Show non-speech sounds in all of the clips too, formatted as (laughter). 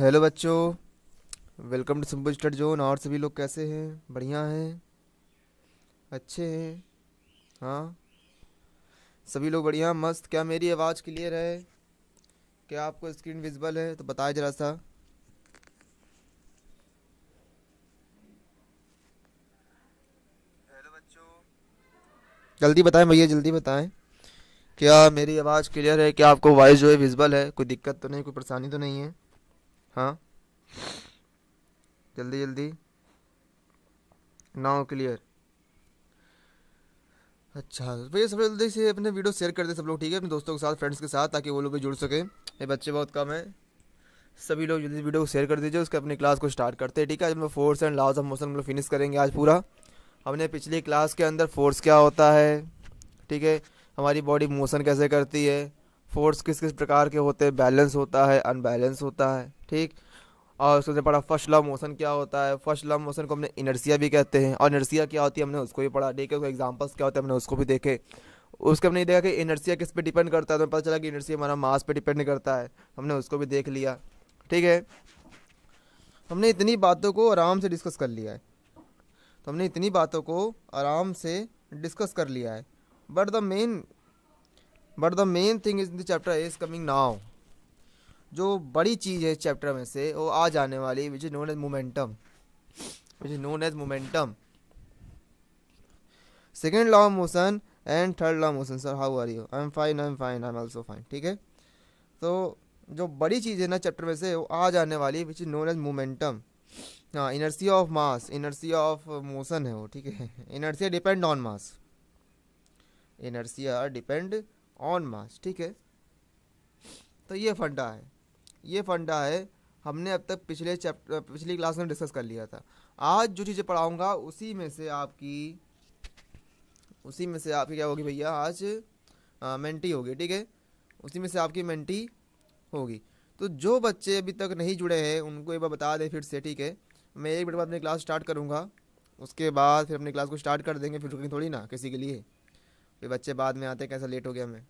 Hello बच्चों welcome to simple study zone और सभी लोग कैसे हैं बढ़िया हैं अच्छे हैं हाँ सभी लोग बढ़िया मस्त क्या मेरी आवाज़ क्लियर है क्या आपको स्क्रीन विजिबल है तो बताए ज़रा सा हेलो बच्चों जल्दी बताएं भैया जल्दी बताएं क्या मेरी आवाज़ क्लियर है क्या आपको वॉइस जो है विजिबल है कोई दिक्कत तो नहीं कोई परेशानी तो नहीं है हाँ जल्दी जल्दी नाउ क्लियर अच्छा भैया तो सब जल्दी से अपने वीडियो शेयर कर दे सब लोग ठीक है अपने दोस्तों के साथ फ्रेंड्स के साथ ताकि वो लोग भी जुड़ सकें ये बच्चे बहुत कम हैं सभी लोग जल्दी वीडियो को शेयर कर दीजिए उसके अपनी क्लास को स्टार्ट करते हैं ठीक है आज हम force and laws of motion हम लोग फिनिश करेंगे आज पूरा हमने पिछली क्लास के अंदर फोर्स क्या होता है ठीक है हमारी बॉडी मोशन कैसे करती है फोर्स किस किस प्रकार के होते हैं बैलेंस होता है अनबैलेंस होता है ठीक और उसको हमने पढ़ा फर्स्ट लॉ मोशन क्या होता है फर्स्ट लॉ मोशन को हमने इनर्सिया भी कहते हैं और इनर्सिया क्या होती है हमने उसको भी पढ़ा ठीक है उसके एग्जाम्पल्स क्या होते हैं हमने उसको भी देखे उसके हमने देखा कि इनर्सिया किस पे डिपेंड करता है तो पता चला कि इनर्सिया हमारा मास पे डिपेंड करता है हमने उसको भी देख लिया ठीक है हमने इतनी बातों को आराम से डिस्कस कर लिया है तो हमने इतनी बातों को आराम से डिस्कस कर लिया है but the main but the main thing is the chapter is coming now जो बड़ी चीज़ है इस चैप्टर में से वो आ जाने वाली which is known as momentum which is known as momentum second law of motion and third law of motion sir how are you I am fine I am fine I am also fine ठीक है तो जो बड़ी चीज़ है ना chapter में से वो आ जाने वाली which is known as momentum हाँ inertia of mass inertia of motion है वो ठीक है inertia depend on mass inertia depend on mass ठीक है तो ये फंडा है ये फंडा है हमने अब तक पिछले चैप्टर पिछली क्लास में डिस्कस कर लिया था आज जो चीज़ें पढ़ाऊँगा उसी में से आपकी उसी में से आपकी क्या होगी भैया आज मेंटी होगी ठीक है उसी में से आपकी मेंटी होगी तो जो बच्चे अभी तक नहीं जुड़े हैं उनको एक बार बता दें फिर से ठीक है मैं एक मिनट बाद अपनी क्लास स्टार्ट करूँगा उसके बाद फिर अपनी क्लास को स्टार्ट कर देंगे फिर रुकेंगे थोड़ी ना किसी के लिए फिर बच्चे बाद में आते हैं कैसा लेट हो गया मैं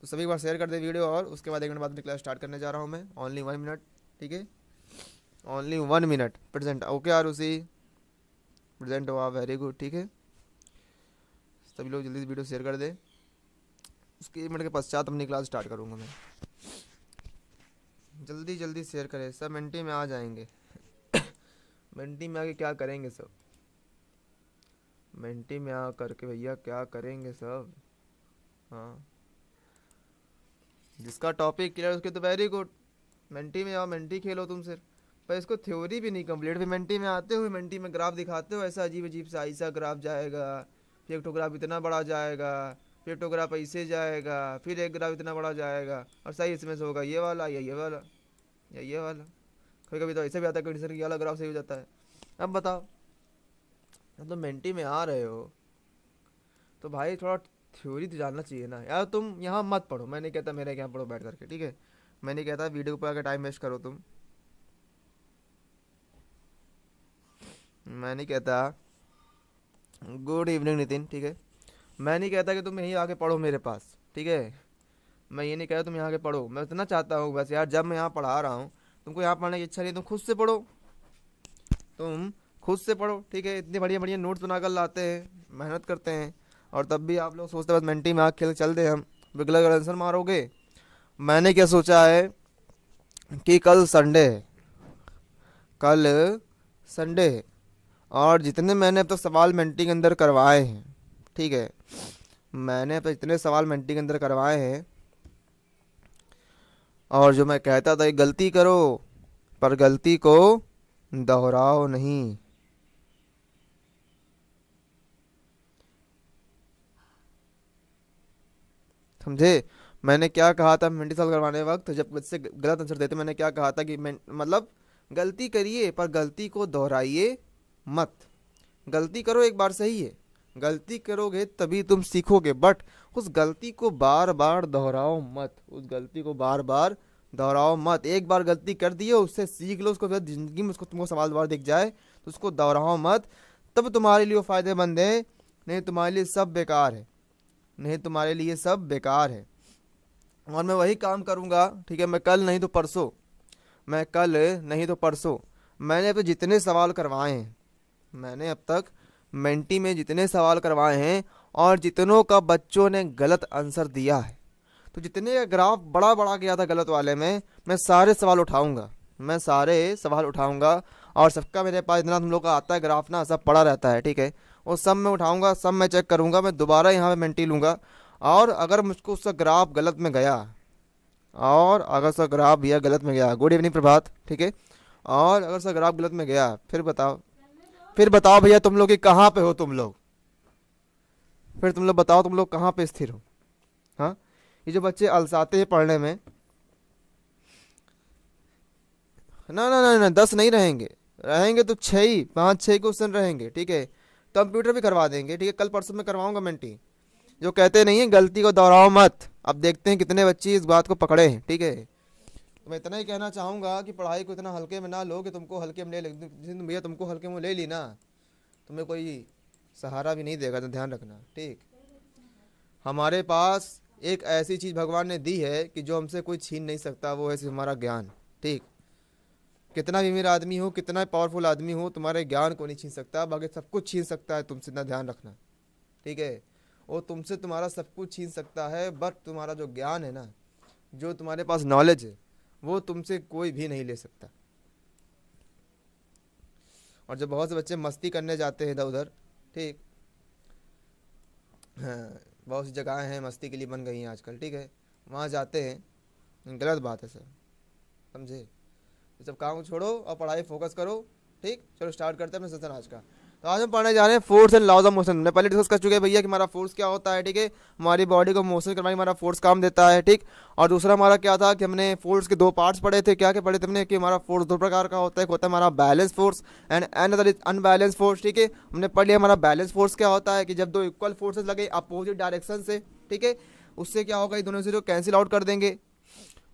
तो सभी एक बार शेयर कर दे वीडियो और उसके बाद एक मिनट बाद में क्लास स्टार्ट करने जा रहा हूँ मैं ओनली वन मिनट ठीक है only one minute present okay आर उसी प्रेजेंट हुआ वेरी गुड ठीक है सभी लोग जल्दी वीडियो शेयर कर दे उसके एक मिनट के पश्चात अपनी क्लास स्टार्ट करूँगा मैं जल्दी जल्दी शेयर करें सब मिनटी में आ जाएंगे मिनटी (coughs) में आके क्या करेंगे सब मिनटी में आ करके भैया क्या करेंगे सब हाँ जिसका टॉपिक क्लियर उसके तो वेरी गुड मिनटी में आओ मिनटी खेलो तुम सिर्फ पर इसको थ्योरी भी नहीं कंप्लीट फिर मिनटी में आते हुए मिनटी में ग्राफ दिखाते हो ऐसा अजीब अजीब सा ऐसा ग्राफ जाएगा फिर एक इतना बड़ा जाएगा फिर एक टोग्राफ ऐसे जाएगा फिर एक ग्राफ इतना बड़ा जाएगा और सही इसमें से होगा ये वाला या ये वाला या ये वाला कभी कभी तो ऐसे भी आता है कंडीशन कि ये वाला ग्राफ सही हो जाता है अब बताओ मतलब मेंटी में आ रहे हो तो भाई थोड़ा थ्योरी तो जानना चाहिए ना यार तुम यहाँ मत पढ़ो मैं नहीं कहता मेरे यहाँ पढ़ो बैठ करके ठीक है मैं नहीं कहता वीडियो पर आकर टाइम वेस्ट करो तुम मैं नहीं कहता गुड इवनिंग नितिन ठीक है मैं नहीं कहता कि तुम यहीं आके पढ़ो मेरे पास ठीक है मैं ये नहीं कहता तुम यहाँ आके पढ़ो मैं इतना चाहता हूँ बस यार जब मैं यहाँ पढ़ा रहा हूँ तुमको यहाँ पढ़ने की इच्छा नहीं तुम खुद से पढ़ो तुम खुद से पढ़ो ठीक है इतनी बढ़िया बढ़िया नोट्स बनाकर लाते हैं मेहनत करते हैं और तब भी आप लोग सोचते बस मेंटी में आग खेल चल दे हम बिगला का आंसर मारोगे मैंने क्या सोचा है कि कल संडे है कल संडे है और जितने मैंने अब तक तो सवाल मेंटी के अंदर करवाए हैं ठीक है मैंने अब तो इतने सवाल मेंटी के अंदर करवाए हैं और जो मैं कहता था गलती करो पर गलती को दोहराओ नहीं समझे मैंने क्या कहा था मेंटी सॉल्व करवाने वक्त जब मुझसे गलत आंसर देते मैंने क्या कहा था कि मतलब गलती करिए पर गलती को दोहराइए मत गलती करो एक बार सही है गलती करोगे तभी तुम सीखोगे बट उस गलती को बार बार दोहराओ मत उस गलती को बार बार दोहराओ मत एक बार गलती कर दिए उससे सीख लो उसको ज़िंदगी में उसको तुमको सवाल दोबारा दिख जाए तो उसको दोहराओ मत तब तुम्हारे लिए फ़ायदेमंद है नहीं तुम्हारे लिए सब बेकार है नहीं तुम्हारे लिए सब बेकार है और मैं वही काम करूँगा ठीक है मैं कल नहीं तो परसों मैं कल नहीं तो परसों मैंने अब तो जितने सवाल करवाए हैं मैंने अब तक मेंटी में जितने सवाल करवाए हैं और जितनों का बच्चों ने गलत आंसर दिया है तो जितने का ग्राफ बड़ा बड़ा गया था गलत वाले में मैं सारे सवाल उठाऊँगा मैं सारे सवाल उठाऊँगा और सबका मेरे पास इतना तुम लोग का आता है ग्राफ ना सब पड़ा रहता है ठीक है और सब मैं उठाऊँगा सब मैं चेक करूँगा मैं दोबारा यहाँ पर मेंटी लूँगा और अगर मुझको उसका ग्राफ गलत में गया और अगर उसका ग्राफ भैया गलत में गया गुड इवनिंग प्रभात ठीक है और अगर उसका ग्राफ गलत में गया फिर बताओ फिर बताओ भैया तुम लोग कि कहाँ पे हो तुम लोग फिर तुम लोग बताओ तुम लोग कहाँ पे स्थिर हो हाँ ये जो बच्चे अलसाते हैं पढ़ने में ना ना ना ना दस नहीं रहेंगे रहेंगे तो छः ही पाँच छः क्वेश्चन रहेंगे ठीक है कंप्यूटर भी करवा देंगे ठीक है कल परसों में करवाऊंगा मेंटी जो कहते नहीं है गलती को दोहराओ मत अब देखते हैं कितने बच्चे इस बात को पकड़े हैं ठीक है तो मैं इतना ही कहना चाहूँगा कि पढ़ाई को इतना हल्के में ना लो कि तुमको हल्के में ले लेकिन भैया तुमको हल्के में ले ली ना तुम्हें कोई सहारा भी नहीं देगा तो ध्यान रखना ठीक हमारे पास एक ऐसी चीज़ भगवान ने दी है कि जो हमसे कोई छीन नहीं सकता वो है हमारा ज्ञान ठीक कितना भी अमीर आदमी हो कितना पावरफुल आदमी हो तुम्हारे ज्ञान को नहीं छीन सकता बाकी सब कुछ छीन सकता है तुमसे इतना ध्यान रखना ठीक है और तुमसे तुम्हारा सब कुछ छीन सकता है बट तुम्हारा जो ज्ञान है ना जो तुम्हारे पास नॉलेज है वो तुमसे कोई भी नहीं ले सकता और जब बहुत से बच्चे मस्ती करने जाते हैं इधर उधर ठीक हाँ बहुत सी जगहें हैं मस्ती के लिए बन गई हैं आजकल ठीक है वहाँ जाते हैं गलत बात है सर समझे ये सब काम छोड़ो और पढ़ाई फोकस करो ठीक चलो स्टार्ट करते हैं अपने सेशन आज का तो आज हम पढ़ने जा रहे हैं force and laws of motion मैं पहले डिस्कस कर चुके हैं भैया कि हमारा फोर्स क्या होता है ठीक है हमारी बॉडी को मोशन करवाने हमारा फोर्स काम देता है ठीक और दूसरा हमारा क्या था कि हमने फोर्स के दो पार्ट्स पढ़े थे क्या क्या पढ़े थे हमने कि हमारा फोर्स दो प्रकार का होता है एक होता है हमारा balance force and another is unbalance force ठीक है हमने पढ़ लिया हमारा बैलेंस फोर्स क्या होता है कि जब दो इक्वल फोर्सेज लगे अपोजिट डायरेक्शन से ठीक है उससे क्या होगा ये दोनों से जो कैंसिल आउट कर देंगे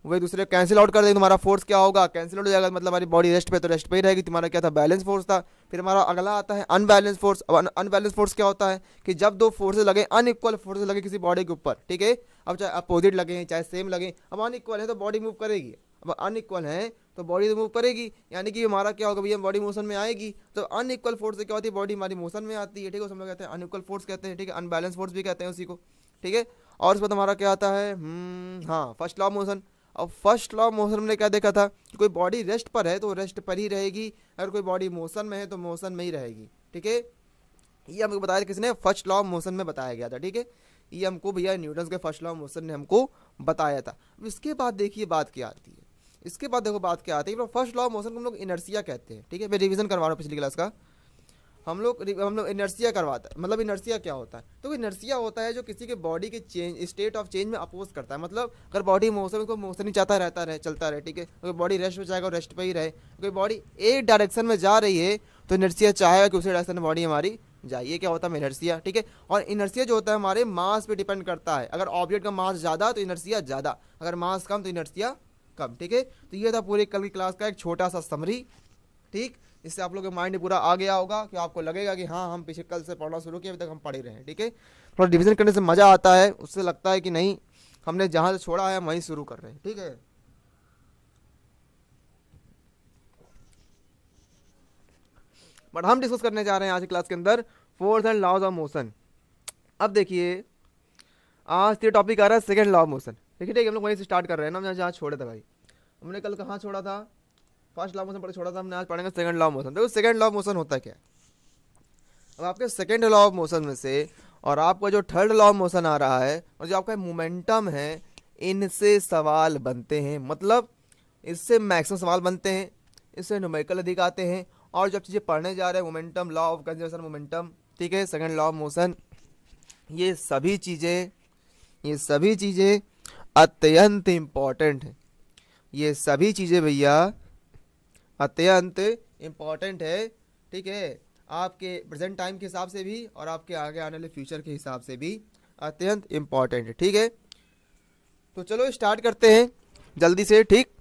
वही दूसरे कैंसिल आउट कर देंगे तुम्हारा फोर्स क्या होगा कैंसिल आउट हो जाएगा मतलब हमारी बॉडी रेस्ट पे तो रेस्ट पे ही रहेगी तुम्हारा क्या था बैलेंस फोर्स था फिर हमारा अगला आता है अनबैलेंस फोर्स अब अनबैलेंस फोर्स क्या होता है कि जब दो फोर्सेज लगे अनइक्वल फोर्सेज लगे किसी बॉडी के ऊपर ठीक है अब चाहे अपोजिट लगे चाहे सेम लगे अब अनइक्वल है तो बॉडी मूव करेगी अब अनइक्वल है तो बॉडी तो मूव करेगी यानी कि हमारा क्या होगा भैया बॉडी मोशन में आएगी तो अनइक्वल फोर्स से क्या होती है बॉडी हमारी मोशन में आती है ठीक है उसमें कहते हैं अनइक्वल फोर्स कहते हैं ठीक है अनबैलेंस फोर्स भी कहते हैं उसी को ठीक है और उस पर हमारा क्या आता है हम्म, हाँ फर्स्ट लॉ मोशन अब फर्स्ट लॉ मोशन ने क्या देखा था कोई बॉडी रेस्ट पर है तो रेस्ट पर ही रहेगी अगर कोई बॉडी मोशन में है तो मोशन में ही रहेगी ठीक है ये हमको बताया किसने फर्स्ट लॉ ऑफ मोशन में बताया गया था ठीक है ये हमको भैया न्यूटन के फर्स्ट लॉ मोशन ने हमको बताया था अब इसके बाद देखिए बात क्या आती है इसके बाद देखो बात क्या आती है फर्स्ट लॉ मोशन को हम लोग इनर्सिया कहते हैं ठीक है मैं रिविजन करवा रहा हूँ पिछली क्लास का हम लोग हम लोग इनर्सिया करवाता है मतलब इनर्सिया क्या होता है तो इनर्सिया होता है जो किसी के बॉडी के चेंज स्टेट ऑफ चेंज में अपोज करता है मतलब अगर बॉडी मोशन को मोशन ही चाहता रहता रहे चलता रहे ठीक है अगर बॉडी रेस्ट में जाएगा और रेस्ट पर ही रहे अगर बॉडी एक डायरेक्शन में जा रही है तो इनर्सिया चाहेगा कि उसी डायरेक्शन में बॉडी हमारी जाइए क्या होता है इनर्सिया ठीक है और इनर्सिया जो होता है हमारे मास पे डिपेंड करता है अगर ऑब्जेक्ट का मास ज़्यादा तो इनर्सिया ज़्यादा अगर मास कम तो इनर्सिया कम ठीक है तो ये था पूरे कल की क्लास का एक छोटा सा समरी ठीक इससे आप लोग के माइंड पूरा आ गया होगा कि आपको लगेगा कि हाँ हम पीछे कल से पढ़ना शुरू किया अभी तक हम पढ़ ही रहे हैं ठीक है थोड़ा डिवीजन करने से मज़ा आता है उससे लगता है कि नहीं हमने जहाँ से छोड़ा है वहीं शुरू कर रहे हैं ठीक है बट हम डिस्कस करने जा रहे हैं आज की क्लास के अंदर force and laws of motion अब देखिए आज तो ये टॉपिक आ रहा है सेकेंड लॉ ऑफ मोशन ठीक है ठीक है हम लोग वहीं से स्टार्ट कर रहे हैं ना हम जहाँ छोड़ा था भाई हमने कल कहाँ छोड़ा था फर्स्ट लॉ मोशन पढ़े छोड़ा था हमने आज पढ़ेंगे सेकंड लॉ मोशन देखो सेकंड लॉ मोशन होता क्या अब आपके सेकंड लॉ ऑफ मोशन में से और आपका जो थर्ड लॉ ऑफ मोशन आ रहा है और जो आपका मोमेंटम है इनसे सवाल बनते हैं मतलब इससे मैक्सिमम सवाल बनते हैं इससे नोमेकल अधिक आते हैं और जब चीज़ें पढ़ने जा रहे हैं momentum law of conservation momentum ठीक है सेकंड लॉ ऑफ मोशन ये सभी चीज़ें ये सभी चीज़ें अत्यंत इम्पॉर्टेंट हैं ये सभी चीज़ें भैया अत्यंत इम्पॉर्टेंट है ठीक है आपके प्रेजेंट टाइम के हिसाब से भी और आपके आगे आने वाले फ्यूचर के हिसाब से भी अत्यंत इम्पॉर्टेंट है ठीक है तो चलो स्टार्ट करते हैं जल्दी से ठीक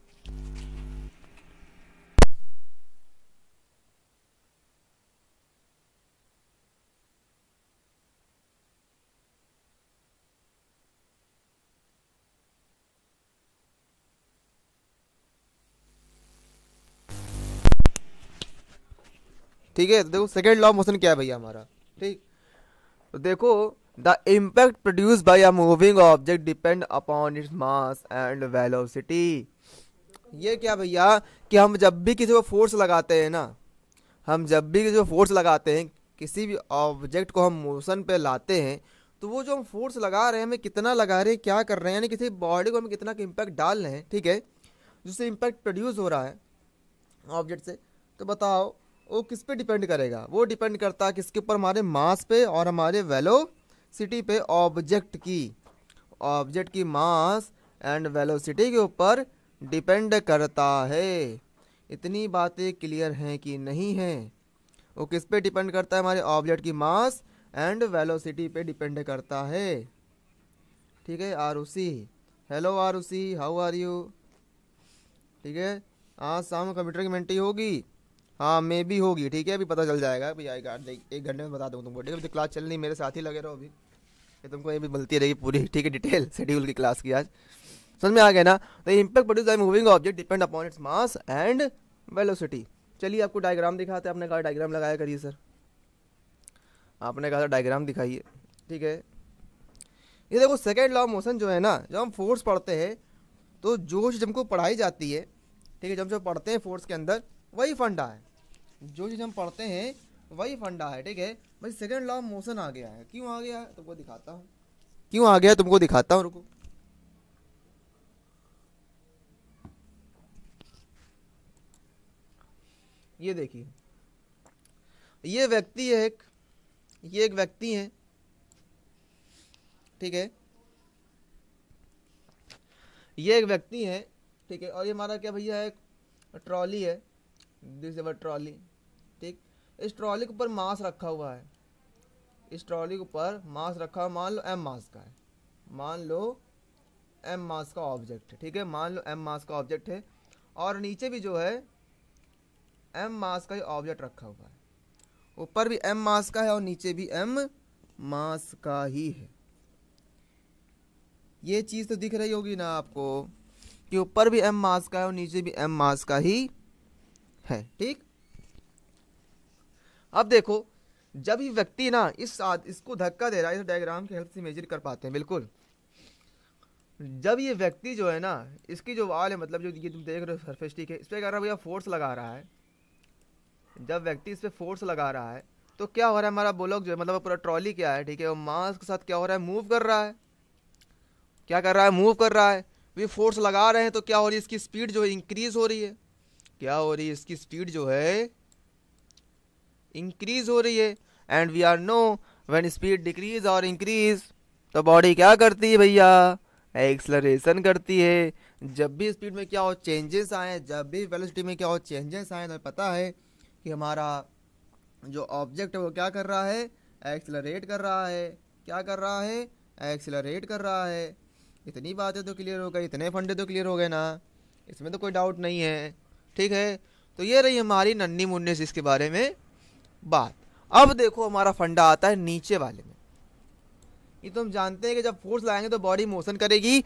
ठीक है तो देखो सेकेंड लॉ मोशन क्या है भैया हमारा ठीक तो देखो the impact produce by a moving object depend upon its mass and velocity ये क्या भैया कि हम जब भी किसी को फोर्स लगाते हैं ना हम जब भी किसी को फोर्स लगाते हैं किसी भी ऑब्जेक्ट को हम मोशन पे लाते हैं तो वो जो हम फोर्स लगा रहे हैं हमें कितना लगा रहे हैं क्या कर रहे हैं यानी किसी बॉडी को हम कितना इम्पैक्ट डाल रहे हैं ठीक है जिससे इम्पैक्ट प्रोड्यूस हो रहा है ऑब्जेक्ट से तो बताओ वो किस पे डिपेंड करेगा वो डिपेंड करता है किसके ऊपर हमारे मास पे और हमारे वेलोसिटी पे ऑब्जेक्ट की ऑब्जेक्ट की मास एंड वेलोसिटी के ऊपर डिपेंड करता है इतनी बातें क्लियर हैं कि नहीं हैं वो किस पे डिपेंड करता है हमारे ऑब्जेक्ट की मास एंड वेलोसिटी पे डिपेंड करता है ठीक है उसी हेलो उसी हाउ आर यू ठीक है आज शाम कंप्यूटर की मेंटी होगी हाँ मे भी होगी ठीक है अभी पता चल जाएगा अभी आएगा एक घंटे में बता दूँगा तुमको ठीक है अभी क्लास तो चल रही मेरे साथ ही लगे रहो अभी ये तुमको ये भी मिलती रहेगी पूरी (laughs) ठीक है डिटेल शेड्यूल की क्लास की आज समझ में आ गया ना the impact produce I moving object depend upon its mass and velocity चलिए आपको डायग्राम दिखाते हैं आपने कहा डायग्राम लगाया करिए सर आपने कहा डायग्राम दिखाइए ठीक है ये देखो सेकेंड लॉ मोशन जो है ना जब हम फोर्स पढ़ते हैं तो जो चीज़ हमको पढ़ाई जाती है ठीक है जब जो पढ़ते हैं फोर्स के अंदर वही फंडा है जो चीज़ हम पढ़ते हैं वही फंडा है ठीक है भाई सेकेंड लॉ मोशन आ गया है क्यों आ गया है तुमको दिखाता हूँ क्यों आ गया तुमको दिखाता हूँ रुको ये देखिए ये व्यक्ति है एक ये एक व्यक्ति है ठीक है ये एक व्यक्ति है ठीक है और ये हमारा क्या भैया है ट्रॉली है दिस ट्रॉली इस ट्रॉली के ऊपर मास रखा हुआ है इस ट्रॉली के ऊपर मास रखा हुआ मान लो एम मास का है मान लो एम मास का ऑब्जेक्ट है ठीक है मान लो एम मास का ऑब्जेक्ट है और नीचे भी जो है एम मास का ही ऑब्जेक्ट रखा हुआ है ऊपर भी एम मास का है और नीचे भी एम मास का ही है ये चीज़ तो दिख रही होगी ना आपको कि ऊपर भी एम मास का है और नीचे भी एम मास का ही है ठीक अब देखो जब ये व्यक्ति ना इस इसको धक्का दे रहा है इस डायग्राम की हेल्प से मेजर कर पाते हैं बिल्कुल जब ये व्यक्ति जो है ना इसकी जो वाल है मतलब जो ये तुम देख रहे हो सरफेस ठीक है इस पर कह रहा है भैया फोर्स लगा रहा है जब व्यक्ति इस पर फोर्स लगा रहा है तो क्या हो रहा है हमारा बोलोग जो है मतलब पूरा ट्रॉली क्या है ठीक है वो मांस के साथ क्या हो रहा है मूव कर रहा है क्या कर रहा है मूव कर रहा है वे फोर्स लगा रहे हैं तो क्या हो रही है इसकी स्पीड जो है इंक्रीज़ हो रही है क्या हो रही है इसकी स्पीड जो है इंक्रीज हो रही है and we are know when speed decrease और इंक्रीज तो बॉडी क्या करती है भैया एक्सलरेशन करती है जब भी स्पीड में क्या हो चेंजेस आए जब भी वेलोसिटी में क्या हो चेंजेस आए तो पता है कि हमारा जो ऑब्जेक्ट है वो क्या कर रहा है एक्सलरेट कर रहा है क्या कर रहा है एक्सलरेट कर रहा है इतनी बातें तो क्लियर हो गई इतने फंडे तो क्लियर हो गए ना इसमें तो कोई डाउट नहीं है ठीक है तो ये रही हमारी नन्नी मुन्नी इसके बारे में बात अब देखो हमारा फंडा आता है नीचे वाले में ये तो हम जानते हैं कि जब फोर्स लाएंगे तो बॉडी मोशन करेगी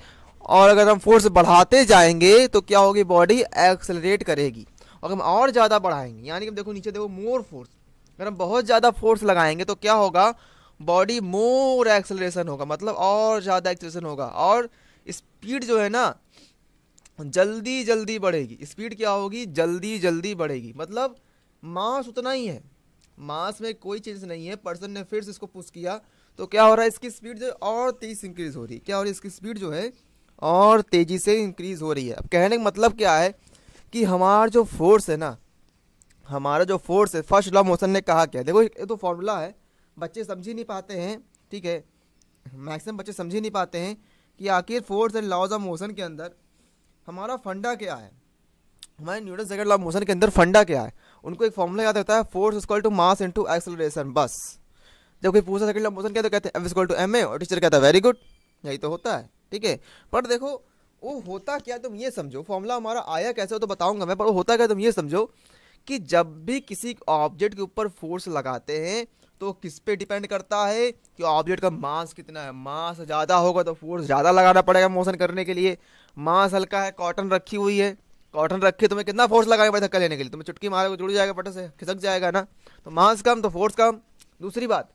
और अगर हम फोर्स बढ़ाते जाएंगे तो क्या होगी बॉडी एक्सलरेट करेगी और हम और ज़्यादा बढ़ाएंगे यानी कि हम देखो नीचे देखो मोर फोर्स अगर हम बहुत ज़्यादा फोर्स लगाएंगे तो क्या होगा बॉडी मोर एक्सलरेशन होगा मतलब और ज़्यादा एक्सलेशन होगा और स्पीड जो है ना जल्दी जल्दी बढ़ेगी स्पीड क्या होगी जल्दी जल्दी बढ़ेगी मतलब मास उतना ही है मास में कोई चेंज नहीं है पर्सन ने फिर से इसको पुश किया तो क्या हो रहा है इसकी स्पीड जो और तेज इंक्रीज़ हो रही है क्या हो रही है इसकी स्पीड जो है और तेज़ी से इंक्रीज़ हो रही है अब कहने का मतलब क्या है कि हमारा जो फोर्स है ना हमारा जो फोर्स है फर्स्ट लॉ मोशन ने कहा क्या देखो ये तो फॉर्मूला है बच्चे समझ ही नहीं पाते हैं ठीक है मैक्सिमम बच्चे समझ ही नहीं पाते हैं कि आखिर force and laws of motion के अंदर हमारा फंडा क्या है हमारे न्यूटन सेकंड लॉ मोशन के अंदर फंडा क्या है उनको एक फॉर्मूला याद रहता है force equal to mass into acceleration बस जब कोई पूछा सेकंड मोशन क्या तो कहते हैं F equal to M A और टीचर कहता है वेरी गुड यही तो होता है ठीक है पर देखो वो होता क्या तुम ये समझो फॉर्मूला हमारा आया कैसे हो तो बताऊंगा मैं पर वो होता क्या तुम ये समझो कि जब भी किसी ऑब्जेक्ट के ऊपर फोर्स लगाते हैं तो किस पे डिपेंड करता है कि ऑब्जेक्ट का मास कितना है मास ज़्यादा होगा तो फोर्स ज़्यादा लगाना पड़ेगा मोशन करने के लिए मास हल्का है कॉटन रखी हुई है कॉटन रखे तुम्हें कितना फोर्स लगाना पड़े धक्का लेने के लिए तुम्हें चुटकी मारोगे जुड़ जाएगा पटे से खिसक जाएगा ना तो मास कम तो फोर्स कम दूसरी बात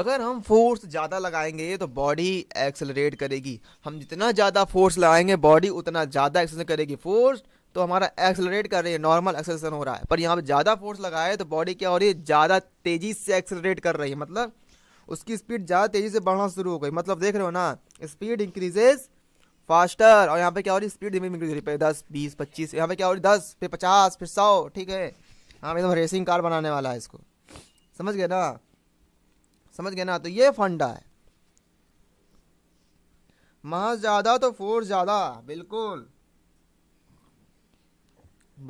अगर हम फोर्स ज़्यादा लगाएंगे तो बॉडी एक्सेलरेट करेगी हम जितना ज़्यादा फोर्स लगाएंगे बॉडी उतना ज़्यादा एक्सरसाइज करेगी फोर्स तो हमारा एक्सेलरेट कर रही है नॉर्मल एक्सेलेशन हो रहा है पर यहाँ पे ज़्यादा फोर्स लगाए तो बॉडी क्या हो रही है ज़्यादा तेज़ी से एक्सेलरेट कर रही है मतलब उसकी स्पीड ज़्यादा तेज़ी से बढ़ना शुरू हो गई मतलब देख रहे हो ना स्पीड इंक्रीजेज फास्टर और यहाँ पे क्या हो रही है स्पीड धीमी धीमे पे दस बीस पच्चीस यहाँ पे क्या हो रही है दस फिर पचास फिर सौ ठीक है हाँ एकदम रेसिंग कार बनाने वाला है इसको समझ गए ना समझ गए ना तो ये फंडा है महज ज़्यादा तो फोर्स ज़्यादा बिल्कुल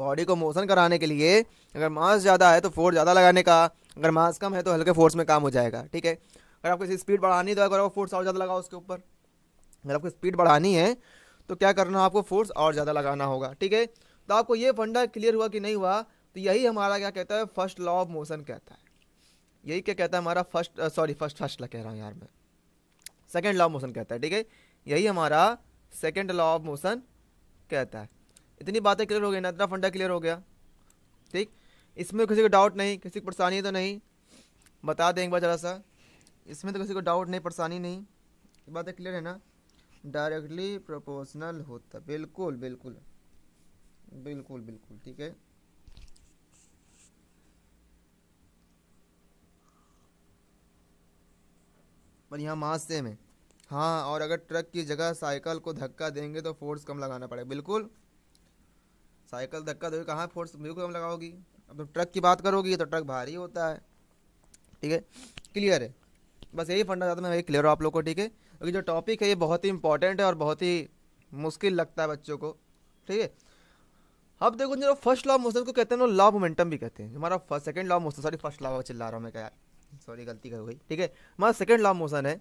बॉडी को मोशन कराने के लिए अगर मास ज़्यादा है तो फोर्स ज़्यादा लगाने का अगर मास कम है तो हल्के फोर्स में काम हो जाएगा ठीक है अगर आपको इसी स्पीड बढ़ानी तो अगर वो फोर्स और ज़्यादा लगाओ उसके ऊपर अगर आपको स्पीड बढ़ानी है तो क्या करना आपको फोर्स और ज़्यादा लगाना होगा ठीक है तो आपको ये फंडा क्लियर हुआ कि नहीं हुआ तो यही हमारा क्या कहता है फर्स्ट लॉ ऑफ मोशन कहता है यही क्या कहता है हमारा first sorry first first law कह रहा हूँ यार मैं सेकेंड लॉ ऑफ मोशन कहता है ठीक है यही हमारा सेकेंड लॉ ऑफ मोशन कहता है इतनी बातें क्लियर हो गई ना इतना फंडा क्लियर हो गया ठीक इसमें किसी को डाउट नहीं किसी को परेशानी तो नहीं बता दें एक बार ज़रा सा इसमें तो किसी को डाउट नहीं परेशानी नहीं बातें क्लियर है ना डायरेक्टली प्रोपोर्शनल होता बिल्कुल बिल्कुल बिल्कुल बिल्कुल ठीक है पर यहाँ सेम में हाँ और अगर ट्रक की जगह साइकिल को धक्का देंगे तो फोर्स कम लगाना पड़ेगा बिल्कुल साइकिल धक्का दोगे कहाँ फोर्स बिल्कुल कम लगाओगी अब तो ट्रक की बात करोगी तो ट्रक भारी होता है ठीक है क्लियर है बस यही फंडा चाहता मैं वही क्लियर हूँ आप लोग को ठीक है क्योंकि जो टॉपिक है ये बहुत ही इंपॉर्टेंट है और बहुत ही मुश्किल लगता है बच्चों को ठीक है अब देखो जो फर्स्ट लॉ मोशन को कहते हैं लॉ मोमेंटम भी कहते हैं हमारा first second law motion sorry first law चिल्ला रहा हूँ मैं क्या सॉरी गलती कर गई ठीक है हमारा सेकेंड लॉ मोशन है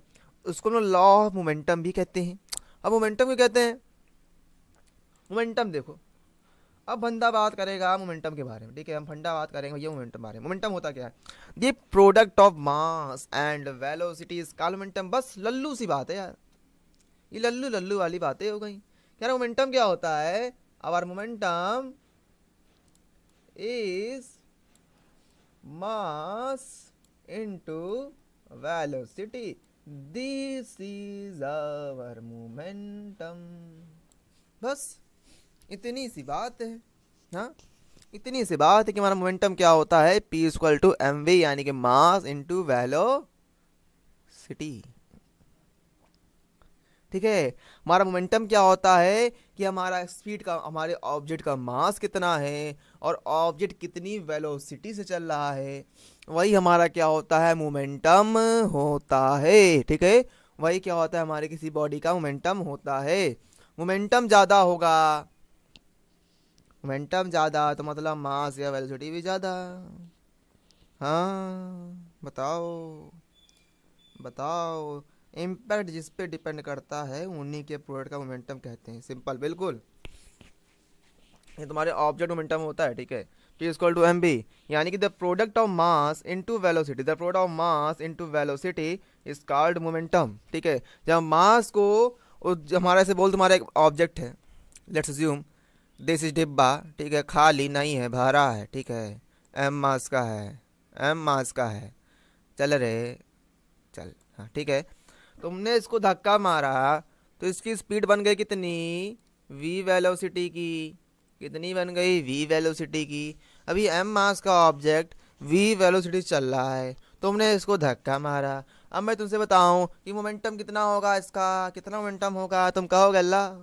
उसको हम लॉ मोमेंटम भी कहते हैं अब मोमेंटम भी कहते हैं मोमेंटम देखो अब बंदा बात करेगा मोमेंटम के बारे में ठीक है हम फंडा बात करेंगे भैया मोमेंटम बारे में मोमेंटम होता क्या है ये product of mass and velocity का मोमेंटम बस लल्लू सी बात है यार ये लल्लू लल्लू वाली बातें हो गई यार मोमेंटम क्या होता है our momentum is mass into velocity this is our momentum बस इतनी सी बात है हाँ इतनी सी बात है कि हमारा मोमेंटम क्या होता है P equal to M V यानी कि मास इंटू सिटी ठीक है हमारा मोमेंटम क्या होता है कि हमारा स्पीड का हमारे ऑब्जेक्ट का मास कितना है और ऑब्जेक्ट कितनी वेलोसिटी से चल रहा है वही हमारा क्या होता है मोमेंटम होता है ठीक है वही क्या होता है हमारे किसी बॉडी का मोमेंटम होता है मोमेंटम ज़्यादा होगा मोमेंटम ज़्यादा तो मतलब मास या वेलोसिटी भी ज़्यादा हाँ बताओ बताओ इम्पैक्ट जिस पे डिपेंड करता है उन्हीं के प्रोडक्ट का मोमेंटम कहते हैं सिंपल बिल्कुल ये तुम्हारे ऑब्जेक्ट मोमेंटम होता है ठीक है T equal to M B यानी कि the product of mass into velocity the product of mass into velocity is called momentum ठीक है जब मास को हमारे ऐसे बोल तुम्हारा एक ऑब्जेक्ट है लेट्स ज्यूम दिस इज डिब्बा ठीक है खाली नहीं है भरा है ठीक है एम मास का है एम मास का है चल रे चल हाँ ठीक है तुमने इसको धक्का मारा तो इसकी स्पीड बन गई कितनी वी वेलोसिटी की कितनी बन गई वी वेलोसिटी की अभी एम मास का ऑब्जेक्ट वी वेलोसिटी चल रहा है तुमने इसको धक्का मारा अब मैं तुमसे बताऊं कि मोमेंटम कितना होगा इसका कितना मोमेंटम होगा तुम कहोगे अल्लाह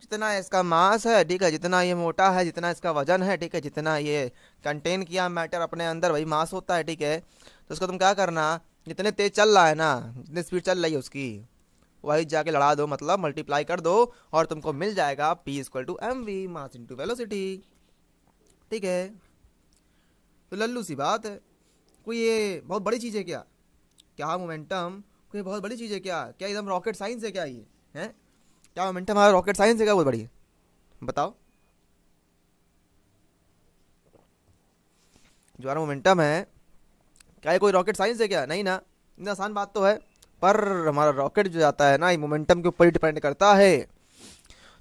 जितना इसका मास है ठीक है जितना ये मोटा है जितना इसका वजन है ठीक है जितना ये कंटेन किया मैटर अपने अंदर वही मास होता है ठीक है तो उसको तुम क्या करना जितने तेज चल रहा है ना जितनी स्पीड चल रही है उसकी वही जाके लड़ा दो मतलब मल्टीप्लाई कर दो और तुमको मिल जाएगा P equal to M V mass into velocity ठीक है तो लल्लू सी बात है कोई ये बहुत बड़ी चीज़ है क्या क्या मोमेंटम कोई बहुत बड़ी चीज़ है क्या क्या एकदम रॉकेट साइंस है क्या ये है क्या मोमेंटम हमारा रॉकेट साइंस है क्या बहुत बड़ी बताओ जो हमारा मोमेंटम है क्या ये कोई रॉकेट साइंस है क्या नहीं ना इतना आसान बात तो है पर हमारा रॉकेट जो जाता है ना ये मोमेंटम के ऊपर ही डिपेंड करता है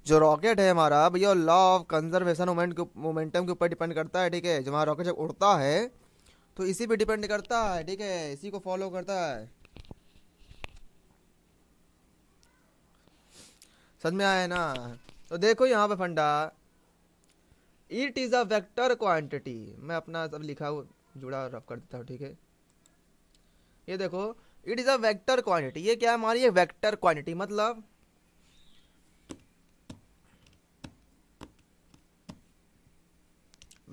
जो रॉकेट है हमारा भैया लॉ ऑफ कंजर्वेशन मोमेंट के मोमेंटम के ऊपर डिपेंड करता है ठीक है जो हमारा रॉकेट जब उड़ता है तो इसी पे डिपेंड करता है ठीक है इसी को फॉलो करता है समझ में आया ना तो देखो यहाँ पे फंडा it is a vector quantity मैं अपना सब लिखा हुआ जुड़ा रफ कर देता हूँ ठीक है ये देखो it is a vector quantity ये क्या है हमारी वेक्टर क्वांटिटी मतलब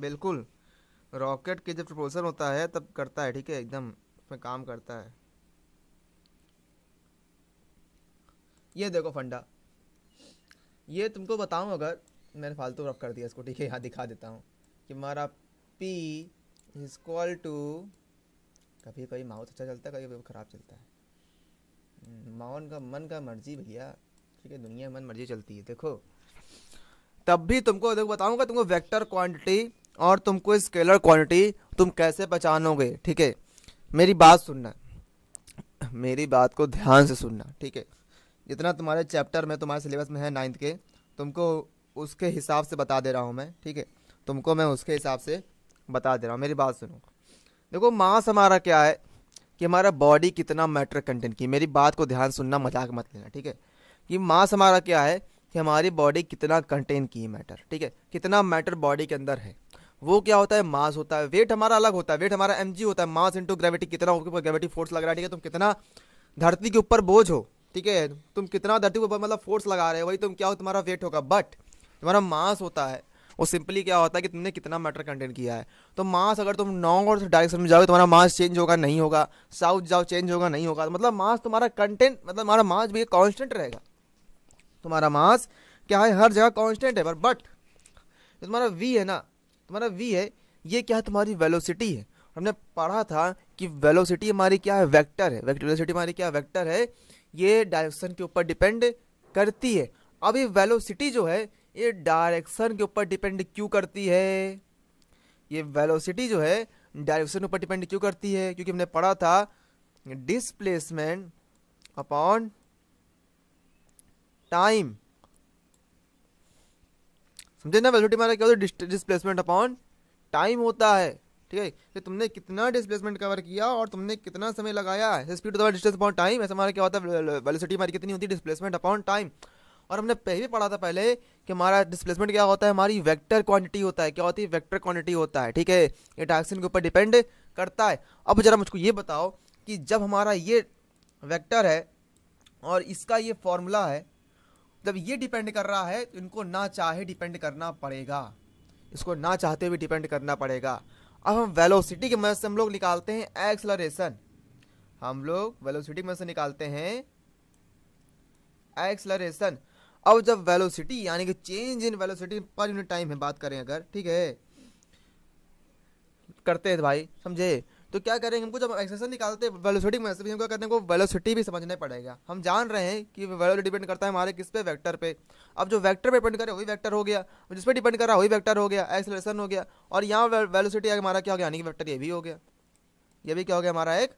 बिल्कुल रॉकेट के जब प्रपोजल होता है तब करता है ठीक है एकदम उसमें काम करता है ये देखो फंडा ये तुमको बताऊँ अगर मैंने फालतू रफ कर दिया इसको ठीक है यहाँ दिखा देता हूँ कि हमारा पी इज कॉल टू कभी कभी माउथ अच्छा चलता है कभी कभी ख़राब चलता है hmm, माउन का मन का मर्जी भैया ठीक है दुनिया मन मर्जी चलती है देखो तब भी तुमको देखो बताऊँगा तुमको वेक्टर क्वांटिटी और तुमको स्केलर क्वांटिटी तुम कैसे पहचानोगे ठीक है मेरी बात सुनना मेरी बात को ध्यान से सुनना ठीक है जितना तुम्हारे चैप्टर में तुम्हारे सिलेबस में है नाइन्थ के तुमको उसके हिसाब से बता दे रहा हूँ मैं ठीक है तुमको मैं उसके हिसाब से बता दे रहा हूँ मेरी बात सुनो देखो मास हमारा क्या है कि हमारा बॉडी कितना मैटर कंटेंट की मेरी बात को ध्यान सुनना मजाक मत लेना ठीक है कि मास हमारा क्या है कि हमारी बॉडी कितना कंटेन की है मैटर ठीक है कितना मैटर बॉडी के अंदर है वो क्या होता है मास होता है वेट हमारा अलग होता है वेट हमारा एम होता है मास इंटू ग्रेविटी कितना ग्रेविटी फोर्स लग रहा है ठीक है तुम कितना धरती के ऊपर बोझ हो ठीक है तुम कितना धरती ऊपर मतलब फोर्स लगा रहे हो वही तुम क्या हो तुम्हारा वेट होगा बट तुम्हारा मास होता है वो सिंपली क्या होता है कि तुमने कितना मैटर कंटेंट किया है तो मास अगर तुम नॉर्थ डायरेक्शन में जाओगे तुम्हारा मास चेंज होगा नहीं होगा साउथ जाओ चेंज होगा नहीं होगा मतलब मास तुम्हारा कंटेंट मतलब तुम्हारा मास भी कॉन्स्टेंट रहेगा तुम्हारा मास क्या है हर जगह कॉन्स्टेंट है पर बट तुम्हारा वी है ना तुम्हारा वी है ये क्या है तुम्हारी वेलोसिटी है हमने पढ़ा था कि वेलोसिटी हमारी क्या है वेक्टर है वेलोसिटी हमारी क्या वेक्टर है ये डायरेक्शन के ऊपर डिपेंड करती है अब ये वेलोसिटी जो है ये डायरेक्शन के ऊपर डिपेंड क्यों करती है ये वेलोसिटी जो है डायरेक्शन के ऊपर डिपेंड क्यों करती है क्योंकि हमने पढ़ा था डिसप्लेसमेंट अपॉन टाइम समझे ना वेलोसिटी मारा क्या होता है डिस्प्लेसमेंट अपॉन टाइम होता है ठीक है कि तुमने कितना डिस्प्लेसमेंट कवर किया और तुमने कितना समय लगाया speed of distance upon time ऐसा हमारा क्या होता है वेलोसिटी हमारी कितनी होती है डिस्प्लेसमेंट अपॉन टाइम और हमने पहले पढ़ा था पहले कि हमारा डिस्प्लेसमेंट क्या होता है हमारी वेक्टर क्वांटिटी होता है क्या होती है वेक्टर क्वांटिटी होता है ठीक है ये डायरेक्शन के ऊपर डिपेंड करता है अब जरा मुझको ये बताओ कि जब हमारा ये वेक्टर है और इसका ये फॉर्मूला है जब ये डिपेंड कर रहा है तो इनको ना चाहे डिपेंड करना पड़ेगा इसको ना चाहते हुए डिपेंड करना पड़ेगा अब हम वेलोसिटी की मदद से हम लोग निकालते हैं एक्सलरेशन हम लोग वेलोसिटी की मदद से निकालते हैं एक्सलरेशन अब जब वेलोसिटी यानी कि change in velocity per unit time है बात करें अगर ठीक है करते हैं भाई समझे तो क्या करेंगे हमको जब एक्सेसन निकालते वेलोसिटी में भी हमको करने को वेलोसिटी भी समझना पड़ेगा हम जान रहे हैं कि वेलोसिटी डिपेंड करता है हमारे किस पे वेक्टर पे अब जो वेक्टर पे डिपेंड करे वही वेक्टर हो गया जिस पे डिपेंड कर रहा है वही वेक्टर हो गया एक्सेलरेशन हो गया और यहाँ वेलोसिटी हमारा क्या हो गया यानी कि वेक्टर ये भी हो गया ये भी क्या हो गया हमारा एक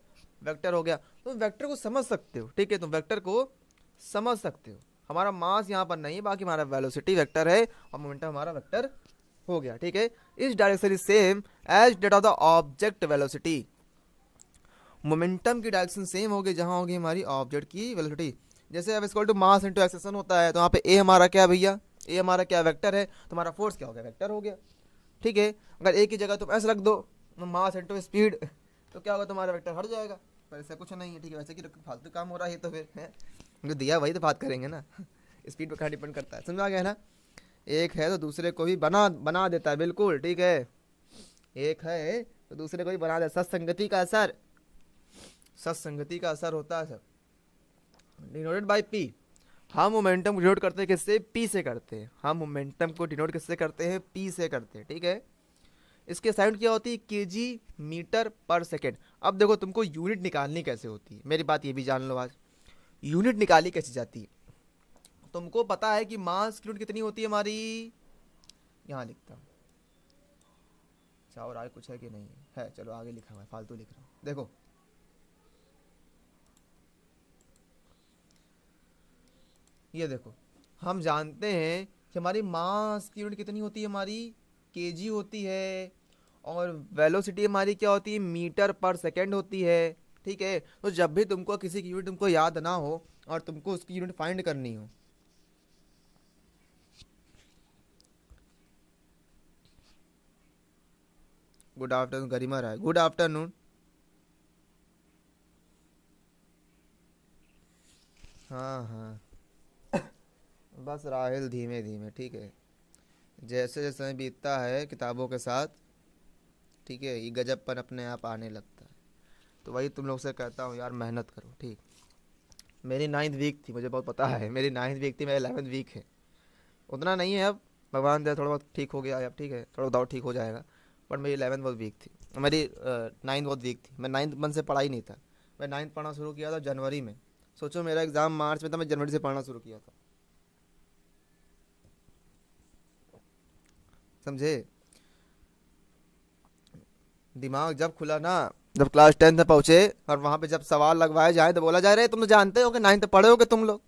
वेक्टर हो गया तो वेक्टर को समझ सकते हो ठीक है तुम तो वेक्टर को समझ सकते हो हमारा मास यहाँ पर नहीं है बाकी हमारा वेलोसिटी वेक्टर है और मोमेंटम हमारा वेक्टर हो गया ठीक है its direction is same as that of the object velocity momentum की डायरेक्शन सेम होगी जहां होगी हमारी ऑब्जेक्ट की वेलोसिटी जैसे अब इसको टू मास इंटू एक्सेसन होता है तो यहाँ पे ए हमारा क्या भैया ए हमारा क्या वेक्टर है तो हमारा फोर्स क्या हो गया वेक्टर हो गया ठीक है अगर ए की जगह तुम ऐसे रख दो मास इंटू स्पीड तो क्या होगा तुम्हारा वेक्टर हट जाएगा पर ऐसा कुछ नहीं है ठीक है वैसे कि फालतू काम हो रहा है तो फिर है जो दिया वही तो बात करेंगे ना स्पीड (laughs) पर क्या डिपेंड करता है समझ आ गया ना एक है तो दूसरे को भी बना बना देता है बिल्कुल ठीक है एक है तो दूसरे को भी बना देता सत्संगति का असर सत्संगति का असर होता है सर डिनोटेड बाई पी हम मोमेंटम को डिनोट करते हैं किससे पी से करते हैं हम मोमेंटम को डिनोट किससे करते हैं पी से करते हैं ठीक है इसके साइड क्या होती है K G metre per second अब देखो तुमको यूनिट निकालनी कैसे होती है मेरी बात ये भी जान लो आज यूनिट निकाली कैसे जाती है तुमको पता है कि मास क्यूट कितनी होती है हमारी यहाँ लिखता हूँ अच्छा और आगे कुछ है कि नहीं है है चलो आगे लिखा हुआ है फालतू लिख रहा हूँ देखो ये देखो हम जानते हैं कि हमारी मास की यूनिट कितनी होती है हमारी केजी होती है और वेलोसिटी हमारी क्या होती है मीटर पर सेकंड होती है ठीक है तो जब भी तुमको किसी की यूनिट तुमको याद ना हो और तुमको उसकी यूनिट फाइंड करनी हो good afternoon Garima Rai good afternoon हाँ हाँ बस राहल धीमे धीमे ठीक है जैसे जैसे समय बीतता है किताबों के साथ ठीक है ये गजबपन अपने आप आने लगता है तो वही तुम लोग से कहता हूँ यार मेहनत करो ठीक मेरी नाइन्थ वीक थी मुझे बहुत पता है मेरी नाइन्थ वीक थी मेरा एलेवंथ वीक है उतना नहीं है अब भगवान दया थोड़ा बहुत ठीक हो गया है अब ठीक है थोड़ा दौड़ ठीक हो जाएगा बट मेरी इलेवन बहुत वीक थी मेरी नाइन्थ बहुत वीक थी मैं नाइन्थ मंथ से पढ़ा ही नहीं था मैं नाइन्थ पढ़ना शुरू किया था जनवरी में सोचो मेरा एग्ज़ाम मार्च में था मैं जनवरी से पढ़ना शुरू किया था समझे दिमाग जब खुला ना जब क्लास टेंथ पहुंचे और वहाँ पे जब सवाल लगवाए जाए तो बोला जा रहे तुम तो जानते हो कि नाइन्थ पढ़े हो गए तुम लोग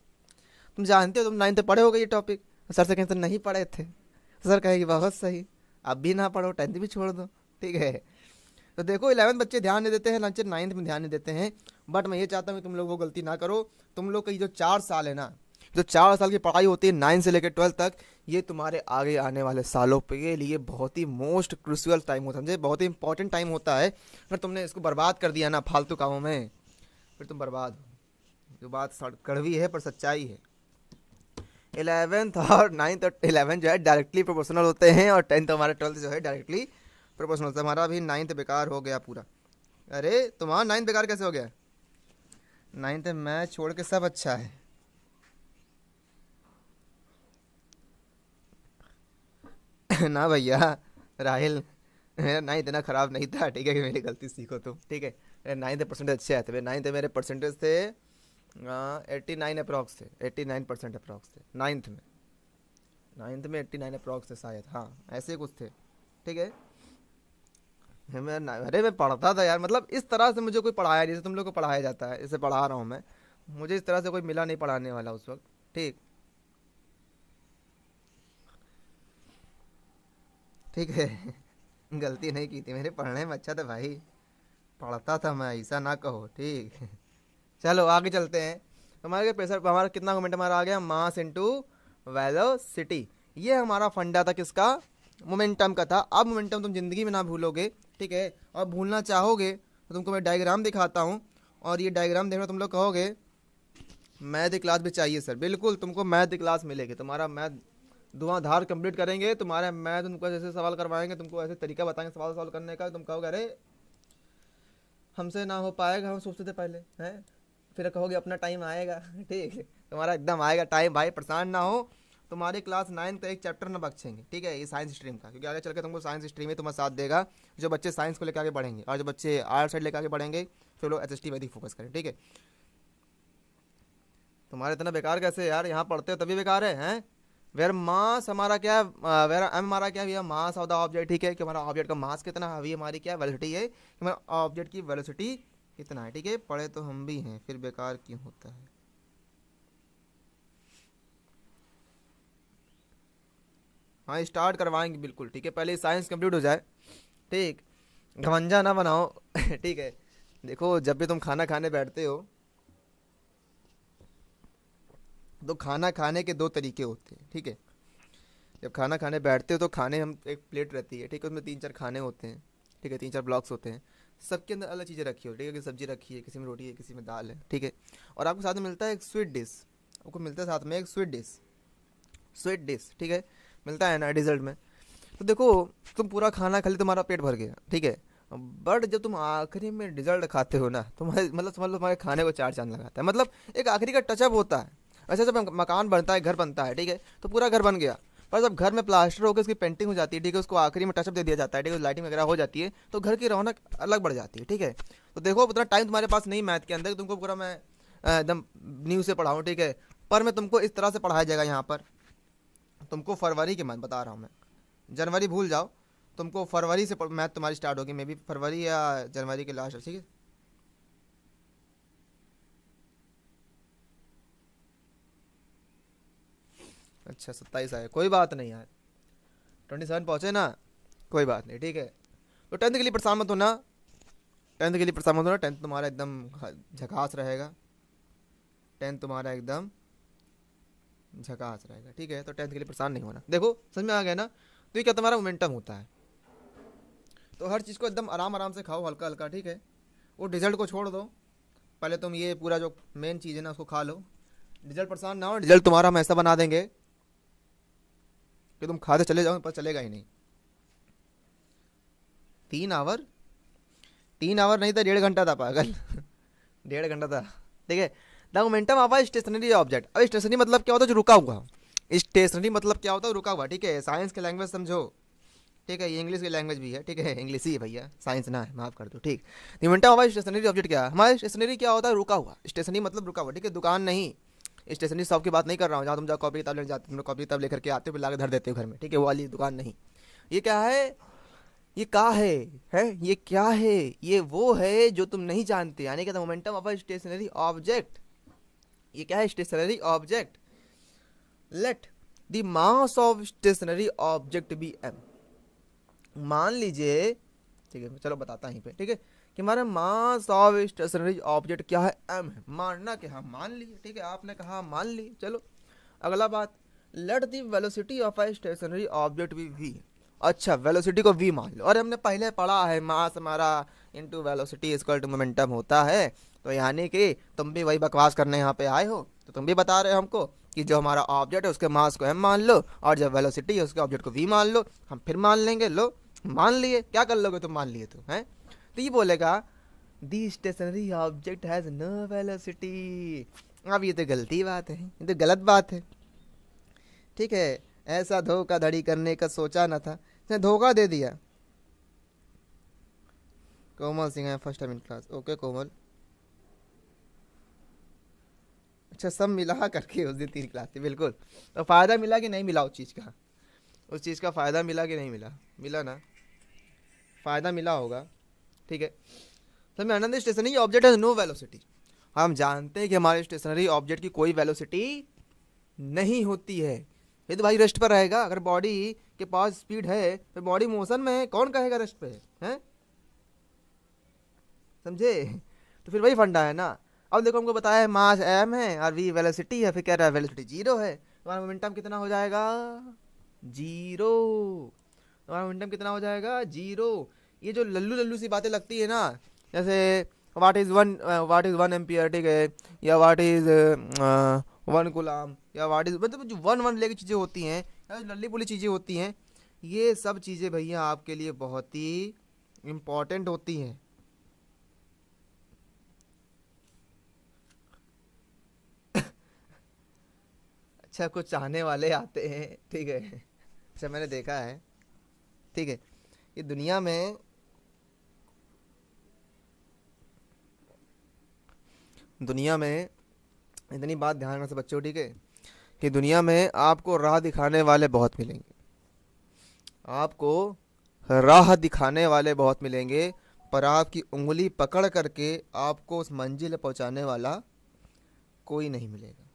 तुम जानते हो तुम नाइन्थ पढ़े हो गए ये टॉपिक सर से कहते नहीं पढ़े थे सर कहेगी बहुत सही अब भी ना पढ़ो टेंथ भी छोड़ दो ठीक है तो देखो इलेवन बच्चे ध्यान नहीं देते हैं लंचर नाइन्थ में ध्यान नहीं देते हैं बट मैं ये चाहता हूँ कि तुम लोग वो गलती ना करो तुम लोग का जो चार साल है ना जो चार साल की पढ़ाई होती है नाइन्थ से लेकर ट्वेल्थ तक ये तुम्हारे आगे आने वाले सालों के लिए बहुत ही मोस्ट क्रूसियल टाइम होता है समझे बहुत ही इंपॉर्टेंट टाइम होता है अगर तुमने इसको बर्बाद कर दिया ना फालतू कामों में फिर तुम बर्बाद हो जो बात कड़वी है पर सच्चाई है इलेवेंथ और नाइन्थ और इलेवेंथ जो है डायरेक्टली प्रोपोर्शनल होते हैं और टेंथ हमारा ट्वेल्थ जो है डायरेक्टली प्रोपोर्शनल होता है हमारा अभी नाइन्थ बेकार हो गया पूरा अरे तुम्हारा नाइन्थ बेकार कैसे हो गया नाइन्थ मैच छोड़ के सब अच्छा है (laughs) ना भैया राहिल मेरा नाइन्थ इतना ख़राब नहीं था ठीक है कि मेरी गलती सीखो तुम ठीक है नाइन्थ परसेंटेज अच्छे आए थे नाइन्थ मेरे परसेंटेज थे हाँ, एट्टी नाइन अप्रॉक्स थे एट्टी नाइन परसेंट अप्रॉक्स थे नाइन्थ में नाइन्थ में एट्टी नाइन अप्रॉक्स थे शायद हाँ ऐसे कुछ थे ठीक है मैं अरे मैं पढ़ता था यार मतलब इस तरह से मुझे कोई पढ़ाया जैसे तुम लोग को पढ़ाया जाता है इसे पढ़ा रहा हूँ मैं मुझे इस तरह से कोई मिला नहीं पढ़ाने वाला उस वक्त ठीक ठीक है (laughs) गलती नहीं की थी मेरे पढ़ने में अच्छा था भाई पढ़ता था मैं ऐसा ना कहो ठीक है चलो आगे चलते हैं हमारे के प्रेशर हमारा कितना मोमेंट हमारा आ गया मास इंटू वेलोसिटी ये हमारा फंडा था किसका मोमेंटम का था अब मोमेंटम तुम जिंदगी में ना भूलोगे ठीक है और भूलना चाहोगे तो तुमको मैं डायग्राम दिखाता हूँ और ये डायग्राम देखना तुम लोग कहोगे मैथ क्लास भी चाहिए सर बिल्कुल तुमको मैथ क्लास मिलेगी तुम्हारा मैथ धुआंधार कंप्लीट करेंगे तुम्हारा मैथ तुमको जैसे सवाल करवाएंगे तुमको ऐसे तरीका बताएंगे सवाल सॉल्व करने का तुम कहोगे अरे हमसे ना हो पाएगा हम सोचते थे पहले हैं फिर कहोगे अपना टाइम आएगा (laughs) ठीक है तुम्हारा एकदम आएगा टाइम भाई परेशान ना हो तुम्हारी क्लास नाइन्थ का एक चैप्टर ना बख्शेंगे ठीक है ये साइंस स्ट्रीम का क्योंकि आगे चल के तुमको साइंस स्ट्रीम ही तुम्हारा साथ देगा जो बच्चे साइंस को लेकर आगे बढ़ेंगे और जो बच्चे आर्ट साइड लेकर आगे बढ़ेंगे फिर लोग एच एस टी में फोकस करें ठीक है तुम्हारा इतना बेकार कैसे यार यहाँ पढ़ते हो तभी बेकार है हैं वेर मास हमारा क्या है वेर एम हमारा क्या है मास ऑफ द ऑब्जेक्ट ठीक है कि हमारा ऑब्जेक्ट का मास कितना हवी हमारी क्या वेलोसिटी है हमारा ऑब्जेक्ट की वेलोसिटी इतना है ठीक है पढ़े तो हम भी हैं फिर बेकार क्यों होता है हाँ स्टार्ट करवाएंगे बिल्कुल ठीक है पहले साइंस कंप्लीट हो जाए ठीक घमंजा ना बनाओ (laughs) ठीक है देखो जब भी तुम खाना खाने बैठते हो तो खाना खाने के दो तरीके होते हैं ठीक है जब खाना खाने बैठते हो तो खाने हम एक प्लेट रहती है ठीक है उसमें तीन चार खाने होते हैं ठीक है तीन चार ब्लॉक्स होते हैं सबके अंदर अलग चीज़ें रखी हो ठीक है कि सब्जी रखी है किसी में रोटी है किसी में दाल है ठीक है और आपको साथ में मिलता है एक स्वीट डिश आपको मिलता है साथ में एक स्वीट डिश स्वीट डिश ठीक है मिलता है ना डिज़र्ट में तो देखो तुम पूरा खाना खा ले तुम्हारा पेट भर गया ठीक है बट जब तुम आखिरी में डिज़र्ट खाते हो ना तुम्हारे मतलब समझ लो तुम्हारे खाने को चार चांद लगाता है मतलब एक आखिरी का टचअप होता है ऐसे अच्छा, जब मकान बनता है घर बनता है ठीक है तो पूरा घर बन गया पर जब घर में प्लास्टर होकर उसकी पेंटिंग हो जाती है ठीक है उसको आखिरी में टचअप दे दिया जाता है ठीक है लाइटिंग वगैरह हो जाती है तो घर की रौनक अलग बढ़ जाती है ठीक है तो देखो उतना टाइम तुम्हारे पास नहीं मैथ के अंदर तुमको पूरा मैं एकदम न्यू से पढ़ाऊँ ठीक है पर मैं तुमको इस तरह से पढ़ाया जाएगा यहाँ पर तुमको फरवरी के मंथ बता रहा हूँ मैं जनवरी भूल जाओ तुमको फरवरी से मैथ तुम्हारी स्टार्ट होगी मे बी फरवरी या जनवरी के लास्ट ठीक है अच्छा सत्ताईस आए कोई बात नहीं यार ट्वेंटी सेवन पहुँचे ना कोई बात नहीं ठीक है तो टेंथ के लिए परेशान मत होना टेंथ के लिए परेशान मत होना टेंथ तुम्हारा एकदम झकास रहेगा टेंथ तुम्हारा एकदम झकास रहेगा ठीक है तो टेंथ के लिए परेशान नहीं होना देखो समझ में आ गया ना तो ये क्या तुम्हारा मोमेंटम होता है तो हर चीज़ को एकदम आराम आराम से खाओ हल्का हल्का ठीक है वो डिजल्ट को छोड़ दो पहले तुम ये पूरा जो मेन चीज़ है ना उसको खा लो रिजल्ट परेशान ना हो रिजल्ट तुम्हारा हम ऐसा बना देंगे कि तुम खाते चले जाओ पर चलेगा ही नहीं तीन आवर तीन आवर नहीं था डेढ़ घंटा था पागल (laughs) डेढ़ घंटा था ठीक है the momentum of a stationary object अब स्टेशनरी मतलब क्या होता है जो रुका हुआ स्टेशनरी मतलब क्या होता है रुका हुआ ठीक है साइंस के लैंग्वेज समझो ठीक है ये इंग्लिश की लैंग्वेज भी है ठीक है इंग्लिश ही है भैया साइंस ना है माफ़ कर दो ठीक मोमेंटम ऑफ स्टेशनरी ऑब्जेक्ट क्या है हमारा स्टेशनरी क्या होता है रुका हुआ स्टेशनरी मतलब रुका हुआ ठीक है दुकान नहीं स्टेशनरी शॉप की बात नहीं कर रहा हूँ जहाँ तुम जाओ कॉपी किताब लेने जाते हो कॉपी किताब लेकर के आते हो फिर ला धर देते हो घर में ठीक है वो वाली दुकान नहीं ये क्या है ये क्या है है ये क्या है ये वो है जो तुम नहीं जानते यानी कि the momentum of a stationary object ये क्या है stationary object let the mass of stationary object be M मान लीजिए ठीक है चलो बताता यहीं पे ठीक है कि हमारा मास ऑफ स्टेशनरी ऑब्जेक्ट क्या है एम है मानना कि हाँ मान लिए ठीक है आपने कहा हाँ, मान लिए चलो अगला बात let the velocity of I stationary object भी वी अच्छा वेलोसिटी को वी मान लो और हमने पहले पढ़ा है मास हमारा into velocity is to momentum होता है तो यानी कि तुम भी वही बकवास करने यहाँ पे आए हो तो तुम भी बता रहे हो हमको कि जो हमारा ऑब्जेक्ट है उसके मास को एम मान लो और जब वेलोसिटी है उसके ऑब्जेक्ट को वी मान लो हम फिर मान लेंगे लो मान लिए क्या कर लोगे तुम मान लिए तुम हैं तो ये बोलेगा the stationary object has no velocity अब ये तो गलती बात है ये तो गलत बात है ठीक है ऐसा धोखाधड़ी करने का सोचा ना था इसने धोखा दे दिया कोमल सिंह है first time in class okay Komal अच्छा सब मिला करके उस दिन तीन क्लास थी बिल्कुल तो फ़ायदा मिला कि नहीं मिला उस चीज़ का उस चीज़ का फ़ायदा मिला कि नहीं मिला मिला ना फ़ायदा मिला होगा ठीक है सर तो में Anand stationary object has no velocity हम जानते हैं कि हमारे स्टेशनरी ऑब्जेक्ट की कोई वेलोसिटी नहीं होती है ये तो भाई रेस्ट पर रहेगा अगर बॉडी के पास स्पीड है तो बॉडी मोशन में है कौन कहेगा रेस्ट पे हैं समझे तो फिर वही फंडा है ना अब देखो हमको बताया है मास एम है और वी वेलोसिटी है फिर कह रहा है वेलोसिटी जीरो है तुम्हारा मोमेंटम कितना हो जाएगा जीरो तुम्हारा मोमेंटम कितना हो जाएगा जीरो ये जो लल्लू लल्लू सी बातें लगती है ना जैसे watt is one watt is one ampere ठीक है या वाट इज़ वन गुलाम या वाट इज़ मतलब जो वन वन लेके चीज़ें होती हैं या लल्ली पुली चीज़ें होती हैं ये सब चीज़ें भैया आपके लिए बहुत ही इम्पॉर्टेंट होती हैं (laughs) अच्छा कुछ चाहने वाले आते हैं ठीक है अच्छा मैंने देखा है ठीक है ये दुनिया में दुनिया में इतनी बात ध्यान रखना बच्चों ठीक है कि दुनिया में आपको राह दिखाने वाले बहुत मिलेंगे आपको राह दिखाने वाले बहुत मिलेंगे पर आपकी उंगली पकड़ करके आपको उस मंजिल पहुंचाने वाला कोई नहीं मिलेगा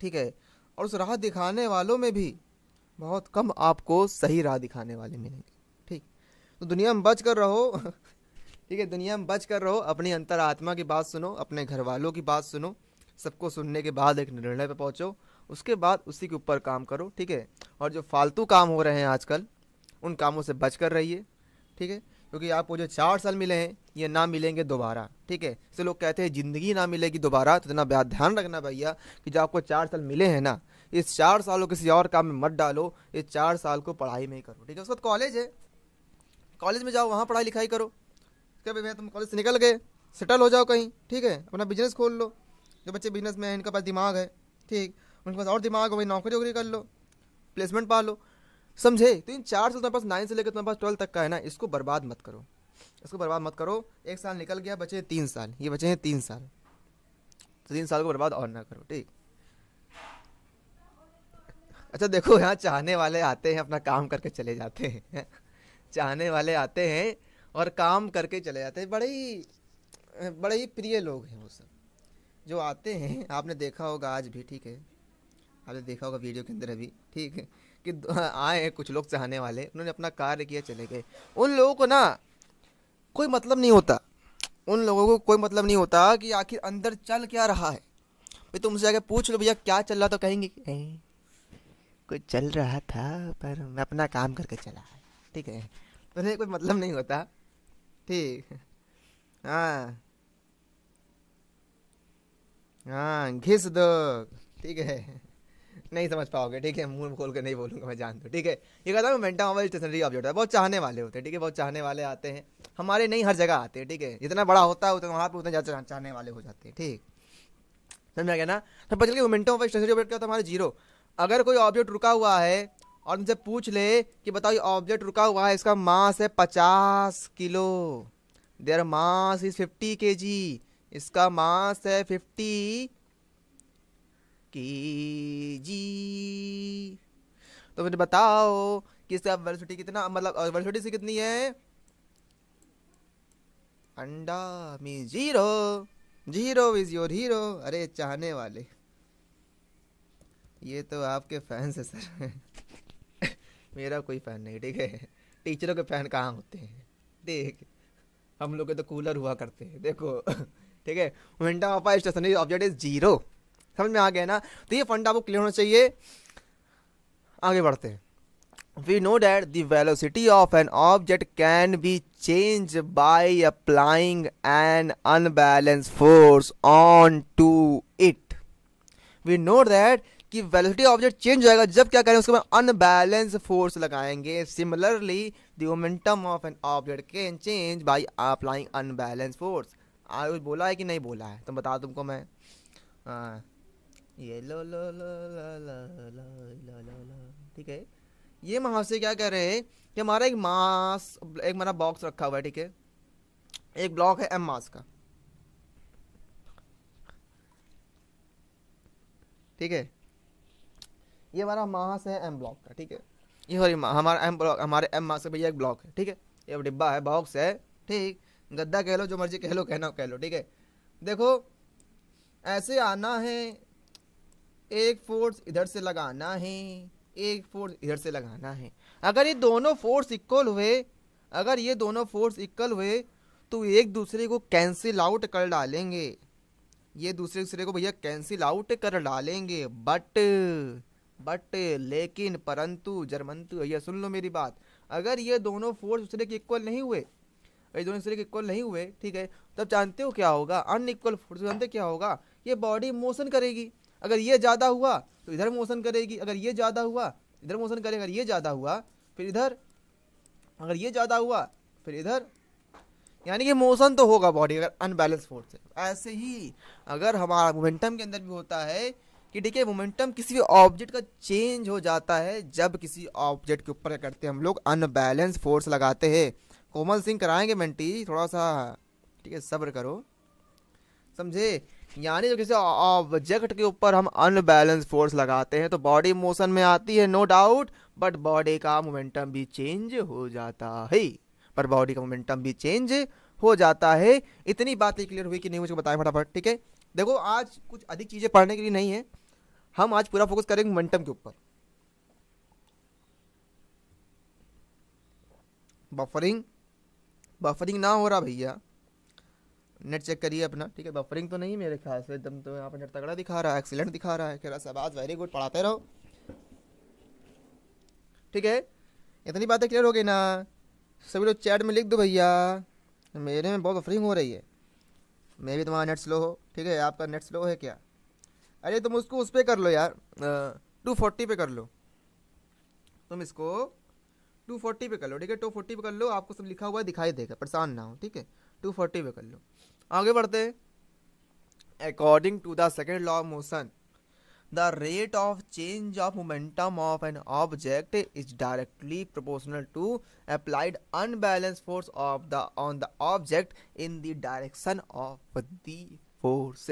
ठीक है और उस राह दिखाने वालों में भी बहुत कम आपको सही राह दिखाने वाले मिलेंगे ठीक तो दुनिया में बच कर रहो ठीक है दुनिया में बच कर रहो अपनी अंतरात्मा की बात सुनो अपने घर वालों की बात सुनो सबको सुनने के बाद एक निर्णय पर पहुँचो उसके बाद उसी के ऊपर काम करो ठीक है और जो फालतू काम हो रहे हैं आजकल उन कामों से बच कर रहिए ठीक है क्योंकि आपको जो चार साल मिले हैं ये ना मिलेंगे दोबारा ठीक है जैसे लोग कहते हैं ज़िंदगी ना मिलेगी दोबारा तो इतना ध्यान रखना भैया कि जो आपको चार साल मिले हैं ना इस चार साल को किसी और काम में मत डालो इस चार साल को पढ़ाई में ही करो ठीक है उसके बाद कॉलेज है कॉलेज में जाओ वहाँ पढ़ाई लिखाई करो क्या भैया तुम कॉलेज से निकल गए सेटल हो जाओ कहीं ठीक है अपना बिजनेस खोल लो जो बच्चे बिजनेस में हैं इनके पास दिमाग है ठीक उनके पास और दिमाग हो भाई नौकरी वोकरी कर लो प्लेसमेंट पा लो समझे तो इन चार साल तुम्हारे पास नाइन से लेकर तुम्हारे पास ट्वेल्थ तक का है ना इसको बर्बाद मत करो इसको बर्बाद मत करो एक साल निकल गया बचे तीन साल ये बचे हैं तीन साल तो तीन साल को बर्बाद और ना करो ठीक अच्छा देखो यहाँ चाहने वाले आते हैं अपना काम करके चले जाते हैं (laughs) चाहने वाले आते हैं और काम करके चले जाते हैं बड़े ही बड़े ही प्रिय लोग हैं वो सब जो आते हैं आपने देखा होगा आज भी ठीक है आपने देखा होगा वीडियो के अंदर अभी ठीक है कि आए हैं कुछ लोग चाहने वाले उन्होंने अपना कार्य किया चले गए उन लोगों को ना कोई मतलब नहीं होता उन लोगों को कोई मतलब नहीं होता कि आखिर अंदर चल क्या रहा है भाई तुमसे आगे पूछ लो भैया क्या चल रहा तो कहेंगे कि कुछ चल रहा था पर मैं अपना काम करके चला ठीक है उन्हें तो कोई मतलब नहीं होता ठीक हाँ हाँ घिस दो ठीक है नहीं समझ पाओगे ठीक है मुंह खोल के नहीं बोलूंगा मैं जानता हूँ ठीक है ये कहता हूँ मेंटा मोबाइल स्टेशनरी ऑब्जेक्ट है बहुत चाहने वाले होते हैं ठीक है बहुत चाहने वाले आते हैं हमारे नहीं हर जगह आते हैं ठीक है जितना बड़ा होता है उतना वहाँ पर उतना ज़्यादा चाहने वाले हो जाते हैं ठीक समझ आ गया ना तो पता चल मोमेंटम ऑफ स्टेशनरी ऑब्जेक्ट क्या होता है हमारे जीरो अगर कोई ऑब्जेक्ट रुका हुआ है और उनसे पूछ ले कि बताओ ये ऑब्जेक्ट रुका हुआ है इसका मास है पचास kilo there mass is fifty K G इसका मास है फिफ्टी के जी तो मुझे बताओ कि इसका वेलोसिटी कितना मतलब वेलोसिटी से कितनी है अंडा मी zero zero is your hero अरे चाहने वाले ये तो आपके फैंस है सर मेरा कोई फैन नहीं ठीक है टीचरों के फैन कहाँ होते हैं देख हम लोग के तो कूलर हुआ करते हैं देखो ठीक है वेंटा पापा स्टेशनरी ऑब्जेक्ट इज जीरो समझ में आ गया ना तो ये फंड आपको क्लियर होना चाहिए आगे बढ़ते हैं we know that the velocity of an object can be change by applying an unbalance force on to it we know that कि वेलोसिटी ऑब्जेक्ट चेंज हो जाएगा जब क्या करें उसके बाद अनबैलेंस फोर्स लगाएंगे similarly momentum of an object can change by applying unbalance force Ayush बोला है कि नहीं बोला है तो बता तुमको मैं आ, ये लो लो लो लो लो लो लो लो लो ठीक है ये महाशय क्या कह रहे हैं कि हमारा एक मास एक मेरा बॉक्स रखा हुआ है ठीक है एक ब्लॉक है एम मास का ठीक है ये हमारा मास है एम ब्लॉक का ठीक है ये सॉरी हमारा एम ब्लॉक हमारे एम मास भैया एक ब्लॉक है ठीक है ये डिब्बा है बॉक्स है ठीक गद्दा कह लो जो मर्जी कह लो कहना कह लो ठीक है देखो ऐसे आना है एक फोर्स इधर से लगाना है एक फोर्स इधर से लगाना है अगर ये दोनों फोर्स इक्वल हुए अगर ये दोनों फोर्स इक्वल हुए तो एक दूसरे को कैंसिल आउट कर डालेंगे ये दूसरे दूसरे को भैया कैंसिल आउट कर डालेंगे बट बट eh, लेकिन परंतु जर्मंतु यह सुन लो मेरी बात अगर ये दोनों फोर्स दूसरे के इक्वल नहीं हुए ये दोनों दूसरे के इक्वल नहीं हुए ठीक है तब जानते हो क्या होगा अन इक्वल फोर्स जानते क्या होगा ये बॉडी मोशन करेगी अगर ये ज़्यादा हुआ तो इधर मोशन करेगी अगर ये ज़्यादा हुआ इधर मोशन करेगा अगर ये ज़्यादा हुआ फिर इधर अगर ये ज़्यादा हुआ फिर इधर यानी कि मोशन तो होगा बॉडी अगर अनबैलेंस फोर्स है ऐसे ही अगर हमारा मोमेंटम के अंदर भी होता है कि ठीक है मोमेंटम किसी भी ऑब्जेक्ट का चेंज हो जाता है जब किसी ऑब्जेक्ट के ऊपर करते हैं हम लोग अनबैलेंस फोर्स लगाते हैं कोमल सिंह कराएंगे मेंटी थोड़ा सा ठीक है सब्र करो समझे यानी जो किसी ऑब्जेक्ट के ऊपर हम अनबैलेंस फोर्स लगाते हैं तो बॉडी मोशन में आती है नो डाउट बट बॉडी का मोमेंटम भी चेंज हो जाता है पर बॉडी का मोमेंटम भी चेंज हो जाता है इतनी बातें क्लियर हुई कि नहीं मुझे बताया फटाफट ठीक है देखो आज कुछ अधिक चीज़ें पढ़ने के लिए नहीं है हम आज पूरा फोकस करेंगे मोमेंटम के ऊपर बफरिंग बफरिंग ना हो रहा भैया नेट चेक करिए अपना ठीक है बफरिंग तो नहीं मेरे ख्याल से एकदम तो यहाँ पर नेट तगड़ा दिखा रहा है एक्सीलेंट दिखा रहा है खेरा रहा आज वेरी गुड पढ़ाते रहो ठीक है इतनी बातें क्लियर हो गई ना सभी लोग चैट में लिख दो भैया मेरे में बहुत बफरिंग हो रही है मे भी तुम्हारा नेट स्लो हो ठीक है आपका नेट स्लो है क्या अरे तुम उसको उस पर कर लो यार टू फोर्टी पे कर लो तुम इसको टू फोर्टी पे कर लो ठीक है टू फोर्टी पे कर लो आपको सब लिखा हुआ दिखाई देगा परेशान ना हो ठीक है टू फोर्टी पे कर लो आगे बढ़ते according to the second law of motion the rate of change of momentum of an object is directly proportional to applied unbalance force of the on the object in the direction of the force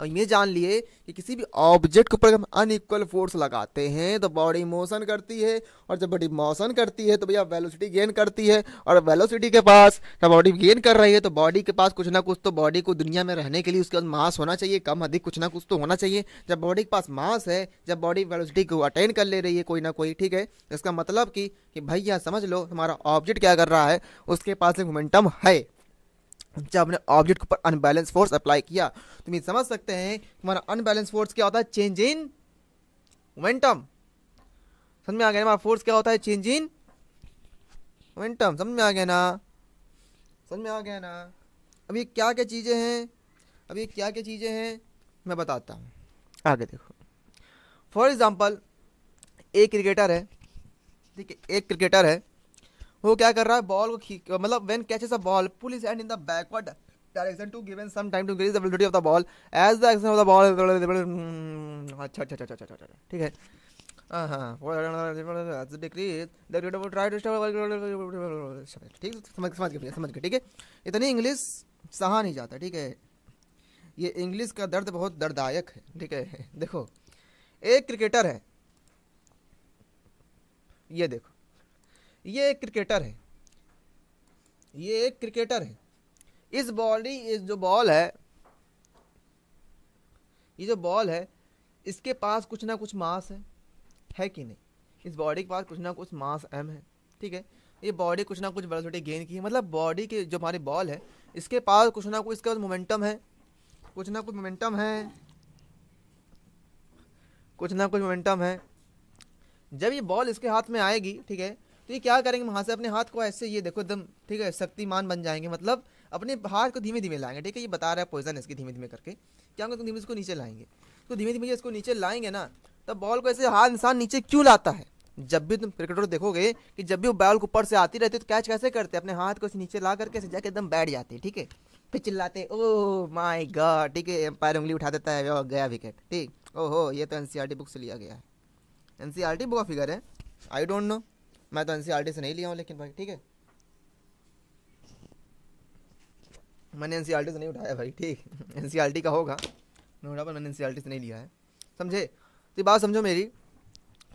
अब ये जान लिए कि किसी भी object के ऊपर हम अनइक्वल फोर्स लगाते हैं तो बॉडी मोशन करती है और जब बॉडी मोशन करती है तो भैया वेलोसिटी गेन करती है और वेलोसिटी के पास जब बॉडी गेन कर रही है तो बॉडी के पास कुछ ना कुछ तो बॉडी को दुनिया में रहने के लिए उसके पास मास होना चाहिए कम अधिक कुछ ना कुछ तो होना चाहिए जब बॉडी के पास मास है जब बॉडी वेलोसिटी को अटेंड कर ले रही है कोई ना कोई ठीक है इसका मतलब कि कि भैया समझ लो हमारा ऑब्जेक्ट क्या कर रहा है उसके पास एक मोमेंटम है जब आपने ऑब्जेक्ट के ऊपर अनबैलेंस फोर्स अप्लाई किया तो ये समझ सकते हैं हमारा अनबैलेंस फोर्स क्या होता है चेंज इन मोमेंटम समझ में आ गया ना फोर्स क्या होता है चेंज इन मोमेंटम समझ में आ गया ना समझ में आ गया ना अब ये क्या क्या चीज़ें हैं अब ये क्या क्या चीज़ें हैं मैं बताता हूँ आगे देखो फॉर एग्ज़ाम्पल एक क्रिकेटर है ठीक है एक क्रिकेटर है वो क्या कर रहा है बॉल को मतलब when catches a ball pull is and in the backward direction to given some time to increase the velocity of the ball as the action of the ball अच्छा अच्छा अच्छा अच्छा ठीक है ठीक समझ समझ समझ ठीक है इतनी इंग्लिश सहा नहीं जाता ठीक है ये इंग्लिश का दर्द बहुत दर्दायक है ठीक है देखो एक क्रिकेटर है ये देखो ये एक क्रिकेटर है ये एक क्रिकेटर है इस बॉडी इस जो बॉल है ये जो बॉल है इसके पास कुछ ना कुछ मास है है कि नहीं इस बॉडी के पास कुछ ना कुछ मास एम है ठीक है ये बॉडी कुछ ना कुछ छोटी गेंद की है मतलब बॉडी के जो हमारी बॉल है इसके पास कुछ ना कुछ इसके पास मोमेंटम है कुछ ना कुछ मोमेंटम है कुछ ना कुछ मोमेंटम है जब ये बॉल इसके हाथ में आएगी ठीक है तो ये क्या करेंगे वहाँ से अपने हाथ को ऐसे ये देखो एकदम ठीक है शक्तिमान बन जाएंगे मतलब अपने हाथ को धीमे धीमे लाएंगे ठीक है ये बता रहा है पॉइजन इसकी धीमे धीमे करके क्या होंगे तो धीमे इसको नीचे लाएंगे तो धीमे धीमे इसको नीचे लाएंगे ना तब बॉल को ऐसे हाथ इंसान नीचे क्यों लाता है जब भी तुम क्रिकेटर देखोगे कि जब भी वो बॉल को ऊपर से आती रहती है तो कैच कैसे करते अपने हाथ को नीचे ला करके ऐसे जाके एकदम बैठ जाती है ठीक है फिर चिल्लाते ओ माई गॉड ठीक है एम्पायर उंगली उठा देता है गया विकेट ठीक ओहो ये तो एन बुक e से लिया गया है एन बुक e का फिगर है आई डोंट नो मैं तो एन e से नहीं लिया हूँ लेकिन भाई ठीक है मैंने एन e से नहीं उठाया भाई ठीक एन e का होगा नहीं उठा पर मैंने एन से नहीं लिया है समझे तो बात समझो मेरी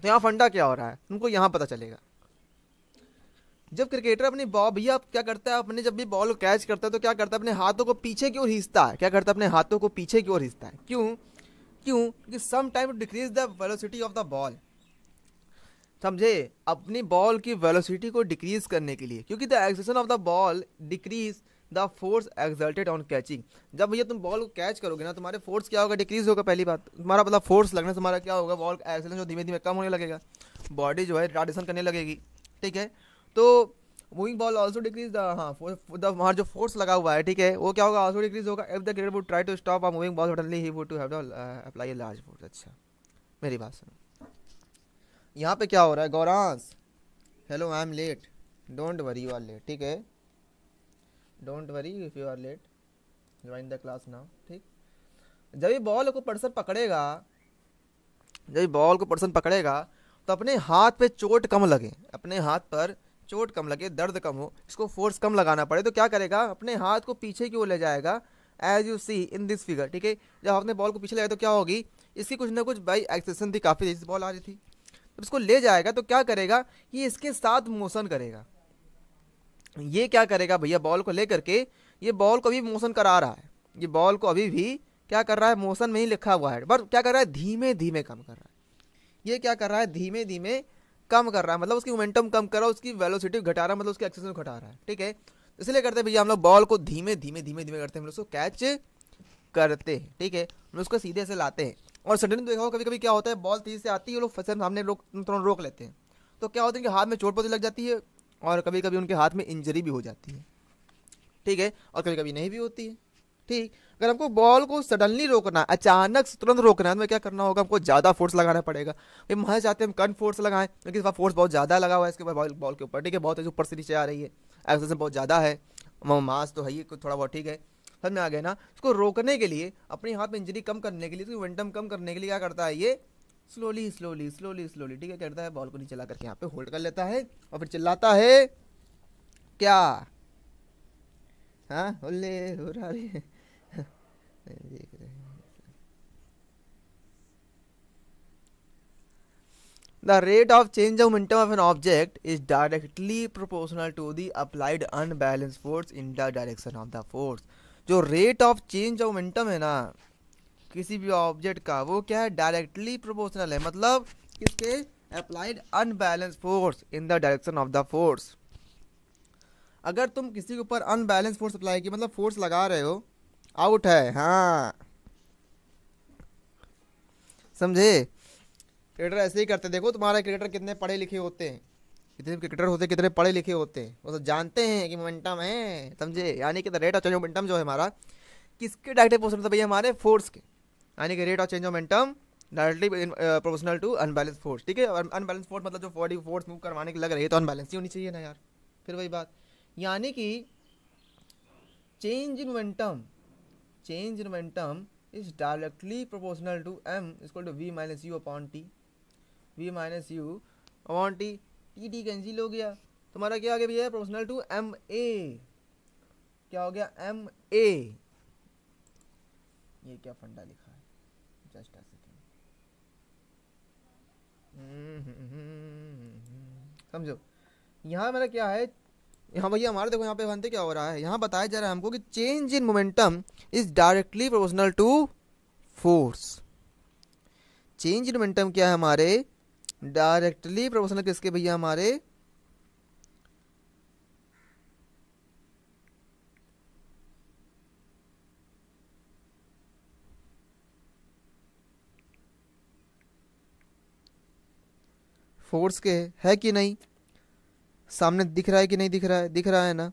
तो यहाँ फंडा क्या हो रहा है तुमको यहाँ पता चलेगा जब क्रिकेटर अपनी बॉल भैया क्या करता है अपने जब भी बॉल को कैच करता है तो क्या करता है अपने हाथों को पीछे की ओर हिंचता है क्या करता है अपने हाथों को पीछे की ओर हिंचता है क्यों क्यों क्योंकि some time decrease the velocity of the ball समझे अपनी बॉल की वेलोसिटी को डिक्रीज करने के लिए क्योंकि the action of the ball decrease the force exerted on catching जब भैया तुम बॉल को कैच करोगे ना तुम्हारे फोर्स क्या होगा डिक्रीज होगा पहली बात तुम्हारा मतलब फोर्स लगने से तुम्हारा क्या होगा बॉल एक्सेशन जो धीमे धीमे कम होने लगेगा बॉडी जो है रिटार्डेशन करने लगेगी ठीक है तो moving ball also decrease the हाँ द जो फोर्स लगा हुआ है ठीक है वो क्या होगा ऑल्सो डिक्रीज होगा if the great would try to stop a moving ball suddenly he would to have apply a large force अच्छा मेरी बात सुनो यहाँ पे क्या हो रहा है Gauransh hello I am late don't worry you are late ठीक है don't worry if you are late join the class now ठीक जब ये बॉल को पर्सन पकड़ेगा जब ये बॉल को पर्सन पकड़ेगा तो अपने हाथ पे चोट कम लगे अपने हाथ पर चोट कम लगे दर्द कम हो इसको फोर्स कम लगाना पड़े तो क्या करेगा अपने हाथ को पीछे की ओर ले जाएगा as you see in this figure ठीक है जब आपने बॉल को पीछे लगाया तो क्या होगी इसकी कुछ ना कुछ बाई एक्सेसन थी काफ़ी जैसी बॉल आ रही थी जब इसको ले जाएगा तो क्या करेगा ये इसके साथ मोशन करेगा ये क्या करेगा भैया बॉल को ले करके ये बॉल को अभी मोशन करा रहा है ये बॉल को अभी भी क्या कर रहा है मोशन में ही लिखा हुआ है बट क्या कर रहा है धीमे धीमे कम कर रहा है ये क्या कर रहा है धीमे धीमे कम कर रहा है मतलब उसकी मोमेंटम कम कर रहा है उसकी वेलोसिटी घटा रहा है मतलब उसकी एक्सेस घटा रहा है ठीक है इसलिए करते हैं भैया हम लोग बॉल को धीमे धीमे धीमे धीमे करते हैं हम लोग उसको कैच करते हैं ठीक है हम लोग उसको सीधे से लाते हैं और सडनली तो देखा हो कभी कभी क्या होता है बॉल तेज़ी से आती है लोग फंसे सामने लोग तुरंत रोक लेते हैं तो क्या होता है कि हाथ में चोट पौधे लग जाती है और कभी कभी उनके हाथ में इंजरी भी हो जाती है ठीक है और कभी कभी नहीं भी होती है ठीक अगर हमको बॉल को सडनली रोकना अचानक तुरंत रोकना है तो क्या करना होगा हमको ज़्यादा फोर्स लगाना पड़ेगा भाई वहाँ चाहते हैं हम कन फोर्स लगाएं क्योंकि इस बार फोर्स बहुत ज़्यादा लगा हुआ है इसके ऊपर बॉल बॉल के ऊपर ठीक है बहुत ऊपर से नीचे आ रही है एक्सरसाइज बहुत ज़्यादा है मास तो है ही थोड़ा बहुत ठीक है समझ में आ गया ना इसको रोकने के लिए अपने हाथ में इंजरी कम करने के लिए इसकी वेंटम कम करने के लिए क्या करता है ये स्लोली स्लोली स्लोली स्लोली ठीक है करता है बॉल को नीचे ला करके यहाँ पे होल्ड कर लेता है और फिर चिल्लाता है क्या हाँ होले हो रहा देख रहे The rate of change of momentum of an object is directly proportional to the applied unbalanced the in the direction of जो rate of change of momentum है ना किसी भी ऑब्जेक्ट का वो क्या है डायरेक्टली प्रोपोर्शनल है मतलब किसके applied unbalance force in the direction of the force अगर तुम किसी के ऊपर अनबैलेंस फोर्स अप्लाई की मतलब फोर्स लगा रहे हो आउट है हाँ समझे क्रिएटर ऐसे ही करते देखो तुम्हारे क्रिएटर कितने पढ़े लिखे होते हैं कितने क्रिकेटर होते कितने पढ़े लिखे होते हैं वो तो जानते हैं कि मोमेंटम है समझे यानी कि रेट ऑफ चेंज मोमेंटम जो है हमारा किसके डायरेक्टली प्रोपोर्शनल था भैया हमारे फोर्स के यानी कि rate of change momentum directly proportional to unbalance force ठीक है अनबैलेंस फोर्स मतलब जो बॉडी फोर्स मूव करवाने की लग रही है तो अनबैलेंस ही होनी चाहिए ना यार फिर वही बात यानी कि change in momentum change in momentum is directly proportional to M is equal to v minus u upon t v minus u upon T T cancel हो गया तुम्हारा क्या हो गया भैया प्रोपोर्शनल टू एम ए क्या हो गया एम ए ये क्या फंडा लिखा है जस्ट अ सेकेंड समझो यहाँ मेरा क्या है यहाँ भैया हमारे देखो यहाँ पे बनते क्या हो रहा है यहाँ बताया जा रहा है हमको कि change in momentum is directly proportional to force change in momentum क्या है हमारे डायरेक्टली प्रोपोर्शनल किसके भैया हमारे फोर्स के है, है कि नहीं सामने दिख रहा है कि नहीं दिख रहा है दिख रहा है ना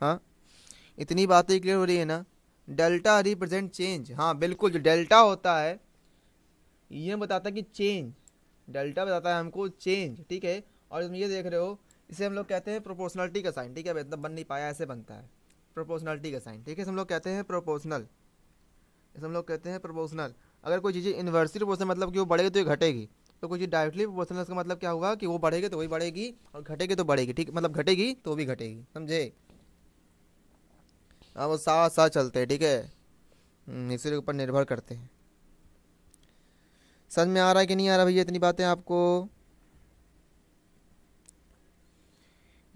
हाँ इतनी बातें क्लियर हो रही है ना डेल्टा रिप्रेजेंट चेंज हाँ बिल्कुल जो डेल्टा होता है ये बताता है कि चेंज डेल्टा बताता है हमको चेंज ठीक है और तुम ये देख रहे हो इसे हम लोग कहते हैं प्रोपोर्शनलिटी का साइन ठीक है इतना बन नहीं पाया ऐसे बनता है प्रोपोर्शनलिटी का साइन ठीक है हम लोग कहते हैं प्रोपोर्शनल इसे हम लोग कहते हैं प्रोपोर्शनल अगर कोई चीज़ इन्वर्सली प्रोपोर्शनल मतलब कि वो बढ़ेगी तो ये घटेगी तो कोई चीज़ डायरेक्टली प्रोपोर्शनल का मतलब क्या होगा कि वो बढ़ेगी तो वही बढ़ेगी और घटेगी तो बढ़ेगी ठीक मतलब घटेगी तो भी घटेगी समझे हाँ वो साथ साथ चलते हैं ठीक है हम्म, इसी के ऊपर निर्भर करते हैं समझ में आ रहा है कि नहीं आ रहा भैया इतनी बातें आपको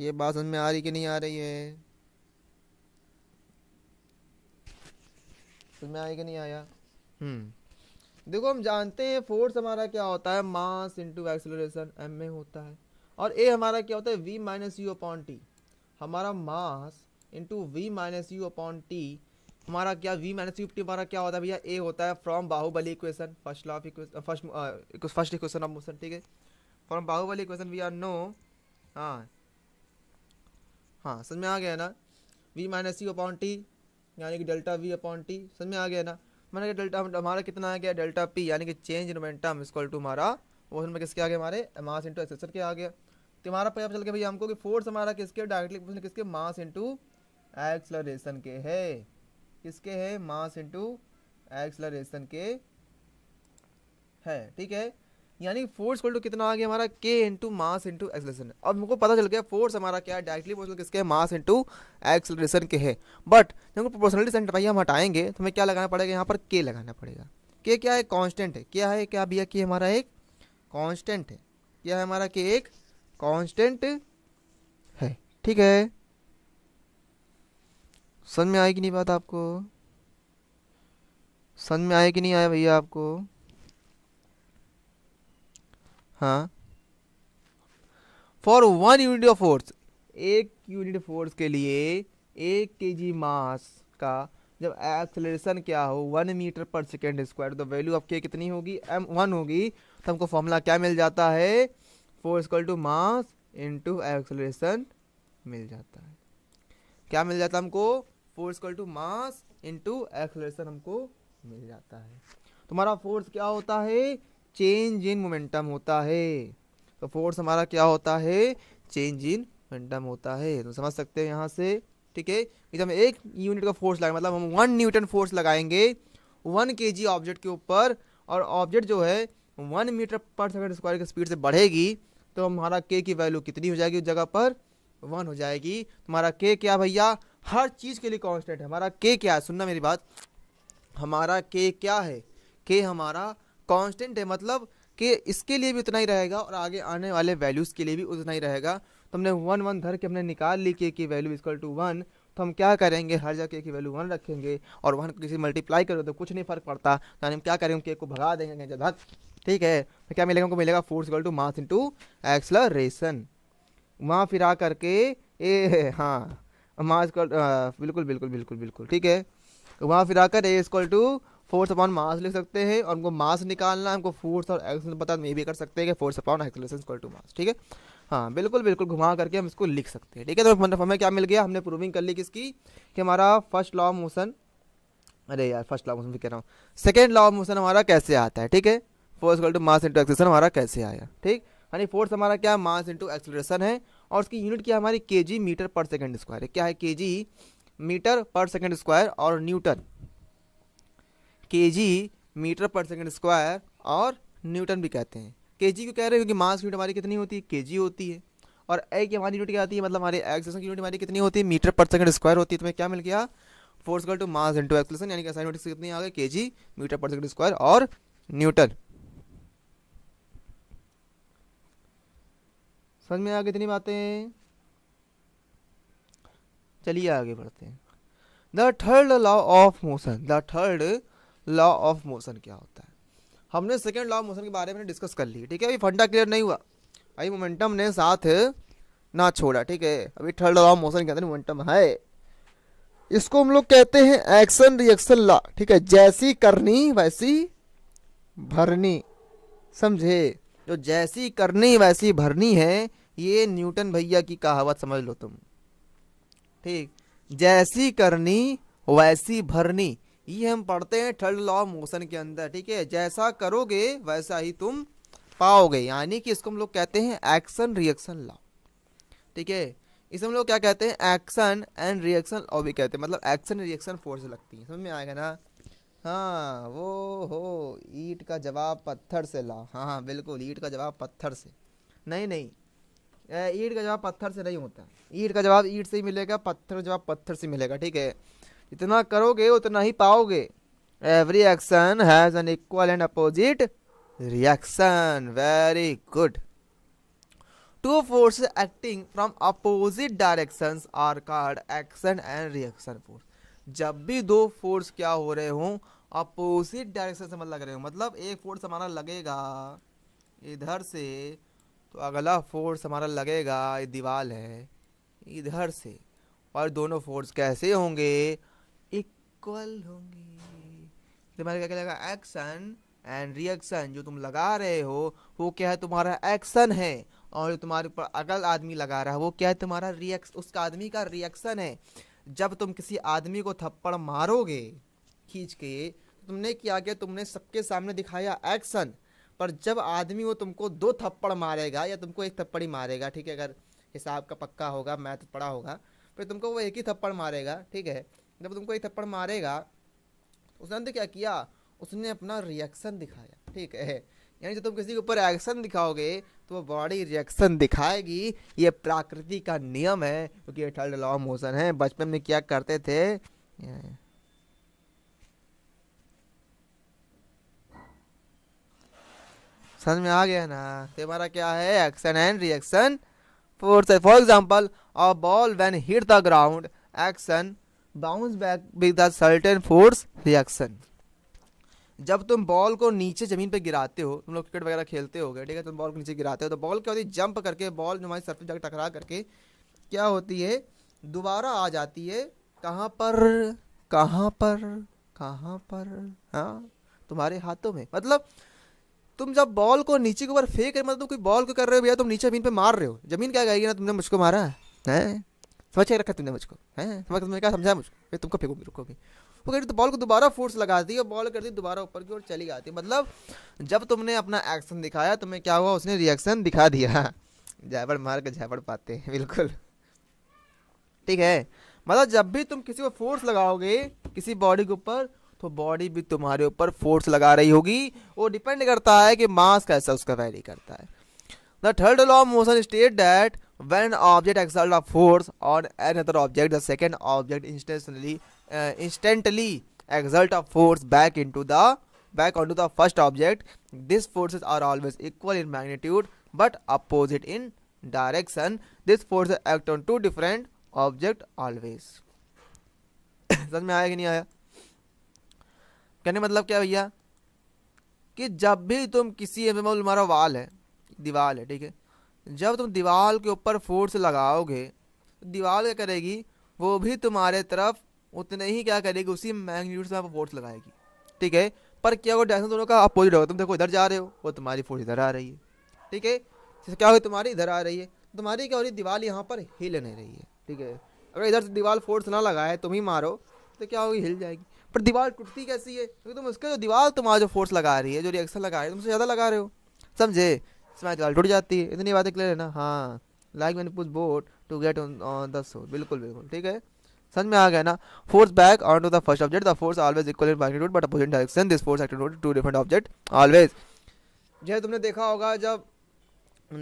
ये बात समझ में आ रही कि नहीं आ रही है समझ में आया कि नहीं आया हम्म। देखो हम जानते हैं फोर्स हमारा क्या होता है mass into acceleration M A होता है और ए हमारा क्या होता है V minus U upon T हमारा mass into V minus U upon T हमारा क्या वी माइनस यू टी हमारा क्या होता है भैया ए होता है from Bahubali equation first law of equation first first equation of motion ठीक है from Bahubali equation we are know हाँ हाँ समझ में आ गया ना V minus U upon T यानी कि डेल्टा वी अपॉन टी समझ में आ गया ना मैंने कहा डेल्टा हमारा कितना आ गया डेल्टा पी यानी कि change in momentum equal to हमारा मोशन में किसके आ गया हमारे मास इंटू एक्सेसर के आ गया तो हमारा पता चल गया भैया हमको कि फोर्स हमारा किसके डायरेक्टली किसके मास इंटू एक्सलरेशन के है किसके है मास इंटू एक्सलरेशन के है ठीक है यानी फोर्स टू कितना आ गया हमारा के इंटू मास इंटू एक्सलेशन अब हमको पता चल गया फोर्स हमारा क्या है डायरेक्टली पोर्सनल किसके है मास इंटू एक्सलेशन के है बट जब हमको प्रोपोर्शनलिटी सेंट भाई हम हटाएंगे तो हमें क्या लगाना पड़ेगा यहाँ पर के लगाना पड़ेगा के क्या है कॉन्स्टेंट है क्या है क्या भैया कि हमारा एक कॉन्स्टेंट है क्या है हमारा के एक कॉन्स्टेंट है ठीक है समझ में आएगी नहीं बात आपको समझ में आएगी नहीं आया भैया आपको हाँ for one unit of force एक यूनिट फोर्स के लिए एक के जी मास का जब एक्सलेशन क्या हो one metre per second square तो वैल्यू आपके कितनी होगी एम वन होगी तो हमको फॉर्मूला क्या मिल जाता है force equal to mass into acceleration मिल जाता है क्या मिल जाता हमको फोर्स कल टू मास इंटू एक्सलेशन हमको मिल जाता है तुम्हारा फोर्स क्या होता है चेंज इन मोमेंटम होता है तो फोर्स हमारा क्या होता है चेंज इन मोमेंटम होता है तुम समझ सकते हो यहाँ से ठीक है जब हम एक यूनिट का फोर्स लगाए मतलब हम वन न्यूटन फोर्स लगाएंगे वन के जी ऑब्जेक्ट के ऊपर और ऑब्जेक्ट जो है one metre per second square की स्पीड से बढ़ेगी तो हमारा के की वैल्यू कितनी हो जाएगी उस जगह पर वन हो जाएगी तुम्हारा के क्या भैया हर चीज़ के लिए कांस्टेंट है हमारा के क्या है सुनना मेरी बात हमारा के क्या है के हमारा कांस्टेंट है मतलब कि इसके लिए भी उतना ही रहेगा और आगे आने वाले वैल्यूज़ के लिए भी उतना ही रहेगा तो हमने वन वन धर के हमने निकाल ली के की वैल्यू इजकल टू वन तो हम क्या करेंगे हर जगह की वैल्यू वन रखेंगे और वन किसी मल्टीप्लाई करो तो कुछ नहीं फर्क पड़ता यानी तो हम क्या करेंगे केक को भगा देंगे जब ठीक है तो क्या मिलेगा हमको मिलेगा force equal to mass into acceleration वहाँ फिर आ करके ए हाँ मास इक्वल बिल्कुल बिल्कुल बिल्कुल बिल्कुल ठीक है तो वहाँ फिर आकर A equal to force upon mass लिख सकते हैं और उनको मास निकालना हमको फोर्स और एक्सलेशन पता ये भी कर सकते हैं कि force upon acceleration equal to mass ठीक है हाँ बिल्कुल बिल्कुल घुमा करके हम इसको लिख सकते हैं ठीक है तो मतलब हमें क्या मिल गया हमने प्रूविंग कर ली किसकी कि हमारा फर्स्ट लॉ ऑफ मोशन अरे यार फर्स्ट लॉ ऑफ मोशन कह रहा हूँ सेकेंड लॉ ऑफ मोशन हमारा कैसे आता है ठीक है force equal to mass into acceleration हमारा कैसे आया ठीक यानी फोर्स हमारा क्या मास इंटू एक्सलेशन है और उसकी यूनिट क्या हमारी K G metre per second square है क्या है K G metre per second square और newton K G metre per second square और न्यूटन भी कहते हैं के जी को कह रहे हैं क्योंकि मास की यूनिट हमारी कितनी होती है के जी होती है और ए की हमारी यूनिट क्या होती है मतलब हमारे एक्सेलेशन की यूनिट हमारी कितनी होती है मीटर पर सेकंड स्क्वायर होती है तो मैं क्या मिल गया force to mass into acceleration यानी कि असाइनमेंट कितनी आ गई K G metre per second square और न्यूटन समझ में आ गई इतनी बातें चलिए आगे बढ़ते हैं the third law of motion the third law of motion क्या होता है हमने सेकेंड लॉ ऑफ मोशन के बारे में डिस्कस कर ली ठीक है अभी फंडा क्लियर नहीं हुआ अभी मोमेंटम ने साथ ना छोड़ा ठीक है अभी थर्ड लॉ ऑफ मोशन के अंदर मोमेंटम है इसको हम लोग कहते हैं एक्शन रिएक्शन लॉ ठीक है जैसी करनी वैसी भरनी समझे जो जैसी करनी वैसी भरनी है ये न्यूटन भैया की कहावत समझ लो तुम ठीक जैसी करनी वैसी भरनी ये हम पढ़ते हैं थर्ड लॉ ऑफ मोशन के अंदर ठीक है जैसा करोगे वैसा ही तुम पाओगे यानी कि इसको हम लोग कहते हैं एक्शन रिएक्शन लॉ ठीक है इसे हम लोग क्या कहते हैं एक्शन एंड रिएक्शन लॉ भी कहते हैं मतलब एक्शन रिएक्शन फोर्स लगती है समझ में आएगा ना हाँ वो हो ईट का जवाब पत्थर से ला हाँ हाँ बिल्कुल ईट का जवाब पत्थर से नहीं नहीं ईट का जवाब पत्थर से नहीं होता ईट का जवाब ईट से ही मिलेगा पत्थर का जवाब पत्थर से मिलेगा ठीक है जितना करोगे उतना ही पाओगे every action has an equal and opposite reaction very good two force acting from opposite directions are called action and reaction force जब भी दो फोर्स क्या हो रहे हों अपोजिट डायरेक्शन से मतलब लग रहे हो मतलब एक फोर्स हमारा लगेगा इधर से तो अगला फोर्स हमारा लगेगा ये दीवार है इधर से और दोनों फोर्स कैसे होंगे इक्वल होंगे तुम्हारे क्या क्या एक्शन एंड रिएक्शन जो तुम लगा रहे हो वो क्या है तुम्हारा एक्शन है और जो तुम्हारे ऊपर अगल आदमी लगा रहा है वो क्या है तुम्हारा रिएक्स उसका आदमी का रिएक्शन है जब तुम किसी आदमी को थप्पड़ मारोगे खींच के तो तुमने क्या किया तुमने सबके सामने दिखाया एक्शन पर जब आदमी वो तुमको दो थप्पड़ मारेगा या तुमको एक थप्पड़ ही मारेगा ठीक है अगर हिसाब का पक्का होगा मैथ पड़ा होगा फिर तुमको वो एक ही थप्पड़ मारेगा ठीक है जब तुमको एक थप्पड़ मारेगा उसने तो क्या किया उसने अपना रिएक्शन दिखाया ठीक है यानी जब तुम किसी के ऊपर एक्शन दिखाओगे तो बॉडी रिएक्शन दिखाएगी ये प्रकृति का नियम है क्योंकि तो ये थर्ड लॉ मोशन है बचपन में क्या करते थे समझ में आ गया ना तो हमारा क्या है action and reaction force for example a ball when hit the ground action bounce back with the certain force reaction जब तुम बॉल को नीचे ज़मीन पे गिराते हो तुम लोग क्रिकेट वगैरह खेलते हो गए ठीक है तुम बॉल को नीचे गिराते हो तो बॉल क्या होती है जंप करके बॉल हमारी सरफेस जाकर टकरा करके क्या होती है दोबारा आ जाती है कहाँ पर कहाँ पर कहाँ पर हाँ तुम्हारे हाथों में मतलब तुम जब बॉल को नीचे के ऊपर फेंक रहे मतलब तुम कोई बॉल को कर रहे हो भैया तुम नीचे जमीन पे मार रहे हो जमीन क्या कहेगी ना तुमने मुझको मारा है समझ के रखा तुमने मुझको है समझ तुमने क्या समझा मुझको तुमको फेंको रुको भी वो कहती तो बॉल को दोबारा फोर्स लगाती है और बॉल करती दोबारा ऊपर की ओर चली जाती मतलब जब तुमने अपना एक्शन दिखाया तुम्हें क्या हुआ उसने रिएक्शन दिखा दिया झापड़ (laughs) मार के झापड़ पाते हैं बिल्कुल ठीक है मतलब जब भी तुम किसी को फोर्स लगाओगे किसी बॉडी के ऊपर तो बॉडी भी तुम्हारे ऊपर फोर्स लगा रही होगी वो डिपेंड करता है कि मास कैसा उसका वैरी करता है the third law of motion state that when an object exerts a force on another object the second object instantly uh, instantly exerts a force back into the back onto the first object these forces are always equal in magnitude but opposite in direction these forces act on two different object always समझ में आया कि नहीं आया कहने मतलब क्या भैया कि जब भी तुम किसी मतलब तुम्हारा वाल है दीवाल है ठीक है जब तुम दीवार के ऊपर फोर्स लगाओगे तो दीवार क्या करेगी वो भी तुम्हारे तरफ उतने ही क्या करेगी उसी मैग्नीट्यूड से फोर्स लगाएगी ठीक है पर क्या होगा डायरेक्शन दोनों का अपोजिट होगा तुम देखो इधर जा रहे हो वो तुम्हारी फोर्स इधर आ रही है ठीक है जैसे क्या होगी तुम्हारी इधर आ रही है तुम्हारी क्या हो रही दीवार यहाँ पर हिल नहीं रही है ठीक है अगर इधर से दीवार फोर्स ना लगाए तुम ही मारो तो क्या होगी हिल जाएगी पर दीवार टूटती कैसी है क्योंकि तुम उसके जो दीवार तुम्हारा जो फोर्स लगा रही है जो रिएक्शन लगा रही है तुमसे ज़्यादा लगा रहे हो समझे स्मैच लाल टूट जाती है इतनी बातें क्लियर है ना हाँ लाइक मैंने push boat to get on the sole बिल्कुल बिल्कुल ठीक है समझ में आ गया ना force back on to the first object the force always equal in magnitude but opposite direction this force act to different object always जैसे तुमने देखा होगा जब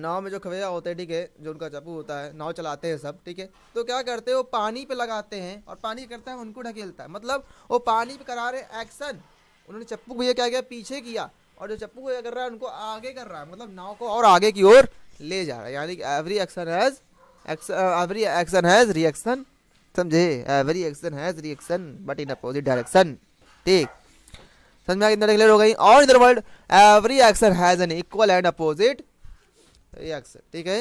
नाव में जो खवैया होते हैं ठीक है जो उनका चप्पू होता है नाव चलाते हैं सब ठीक है तो क्या करते हैं वो पानी पे लगाते हैं और पानी करता है उनको ढकेलता है मतलब वो पानी पे करा रहे एक्शन उन्होंने चप्पू भैया क्या किया पीछे किया और जो चप्पू को कर रहा है उनको आगे कर रहा है मतलब नाव को और आगे की ओर ले जा रहा है यानी कि every action has every action has reaction समझे every action has reaction but in opposite direction ठीक समझ में इधर क्लियर हो गई और इधर world every action has an equal and opposite reaction ठीक है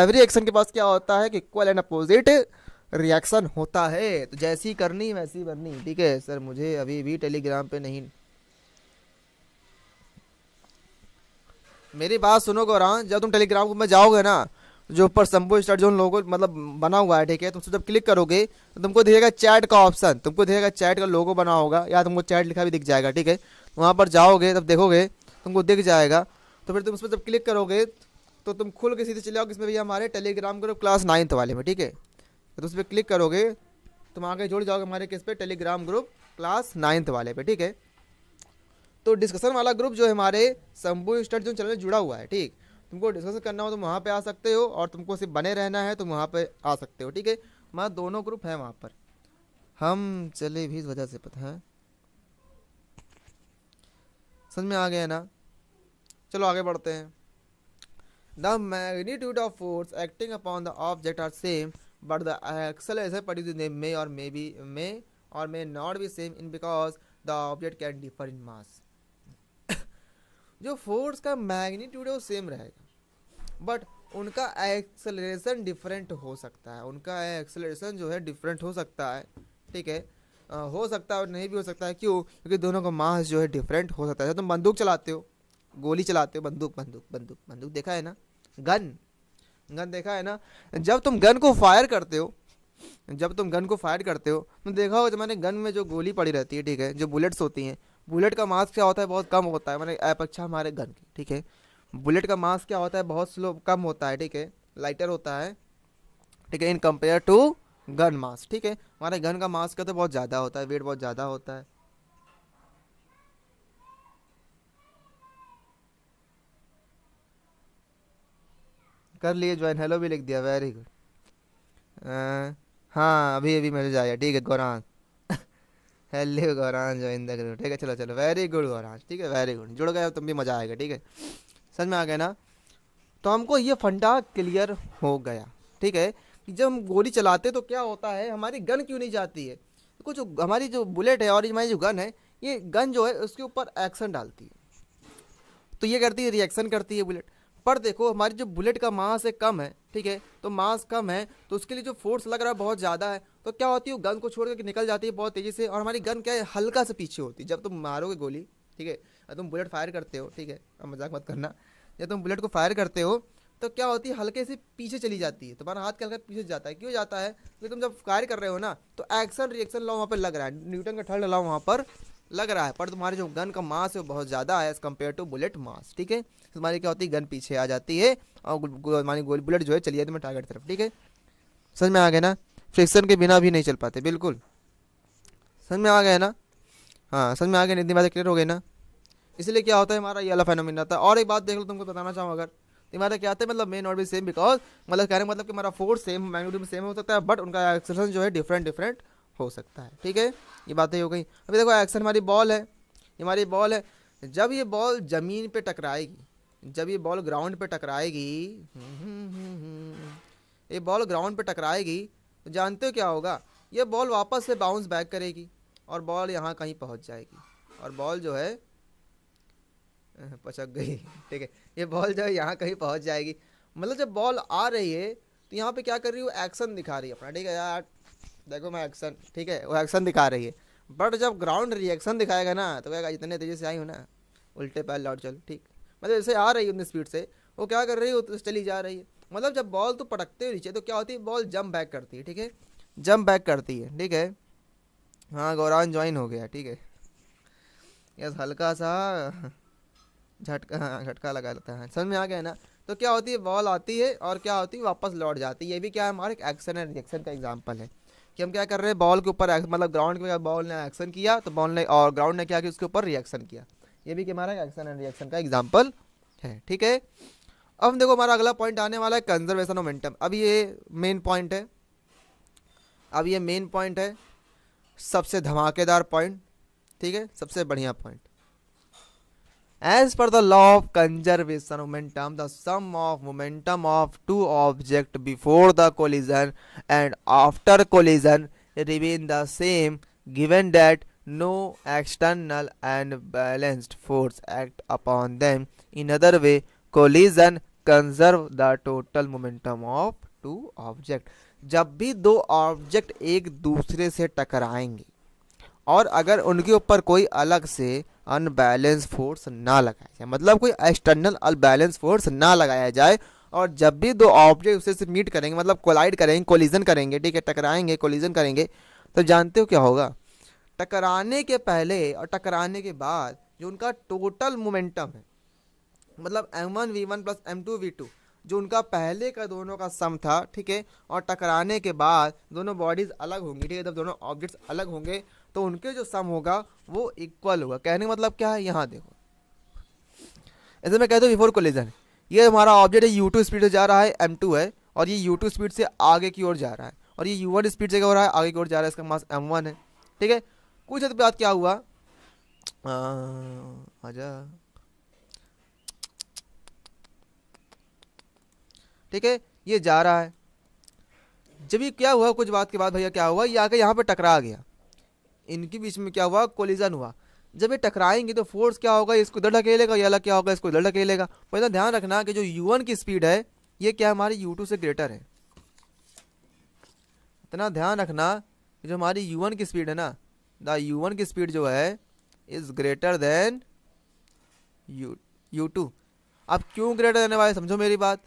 एवरी एक्शन के पास क्या होता है कि इक्वल एंड अपोजिट रिएक्शन होता है तो जैसी करनी वैसी बननी ठीक है सर मुझे अभी भी टेलीग्राम पे नहीं मेरी बात सुनो गौरान जब तुम टेलीग्राम ग्रुप में जाओगे ना जो ऊपर शंभू स्टार्ट जो उन लोगों मतलब बना हुआ है ठीक है तुमसे जब क्लिक करोगे तो तुमको दिखेगा चैट का ऑप्शन तुमको दिखेगा चैट का लोगो बना होगा या तुमको चैट लिखा भी दिख जाएगा ठीक है वहाँ पर जाओगे तब देखोगे तुमको दिख जाएगा तो फिर तुम उस पर जब क्लिक करोगे तो तुम खुल के सीधे चले जाओगे इसमें भैया हमारे टेलीग्राम ग्रुप क्लास नाइन्थ वाले में ठीक है तो उस पर क्लिक करोगे तुम आगे जुड़ जाओगे हमारे किस पर टेलीग्राम ग्रुप क्लास नाइन्थ वाले पे ठीक है तो डिस्कशन वाला ग्रुप जो है हमारे शंभू स्टडी जो चैनल जुड़ा हुआ है ठीक तुमको डिस्कशन करना हो तो वहाँ पे आ सकते हो और तुमको सिर्फ बने रहना है तो वहाँ पे आ सकते हो ठीक है हमारा दोनों ग्रुप है वहाँ पर हम चले भी इस वजह से पता है समझ में आ गया ना चलो आगे बढ़ते हैं the magnitude of force acting upon the object are same but the acceleration produce may और मे बी मे और may not be same in because the object can differ in mass जो फोर्स का magnitude है वो same रहेगा but उनका acceleration different हो सकता है उनका एक्सेलरेशन जो है डिफरेंट हो सकता है ठीक है आ, हो सकता है और नहीं भी हो सकता है क्यों क्योंकि दोनों का मास जो है डिफरेंट हो सकता है तुम बंदूक चलाते हो गोली चलाते हो बंदूक बंदूक बंदूक बंदूक देखा है ना गन गन देखा है ना जब तुम गन को फायर करते हो जब तुम गन को फायर करते हो तो देखा हो जब मैंने गन में जो गोली पड़ी रहती है ठीक है जो बुलेट्स होती हैं बुलेट का मास क्या होता है बहुत कम होता है मैंने अपेक्षा हमारे गन की ठीक है बुलेट का मास क्या होता है बहुत स्लो कम होता है ठीक है लाइटर होता है ठीक है in compare to gun mass ठीक है हमारे गन का मास का तो बहुत ज़्यादा होता है वेट बहुत ज़्यादा होता है कर लिए ज्वाइन हेलो भी लिख दिया वेरी गुड हाँ अभी अभी मिल जाएगा ठीक है गौरान हेलो गौरान जो द ग्रुप ठीक है चलो चलो वेरी गुड गौरान ठीक है वेरी गुड जुड़ गए तुम भी मज़ा आएगा ठीक है समझ में आ गया ना तो हमको ये फंडा क्लियर हो गया ठीक है कि जब हम गोली चलाते तो क्या होता है हमारी गन क्यों नहीं जाती है तो कुछ हमारी जो बुलेट है और हमारी जो गन है ये गन जो है उसके ऊपर एक्शन डालती है तो ये करती है रिएक्शन करती है बुलेट पर देखो हमारी जो बुलेट का मास है कम है ठीक है तो मास कम है तो उसके लिए जो फोर्स लग रहा है बहुत ज़्यादा है तो क्या होती है वो गन को छोड़ करके निकल जाती है बहुत तेज़ी से और हमारी गन क्या है हल्का से पीछे होती है जब तुम मारोगे गोली ठीक है तुम बुलेट फायर करते हो ठीक है अब मजाक मत करना जब तुम बुलेट को फायर करते हो तो क्या होती है हल्के से पीछे चली जाती है तुम्हारा हाथ हल्का पीछे जाता है क्यों जाता है क्योंकि तुम जब फायर कर रहे हो ना तो एक्शन रिएक्शन लॉ वहाँ पर लग रहा है न्यूटन का ठंड लॉ वहाँ पर लग रहा है पर तुम्हारे जो गन का मास है वो बहुत ज़्यादा है as compare to bullet mass ठीक है तुम्हारी क्या होती है गन पीछे आ जाती है और हमारी बुलेट जो है चली जाती है टारगेट तरफ ठीक है समझ में आ गया ना फ्रिक्शन के बिना भी नहीं चल पाते बिल्कुल समझ में आ गया ना हाँ समझ में आ गया इतनी बातें क्लियर हो गई ना इसलिए क्या होता है हमारा ये वाला फेनोमिन आता है और एक बात देख लो तुमको बताना चाहूँ अगर हमारा क्या आता है मतलब मेन नॉट भी सेम बिकॉज मतलब कह रहे हैं मतलब कि हमारा फोर्स सेम मैग्नीट्यूड में सेम हो सकता है बट उनका एक्सलेशन जो है डिफरेंट डिफरेंट हो सकता है ठीक है ये बातें हो गई अभी देखो एक्शन हमारी बॉल है हमारी बॉल है जब ये बॉल ज़मीन पे टकराएगी जब ये बॉल ग्राउंड पे टकराएगी हम्म, हम्म, हम्म, ये बॉल ग्राउंड पे टकराएगी तो जानते हो क्या होगा ये बॉल वापस से बाउंस बैक करेगी और बॉल यहाँ कहीं पहुँच जाएगी और बॉल जो है पचक गई (laughs) ठीक है ये बॉल जो है यहाँ कहीं पहुँच जाएगी मतलब जब बॉल आ रही है तो यहाँ पे क्या कर रही है वो एक्शन दिखा रही है अपना ठीक है यार देखो मैं एक्शन ठीक है वो एक्शन दिखा रही है बट जब ग्राउंड रिएक्शन दिखाएगा ना तो कहेगा इतने तेज़ी से आई हूँ ना उल्टे पैर लौट चल ठीक मतलब जैसे आ रही है उतनी स्पीड से वो क्या कर रही है वो तो चली जा रही है मतलब जब बॉल तो पटकते हो नीचे तो क्या होती है बॉल जंप बैक करती है ठीक है जंप बैक करती है ठीक है हाँ गौरान ज्वाइन हो गया ठीक है यस हल्का सा झटका हाँ झटका लगा लेता है समझ में आ गया ना तो क्या होती है बॉल आती है और क्या होती है वापस लौट जाती है ये भी क्या है हमारे एक्शन एंड रिएक्शन का एग्जाम्पल है कि हम क्या कर रहे हैं बॉल के ऊपर मतलब ग्राउंड के बॉल ने एक्शन किया तो बॉल ने और ग्राउंड ने क्या किया उसके ऊपर रिएक्शन किया ये भी कि हमारा एक्शन एंड रिएक्शन का एग्जाम्पल है ठीक है अब देखो हमारा अगला पॉइंट आने वाला है कंजर्वेशन मोमेंटम अब ये मेन पॉइंट है अब ये मेन पॉइंट है सबसे धमाकेदार पॉइंट ठीक है सबसे बढ़िया point as per the law of conservation momentum the sum of momentum of two object before the collision and after collision remain the same given that no external and balanced force act upon them in other way collision conserve the total momentum of two object जब भी दो object एक दूसरे से टकराएंगे और अगर उनके ऊपर कोई अलग से अनबैलेंस फोर्स ना लगाया जाए मतलब कोई एक्सटर्नल अनबैलेंस फोर्स ना लगाया जाए और जब भी दो ऑब्जेक्ट उससे से मीट करेंगे मतलब कोलाइड करेंगे कोलिजन करेंगे ठीक है टकराएंगे कोलिजन करेंगे तो जानते हो क्या होगा टकराने के पहले और टकराने के बाद जो उनका टोटल मोमेंटम है मतलब M one V one plus M two V two जो उनका पहले का दोनों का सम था ठीक है और टकराने के बाद दोनों बॉडीज़ अलग होंगी ठीक है जब दोनों ऑब्जेक्ट्स अलग होंगे तो उनके जो सम होगा वो इक्वल होगा कहने का मतलब क्या है यहाँ देखो ऐसे मैं कहता हूँ बिफोर कोलिजन ये हमारा ऑब्जेक्ट है यू टू स्पीड से जा रहा है एम टू है और ये यू टू स्पीड से आगे की ओर जा रहा है और ये यू वन स्पीड से क्या हो रहा है आगे की ओर जा रहा है इसका मास एम वन है ठीक है कुछ हद बाद क्या हुआ जा ठीक है ये जा रहा है जब ये क्या हुआ कुछ बात के बाद भैया क्या हुआ ये आके यहाँ पर टकरा गया इनके बीच में क्या हुआ कोलिजन हुआ जब ये टकराएंगे तो फोर्स क्या होगा इसको इधर ढकेलेगा या क्या होगा इसको इधर ढकेलेगा इतना ध्यान रखना कि जो यू की स्पीड है ये क्या हमारी यू से ग्रेटर है इतना ध्यान रखना कि जो हमारी यू की स्पीड है ना द यू की स्पीड जो है is greater than U U two अब क्यों ग्रेटर देने वाले समझो मेरी बात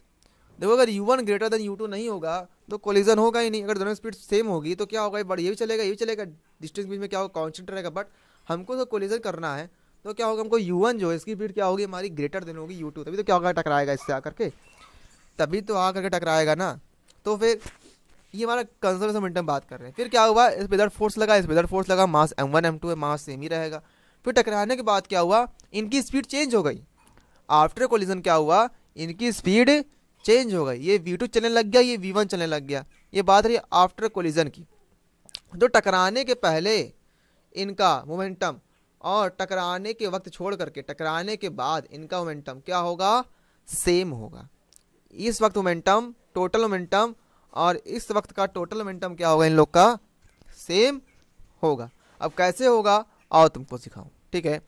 देखो अगर U one greater than U two नहीं होगा तो कोलिजन होगा ही नहीं अगर दोनों स्पीड सेम होगी तो क्या होगा ये बढ़ ये भी चलेगा ये भी चलेगा डिस्टेंस बीच में क्या होगा कॉन्सेंट रहेगा बट हमको तो कोलिजन करना है तो क्या होगा हमको यू वन जो है इसकी स्पीड क्या होगी हमारी ग्रेटर देन होगी यू टू तभी तो क्या होगा टकराएगा इससे आकर के तभी तो आ करके टकराएगा ना तो फिर ये हमारा कंजर्व मोमेंटम बात कर रहे हैं फिर क्या हुआ इस वेदर फोर्स लगा इस वेदर फोर्स लगा mass M one M two है मास सेम ही रहेगा फिर टकराने के बाद क्या हुआ इनकी स्पीड चेंज हो गई आफ्टर कोलिजन क्या हुआ इनकी स्पीड चेंज हो गई ये V2 चलने लग गया ये V1 चलने लग गया ये बात रही आफ्टर कोलिजन की तो टकराने के पहले इनका मोमेंटम और टकराने के वक्त छोड़ करके टकराने के बाद इनका मोमेंटम क्या होगा सेम होगा इस वक्त मोमेंटम टोटल मोमेंटम और इस वक्त का टोटल मोमेंटम क्या होगा इन लोग का सेम होगा अब कैसे होगा आओ तुमको सिखाऊं ठीक है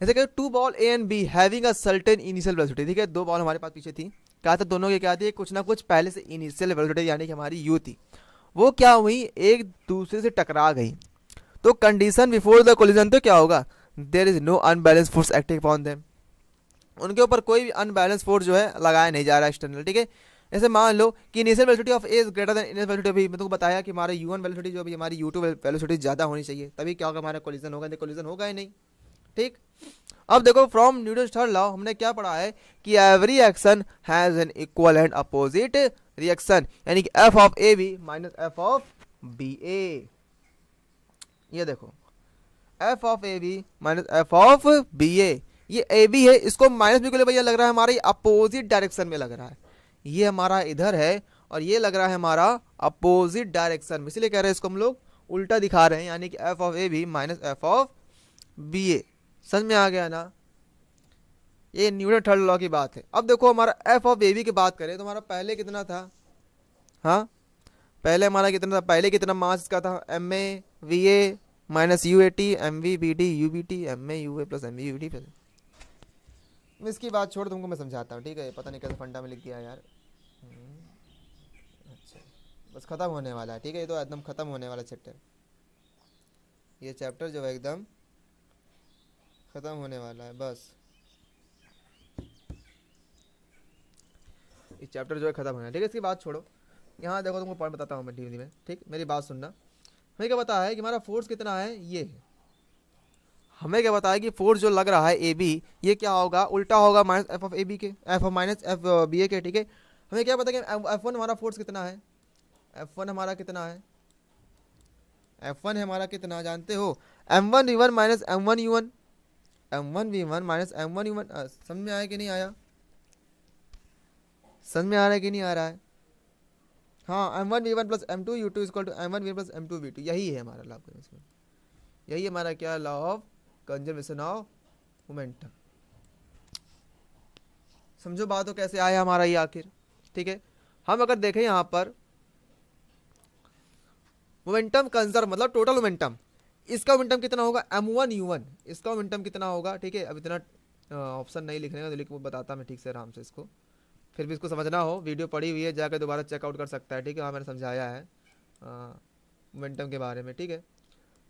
जैसे कि two ball A and B having a certain initial velocity ठीक है दो बॉल हमारे पास पीछे थी क्या था दोनों के क्या थी कुछ ना कुछ पहले से इनिशियल वेलोसिटी यानी कि हमारी यू थी वो क्या हुई एक दूसरे से टकरा गई तो कंडीशन बिफोर द कोलिजन तो क्या होगा there is no unbalance force active upon them उनके ऊपर कोई भी अनबैलेंस फोर्स जो है लगाया नहीं जा रहा है एक्सटर्नल ठीक है ऐसे मान लो कि initial velocity of A is greater than initial velocity अभी मैं तुमको बताया कि हमारे यू वन वेलोसिटी जो अभी हमारी यू टू वेलोसिटी ज़्यादा होनी चाहिए तभी क्या होगा हमारा कोलिजन होगा कोलिजन तो होगा ही नहीं ठीक अब देखो फ्रॉम न्यूटन थर्ड लॉ हमने क्या पढ़ा है कि every action has an equal and opposite reaction यानी कि F of A B minus F of B A ये देखो F of A B minus F of B A ये ए बी है इसको माइनस बी को ले भैया लग रहा है हमारे अपोजिट डायरेक्शन में लग रहा है ये हमारा इधर है और ये लग रहा है हमारा अपोजिट डायरेक्शन में इसलिए कह रहे हैं इसको हम लोग उल्टा दिखा रहे हैं यानी कि एफ ऑफ ए भी minus F of B A समझ में आ गया ना ये न्यूटन थर्ड लॉ की बात है अब देखो हमारा एफ ऑफ बेबी की बात करें तो हमारा पहले कितना था हाँ पहले हमारा कितना था पहले कितना मास का था M A V A minus U A T M V B D U B T M A U A plus M V U D plus मैं इसकी बात छोड़ तुमको मैं समझाता हूँ ठीक है पता नहीं कैसे फंडा में लिख दिया यार हम्म, अच्छा बस ख़त्म होने वाला है ठीक है ये तो एकदम ख़त्म होने वाला चैप्टर ये चैप्टर जो है एकदम ख़त्म होने वाला है बस इस चैप्टर जो है ख़त्म होना है ठीक है इसकी बात छोड़ो यहाँ देखो तुमको पॉइंट बताता हूँ मैं धीरे धीरे ठीक मेरी बात सुनना हमें क्या बताया है कि हमारा फोर्स कितना है ये है हमें क्या बताया कि फोर्स जो लग रहा है ए बी ये क्या होगा उल्टा होगा minus F of A B के F of minus F B A के ठीक है हमें क्या पता कि एफ वन हमारा फोर्स कितना है एफ वन हमारा कितना है एफ वन हमारा कितना जानते हो M one U one minus M one U one M one V one minus M one U one समझ में आया कि नहीं आया समझ में आ रहा है कि नहीं आ रहा है हाँ M one V one plus M two U two equal to M one V plus M two V two यही है हमारा लॉ ऑफ कंजर्वेशन यही हमारा क्या law of conservation of momentum समझो बात हो तो कैसे आया हमारा ये आखिर ठीक है हम अगर देखें यहाँ पर मोमेंटम कंजर्व मतलब टोटल मोमेंटम इसका मोमेंटम कितना होगा एम वन यू वन इसका मोमेंटम कितना होगा ठीक है अब इतना ऑप्शन नहीं लिखने का तो लेकिन बताता मैं ठीक से आराम से इसको फिर भी इसको समझना हो वीडियो पड़ी हुई है जाकर दोबारा चेकआउट कर सकता है ठीक है वहाँ मैंने समझाया है मोमेंटम के बारे में ठीक है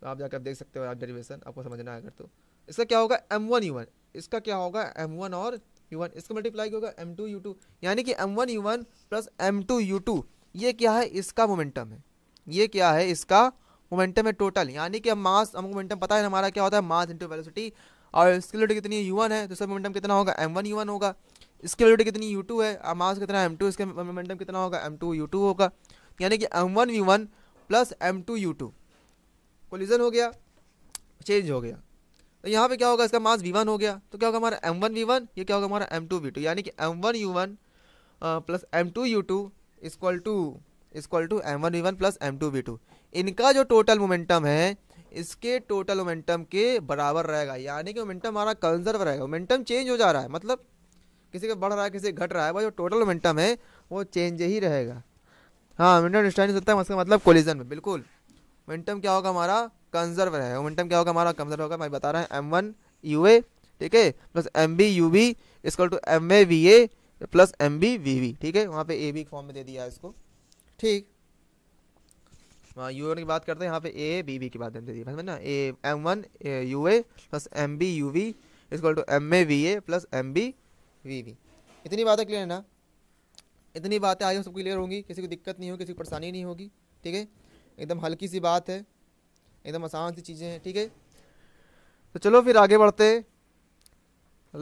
तो आप जाकर आप देख सकते हो आप डेरिवेशन आपको समझना है अगर तो इसका क्या होगा एम वन यू वन इसका क्या होगा एम वन और यू वन इसका मल्टीप्लाई होगा एम टू यू टू यानी कि M one U one plus M two U two ये क्या है इसका मोमेंटम है ये क्या है इसका मोमेंटम है टोटल यानी कि मास हम मोमेंटम पता है हमारा क्या होता है मास इंटू वेलोसिटी और इसकी स्केलोरिटी कितनी यू वन है तो सर मोमेंटम कितना होगा एम वन यू वन होगा स्केलोरिटी कितनी यू टू है मास कितना एम टू इसके मोमेंटम कितना होगा एम टू यू टू होगा यानी कि M one U one plus M two U two collision हो गया चेंज हो गया तो यहाँ पे क्या होगा इसका मास वी वन हो गया तो क्या होगा हमारा एम वन वी वन ये क्या होगा हमारा एम टू वी टू यानी कि M one U one plus M two U two equal to equal to M one V one plus M two V two इनका जो टोटल मोमेंटम है इसके टोटल मोमेंटम के बराबर रहेगा यानी कि मोमेंटम हमारा कंजर्व रहेगा मोमेंटम चेंज हो जा रहा है मतलब किसी का बढ़ रहा है किसी घट रहा है वह जो टोटल मोमेंटम है वो चेंज ही रहेगा हाँ मोमेंटम डिस्टर्ब नहीं सकता उसका मतलब कोलिजन में बिल्कुल मोमेंटम क्या होगा हमारा कंजर्व रहेगा मोमेंटम क्या होगा हमारा कंजर्व होगा मैं बता रहा हूँ एम वन यू ए ठीक है plus M B U B equal to M A V A plus M B V V ठीक है वहाँ पे ए बी फॉर्म में दे दिया इसको ठीक यू हाँ, एन की बात करते हैं यहाँ पे ए बी बी की बात दे दी ना A M one U A plus M B U V equal to M A V A plus M B V V इतनी बातें क्लियर है ना इतनी बातें हम सबको क्लियर होंगी किसी को दिक्कत नहीं होगी किसी को परेशानी नहीं होगी ठीक है एकदम हल्की सी बात है एकदम आसान सी चीज़ें हैं ठीक है तो चलो फिर आगे बढ़ते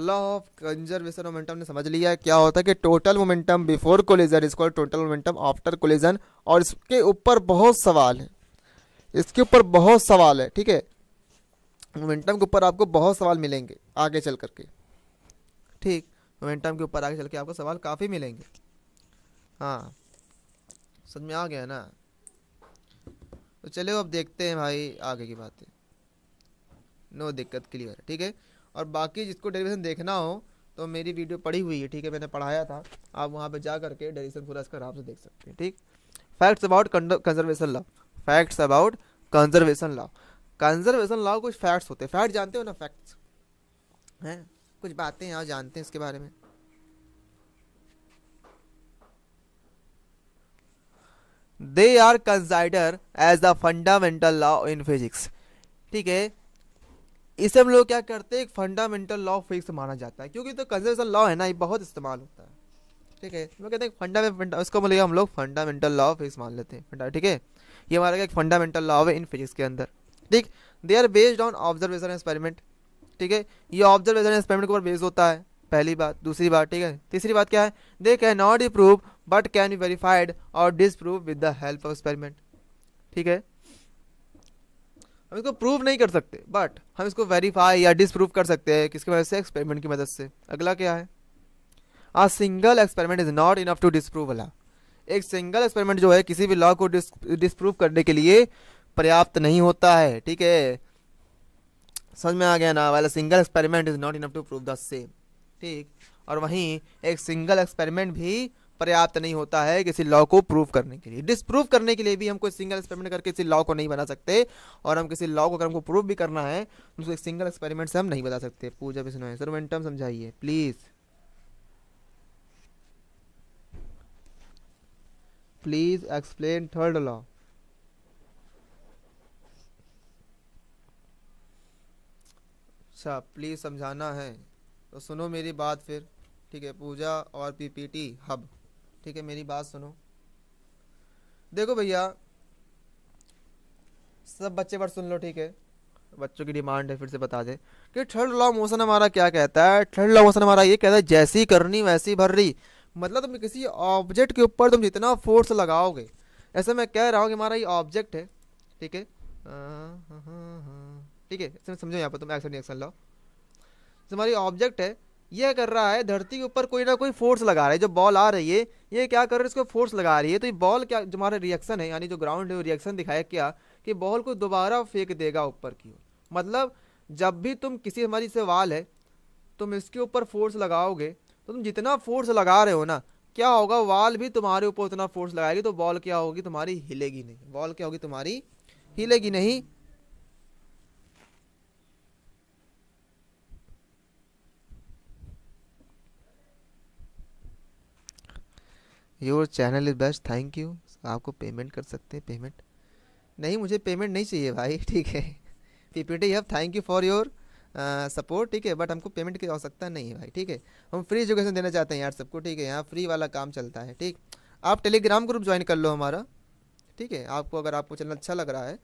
लॉ ऑफ कंजर्वेशन मोमेंटम ने समझ लिया है क्या होता है कि टोटल मोमेंटम बिफोर कोलिजन इसको टोटल मोमेंटम आफ्टर कोलिजन और इसके ऊपर बहुत सवाल है इसके ऊपर बहुत सवाल है ठीक है मोमेंटम के ऊपर आपको बहुत सवाल मिलेंगे आगे चल करके ठीक मोमेंटम के ऊपर आगे चल के आपको सवाल काफ़ी मिलेंगे हाँ समझ में आ गया ना तो चलो अब देखते हैं भाई आगे की बातें नो दिक्कत क्लियर है ठीक है और बाकी जिसको डेरिवेशन देखना हो तो मेरी वीडियो पड़ी हुई है ठीक है मैंने पढ़ाया था आप वहाँ पे जा करके डेरिवेशन पूरा इसका आराम से देख सकते हैं ठीक facts about conservation law facts about conservation law conservation law कुछ फैक्ट्स होते हैं फैक्ट जानते हो ना फैक्ट्स हैं कुछ बातें यहाँ जानते हैं इसके बारे में they are consider as the fundamental law in physics ठीक है इसे हम लोग क्या करते हैं एक फंडामेंटल लॉ ऑफ फिजिक्स माना जाता है क्योंकि तो कंजर्वेशन लॉ है ना ये बहुत इस्तेमाल होता है ठीक है इसमें कहते हैं फंडामेंटल उसको बोलिए मतलब हम लोग फंडामेंटल लॉ ऑफ फिजिक्स मान लेते हैं ठीक है ये हमारा क्या फंडामेंटल लॉ है इन फिजिक्स के अंदर ठीक they are based on observation experiment ठीक है ये ऑब्जर्वेशन एक्सपेरिमेंट के ऊपर बेस्ड होता है पहली बात दूसरी बात ठीक है तीसरी बात क्या है they can not prove but can be verified और disprove with the help of experiment ठीक है हम इसको प्रूव नहीं कर सकते बट हम इसको वेरीफाई या डिसप्रूव कर सकते हैं किसके वजह से एक्सपेरिमेंट की मदद से अगला क्या है a single experiment is not enough to disprove अला एक सिंगल एक्सपेरिमेंट जो है किसी भी लॉ को डिस्प्रूव करने के लिए पर्याप्त नहीं होता है ठीक है समझ में आ गया ना वाला single experiment is not enough to prove the same ठीक और वहीं एक सिंगल एक्सपेरिमेंट भी पर्याप्त नहीं होता है किसी लॉ को प्रूव करने के लिए डिसप्रूव करने के लिए भी हम कोई सिंगल एक्सपेरिमेंट करके किसी लॉ को नहीं बना सकते और हम किसी लॉ को अगर हमको प्रूव भी करना है तो उसको एक सिंगल एक्सपेरिमेंट से हम नहीं बता सकते पूजा भी सुनाए सर मोमेंटम समझाइए please please explain third law अच्छा प्लीज़ समझाना है तो सुनो मेरी बात फिर ठीक है पूजा और पीपीटी हब ठीक है मेरी बात सुनो देखो भैया सब बच्चे पर सुन लो ठीक है बच्चों की डिमांड है फिर से बता दे कि थर्ड लॉ मोशन हमारा क्या कहता है थर्ड लॉ मोशन हमारा ये कहता है जैसी करनी वैसी भर रही मतलब तुम किसी ऑब्जेक्ट के ऊपर तुम जितना फोर्स लगाओगे ऐसे मैं कह रहा हूँ कि हमारा ये ऑब्जेक्ट है ठीक है ठीक है इसमें समझो यहाँ पर तुम एक्शन रिएक्शन लाओ जो हमारी ऑब्जेक्ट है ये कर रहा है धरती के ऊपर कोई ना कोई फोर्स लगा रहा है जो बॉल आ रही है ये क्या कर रहा है इसको फोर्स लगा रही है तो ये बॉल क्या जो हमारा रिएक्शन है यानी जो ग्राउंड है वो रिएक्शन दिखाया क्या कि बॉल को दोबारा फेंक देगा ऊपर की ओर मतलब जब भी तुम किसी हमारी से वाल है तुम इसके ऊपर फोर्स लगाओगे तो तुम जितना फोर्स लगा रहे हो ना क्या होगा वॉल भी तुम्हारे ऊपर उतना फोर्स लगाएगी तो बॉल क्या होगी तुम्हारी हिलेगी नहीं बॉल क्या होगी तुम्हारी हिलेगी नहीं your channel is best thank you आपको पेमेंट कर सकते हैं पेमेंट नहीं मुझे पेमेंट नहीं चाहिए भाई (laughs) ठीक है PPT have thank you for your support ठीक है बट हमको पेमेंट की आवश्यकता नहीं है भाई ठीक है हम फ्री एजुकेशन देना चाहते हैं यार सबको ठीक है यहाँ फ्री वाला काम चलता है ठीक आप टेलीग्राम ग्रुप ज्वाइन कर लो हमारा ठीक है आपको अगर आपको चैनल अच्छा लग रहा है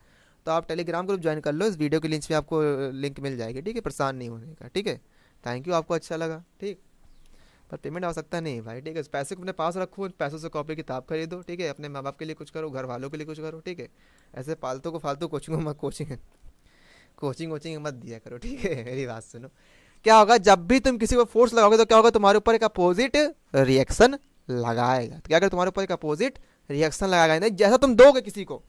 तो आप टेलीग्राम ग्रुप ज्वाइन कर लो इस वीडियो के लिंक में आपको लिंक मिल जाएगी ठीक है परेशान नहीं होने का ठीक है थैंक यू आपको अच्छा लगा ठीक पर पेमेंट आ सकता नहीं भाई ठीक है पैसे को अपने पास रखो पैसों से कॉपी किताब खरीदो ठीक है अपने माँ बाप के लिए कुछ करो घर वालों के लिए कुछ करो ठीक है ऐसे पालतू को फालतू कोचिंग मैं कोचिंग कोचिंग वोचिंग मत दिया करो ठीक है (laughs) मेरी बात सुनो क्या होगा जब भी तुम किसी को फोर्स लगाओगे तो क्या होगा तुम्हारे ऊपर एक अपोजिट रिएक्शन लगाएगा तो क्या अगर तुम्हारे ऊपर एक अपोजिट रिएक्शन लगाएगा नहीं जैसा तुम दोगे किसी को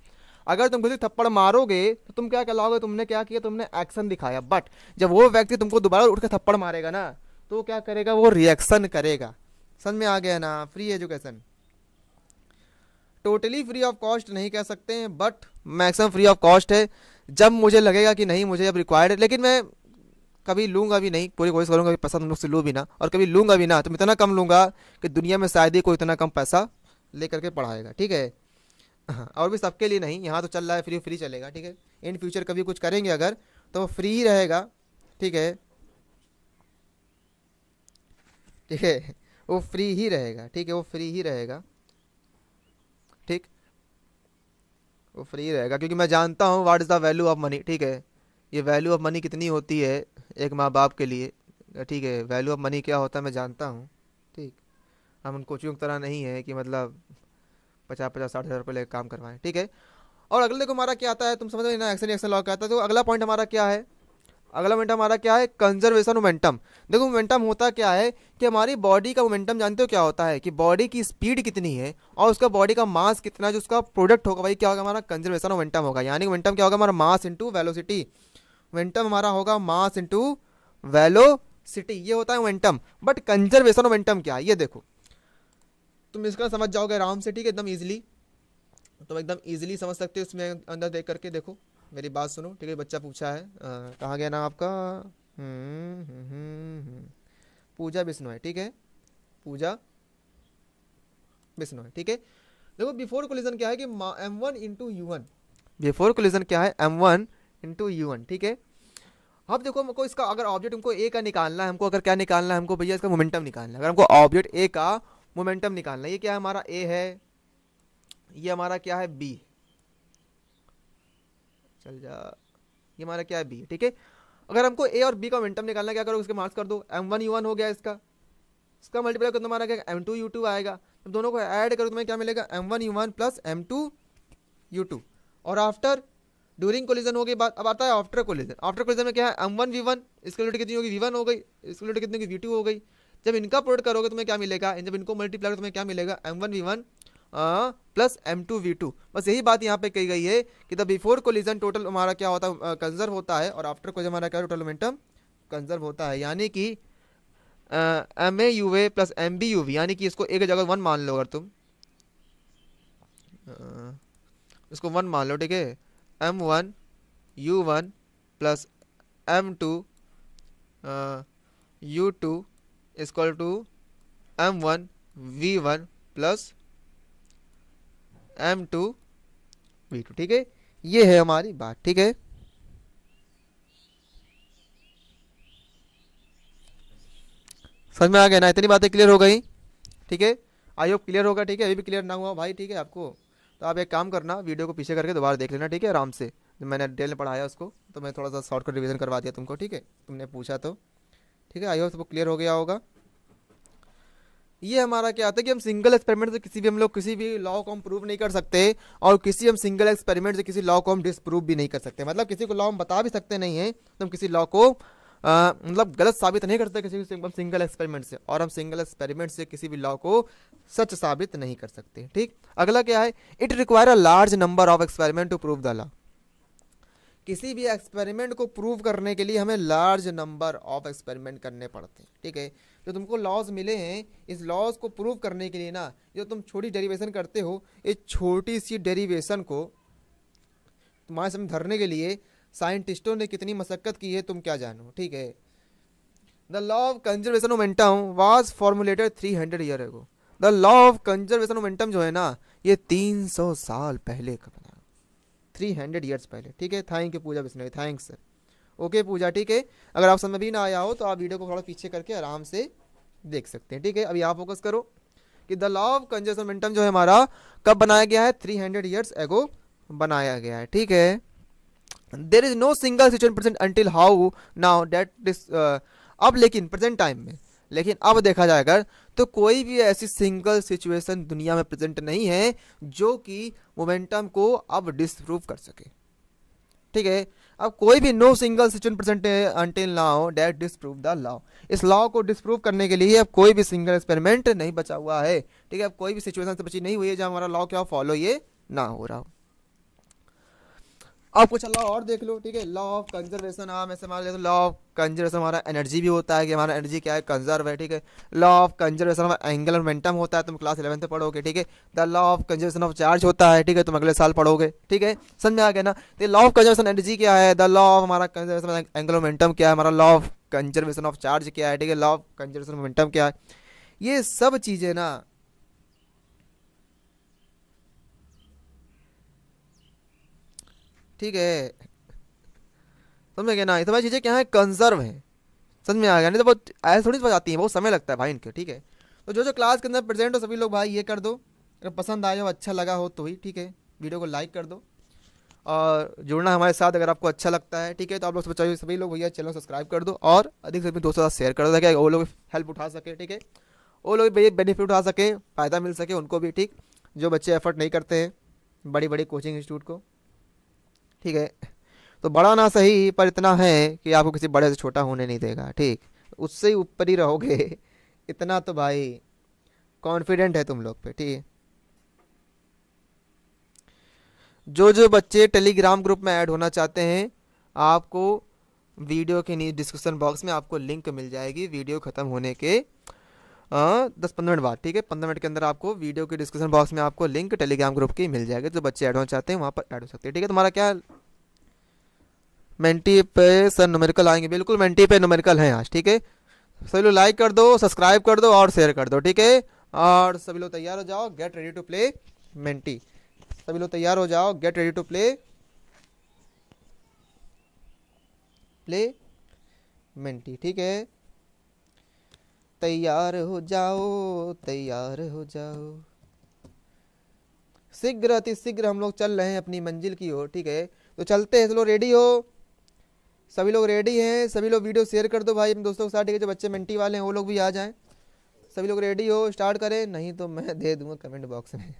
अगर तुम किसी थप्पड़ मारोगे तो तुम क्या कहलाओगे तुमने क्या किया तुमने एक्शन दिखाया बट जब वो व्यक्ति तुमको दोबारा उठ कर थप्पड़ मारेगा ना तो क्या करेगा वो रिएक्शन करेगा समझ में आ गया ना free education totally free of cost नहीं कह सकते हैं but maximum free of cost है जब मुझे लगेगा कि नहीं मुझे अब रिक्वायर्ड है लेकिन मैं कभी लूँगा भी नहीं पूरी कोशिश करूँगा कि पैसा तुम लोग से लूँ भी ना और कभी लूँगा भी ना तो मैं इतना कम लूँगा कि दुनिया में शायद ही कोई इतना कम पैसा ले करके पढ़ाएगा ठीक है हाँ और भी सबके लिए नहीं यहाँ तो चल रहा है फ्री फ्री चलेगा ठीक है इन फ्यूचर कभी कुछ करेंगे अगर तो फ्री ही रहेगा ठीक है ठीक है वो फ्री ही रहेगा ठीक है वो फ्री ही रहेगा वो फ्री रहेगा क्योंकि मैं जानता हूँ what is the value of money ठीक है ये वैल्यू ऑफ मनी कितनी होती है एक माँ बाप के लिए ठीक है वैल्यू ऑफ मनी क्या होता है मैं जानता हूँ ठीक हम उन कोचिंग की तरह नहीं है कि मतलब पचास पचास साठ हज़ार रुपये लेकर काम करवाएं ठीक है और अगले को हमारा क्या आता है तुम समझ रहे ना एक्शन एक्शन लॉ का आता है तो अगला पॉइंट हमारा क्या है अगला मोमेंटम हमारा क्या है कंजर्वेशन मोमेंटम देखो मोमेंटम होता क्या है कि हमारी बॉडी का मोमेंटम जानते हो क्या होता है कि बॉडी की स्पीड कितनी है और उसका बॉडी का मास कितना जो उसका प्रोडक्ट होगा भाई क्या होगा हमारा कंजर्वेशन मोमेंटम होगा यानी मोमेंटम क्या होगा हमारा मास इंटू वेलोसिटी मोमेंटम हमारा होगा मास इंटू वेलोसिटी ये होता है मोमेंटम बट कंजर्वेशन मोमेंटम क्या है ये देखो तुम इसका समझ जाओगे आराम से ठीक है एकदम ईजिली तुम एकदम ईजिली समझ सकते हो इसमें अंदर देख करके देखो मेरी बात सुनो ठीक है बच्चा पूछा है कहाँ गया नाम आपका हम्म, हम्म, हम्म, पूजा बिश्नोई ठीक है पूजा बिश्नोई ठीक है देखो बिफोर कोलिजन क्या है कि M one into U one before collision क्या है M one into U one ठीक है अब देखो हमको इसका अगर ऑब्जेक्ट हमको ए का निकालना है हमको अगर क्या निकालना है हमको भैया इसका मोमेंटम निकालना है अगर हमको ऑब्जेक्ट ए का मोमेंटम निकालना है ये क्या हमारा ए है ये हमारा क्या है बी चल जा ये हमारा क्या है बी ठीक है अगर हमको ए और बी का मिनटम निकालना क्या करो उसके मार्क्स कर दो एम वन यू वन हो गया इसका इसका मल्टीप्लाई कर तुम्हारा क्या एम टू यू टू आएगा जब दोनों को ऐड करो तुम्हें क्या मिलेगा M one U one plus M two U two और आफ्टर ड्यूरिंग कोलिजन हो गई बात अब आता है आफ्टर कोलिजन आफ्टर कोलिजन में क्या है एम वन वी वन इसकी लिमिट कितनी होगी वी वन हो गई इसकी लिमिट कितनी होगी वी टू हो गई जब इनका प्रोडक्ट करोगे तुम्हें क्या मिलेगा जब इनको मल्टीप्लाई करो तुम्हें क्या मिलेगा M one V one plus M two V two बस यही बात यहाँ पे कही गई है कि द बिफोर कोलिजन टोटल हमारा क्या होता है कंजर्व होता है और आफ्टर कोलिजन हमारा क्या टोटल मोमेंटम कंजर्व होता है यानी कि M A U A plus M B U V यानी कि इसको एक जगह वन मान लो अगर तुम आ, इसको वन मान लो ठीक है M one U one plus M two U two is equal to M one V one plus M two V two ठीक है ये है हमारी बात ठीक है समझ में आ गया ना इतनी बातें क्लियर हो गई ठीक है आई होप क्लियर होगा ठीक है अभी भी क्लियर ना हुआ भाई ठीक है आपको तो आप एक काम करना वीडियो को पीछे करके दोबारा देख लेना ठीक है आराम से मैंने डेल में पढ़ाया उसको तो मैं थोड़ा सा शॉर्टकट रिविजन करवा दिया तुमको ठीक है तुमने पूछा तो ठीक है आई होप सबको क्लियर हो गया होगा ये हमारा क्या होता है कि हम सिंगल एक्सपेरिमेंट से किसी भी हम लोग किसी भी लॉ को हम प्रूव नहीं कर सकते और किसी हम सिंगल एक्सपेरिमेंट से किसी लॉ को हम डिसप्रूव भी नहीं कर सकते मतलब किसी को लॉ हम बता भी सकते नहीं है तो हम किसी लॉ को आ, मतलब गलत साबित नहीं करते किसी भी सिंगल एक्सपेरिमेंट से और हम सिंगल एक्सपेरिमेंट से किसी भी लॉ को सच साबित नहीं कर सकते ठीक अगला क्या है it require a large number of experiment to prove the law किसी भी एक्सपेरिमेंट को प्रूव करने के लिए हमें लार्ज नंबर ऑफ एक्सपेरिमेंट करने पड़ते हैं ठीक है जो तुमको लॉज मिले हैं इस लॉज को प्रूव करने के लिए ना जो तुम छोटी डेरिवेशन करते हो इस छोटी सी डेरिवेशन को तुम्हारे समझ धरने के लिए साइंटिस्टों ने कितनी मशक्क़त की है तुम क्या जानो ठीक है the law of conservation momentum was formulated three hundred year ago the law of conservation momentum जो है ना ये तीन सौ साल पहले का थ्री हंड्रेड ईयर्स पहले ठीक है thank you Pooja Bishnoi thanks sir okay Pooja ठीक है अगर आप समझ भी ना आया हो तो आप वीडियो को थोड़ा पीछे करके आराम से देख सकते हैं ठीक है अभी आप फोकस करो कि the law of conservation momentum जो है हमारा कब बनाया गया है थ्री हंड्रेड ईयर्स एगो बनाया गया है ठीक है there is no single situation present until how now date this अब लेकिन प्रेजेंट टाइम में लेकिन अब देखा जाए अगर तो कोई भी ऐसी सिंगल सिचुएशन दुनिया में प्रेजेंट नहीं है जो कि मोमेंटम को अब डिसप्रूव कर सके ठीक है अब कोई भी no single situation present until लाओ डेट डिसप्रूव द लॉ इस लॉ को डिसप्रूव करने के लिए अब कोई भी सिंगल एक्सपेरिमेंट नहीं बचा हुआ है ठीक है अब कोई भी सिचुएशन से बची नहीं हुई है जहाँ हमारा लॉ क्या फॉलो ये ना हो रहा हो अब कुछ लॉ और देख लो ठीक है लॉ ऑफ कंजर्वेशन हम ऐसे मान लेते लॉ ऑफ कंजर्वेशन हमारा एनर्जी भी होता है कि हमारा एनर्जी क्या है कंजर्व है ठीक है लॉ ऑफ कंजर्वेशन हमारा एंगल मोमेंटम होता है तुम क्लास इलेवंथ पढ़ोगे ठीक है the law of conservation of charge होता है ठीक है तुम अगले साल पढ़ोगे ठीक है समझ आ गया ना तो लॉ ऑफ कंजर्वेशन एनर्जी क्या है द लॉ ऑफ हमारा कंजर्वेशन एंगल मोमेंटम क्या है हमारा law of conservation of charge क्या है ठीक है लॉ ऑफ कंजर्वेशन मोमेंटम क्या है ये सब चीज़ें ना ठीक है समझ गए ना ये सब चीज़ें क्या है कंजर्व हैं समझ में आ गया नहीं तो बहुत ऐसे थोड़ी समझ आती है बहुत समय लगता है भाई इनके ठीक है तो जो जो क्लास के अंदर प्रेजेंट हो सभी लोग भाई ये कर दो अगर पसंद आए हो अच्छा लगा हो तो ही ठीक है वीडियो को लाइक कर दो और जुड़ना हमारे साथ अगर आपको अच्छा लगता है ठीक है तो आप लोग सब चाहिए सभी लोग भैया चैनल सब्सक्राइब कर दो और अधिक से अधिक दोस्तों साथ शेयर कर दो ताकि वो लोग हेल्प उठा सके ठीक है वो लोग भी बेनिफिट उठा सकें फ़ायदा मिल सके उनको भी ठीक जो बच्चे एफर्ट नहीं करते हैं बड़ी बड़ी कोचिंग इंस्टीट्यूट को ठीक है तो बड़ा ना सही पर इतना है कि आपको किसी बड़े से छोटा होने नहीं देगा ठीक उससे ही ऊपर ही रहोगे (laughs) इतना तो भाई कॉन्फिडेंट है तुम लोग पे ठीक है जो जो बच्चे टेलीग्राम ग्रुप में ऐड होना चाहते हैं आपको वीडियो के नीचे डिस्क्रिप्शन बॉक्स में आपको लिंक मिल जाएगी वीडियो ख़त्म होने के दस पंद्रह मिनट बाद ठीक है पंद्रह मिनट के अंदर आपको वीडियो के डिस्क्रिप्शन बॉक्स में आपको लिंक टेलीग्राम ग्रुप की मिल जाएगी जो बच्चे ऐड होना चाहते हैं वहाँ पर ऐड हो सकते हैं ठीक है तुम्हारा क्या मेंटी पे सर नोमेरिकल आएंगे बिल्कुल मेंटी पे नोमेरिकल हैं आज ठीक है सभी लोग लाइक कर दो सब्सक्राइब कर दो और शेयर कर दो ठीक है और सभी लोग तैयार हो जाओ get ready to play Menti सभी लोग तैयार हो जाओ get ready to play play Menti ठीक है तैयार हो जाओ तैयार हो जाओ शीघ्र अति शीघ्र हम लोग चल रहे हैं अपनी मंजिल की ओर ठीक है तो चलते हैं चलो रेडी हो सभी लोग रेडी हैं सभी लोग वीडियो शेयर कर दो भाई अपने दोस्तों के साथ ठीक है जो बच्चे मेंटी वाले हैं वो लोग भी आ जाएं सभी लोग रेडी हो स्टार्ट करें नहीं तो मैं दे दूंगा कमेंट बॉक्स में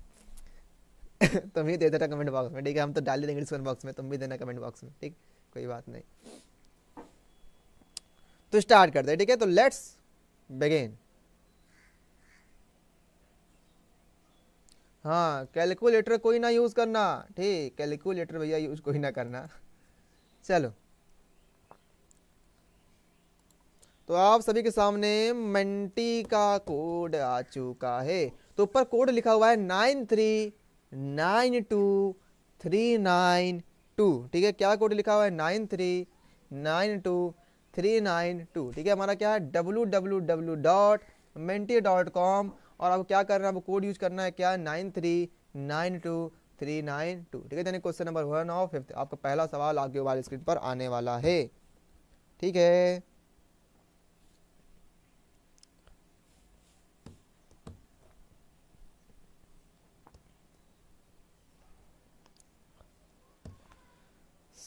(laughs) तुम ही दे देना कमेंट बॉक्स में ठीक है हम तो डाल देंगे डिस्कमेंट बॉक्स में तुम भी देना कमेंट बॉक्स में ठीक कोई बात नहीं तो स्टार्ट कर दे ठीक है तो लेट्स begin हाँ कैलकुलेटर कोई ना यूज़ करना ठीक कैलकुलेटर भैया यूज़ कोई ना करना चलो तो आप सभी के सामने मंटी का कोड आ चुका है तो ऊपर कोड लिखा हुआ है nine three nine two three nine two ठीक है क्या कोड लिखा हुआ है nine three nine two three nine two ठीक है हमारा क्या है W W W dot Menti dot com और आपको क्या करना है आपको कोड यूज करना है क्या nine three nine two three nine two ठीक है यानी क्वेश्चन नंबर वन और फिफ्थ आपका पहला सवाल आगे वाले स्क्रीन पर आने वाला है ठीक है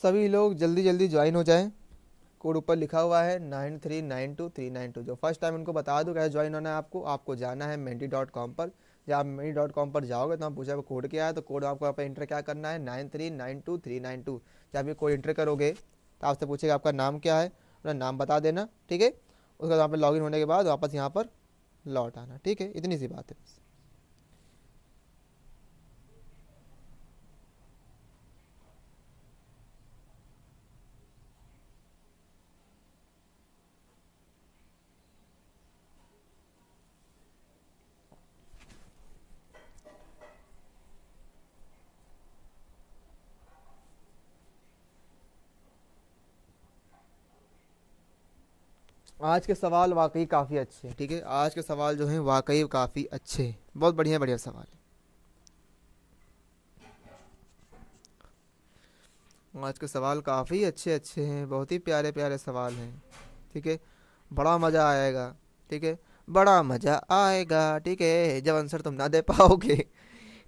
सभी लोग जल्दी जल्दी ज्वाइन हो जाएं कोड ऊपर लिखा हुआ है nine three nine two three nine two जो फर्स्ट टाइम उनको बता दूँ कैसे ज्वाइन होना है आपको आपको जाना है मेन्टी डॉट कॉम पर जब आप मेन्टी डॉट कॉम पर जाओगे तो हम पूछा कोड क्या है तो कोड आपको यहाँ पर इंटर क्या करना है nine three nine two three nine two जब ये कोड इंटर करोगे तो आपसे पूछेगा आपका नाम क्या है अपना नाम बता देना ठीक है उसके बाद वहाँ पर इन होने के बाद वापस यहाँ पर लौट आना ठीक है इतनी सी बात है आज के सवाल वाकई काफ़ी अच्छे हैं ठीक है आज के सवाल जो हैं वाकई काफ़ी अच्छे हैं बहुत बढ़िया बढ़िया सवाल है आज के सवाल काफ़ी अच्छे अच्छे हैं बहुत ही प्यारे प्यारे सवाल हैं ठीक है बड़ा मज़ा आएगा ठीक है बड़ा मज़ा आएगा ठीक है जब आंसर तुम ना दे पाओगे (laughs)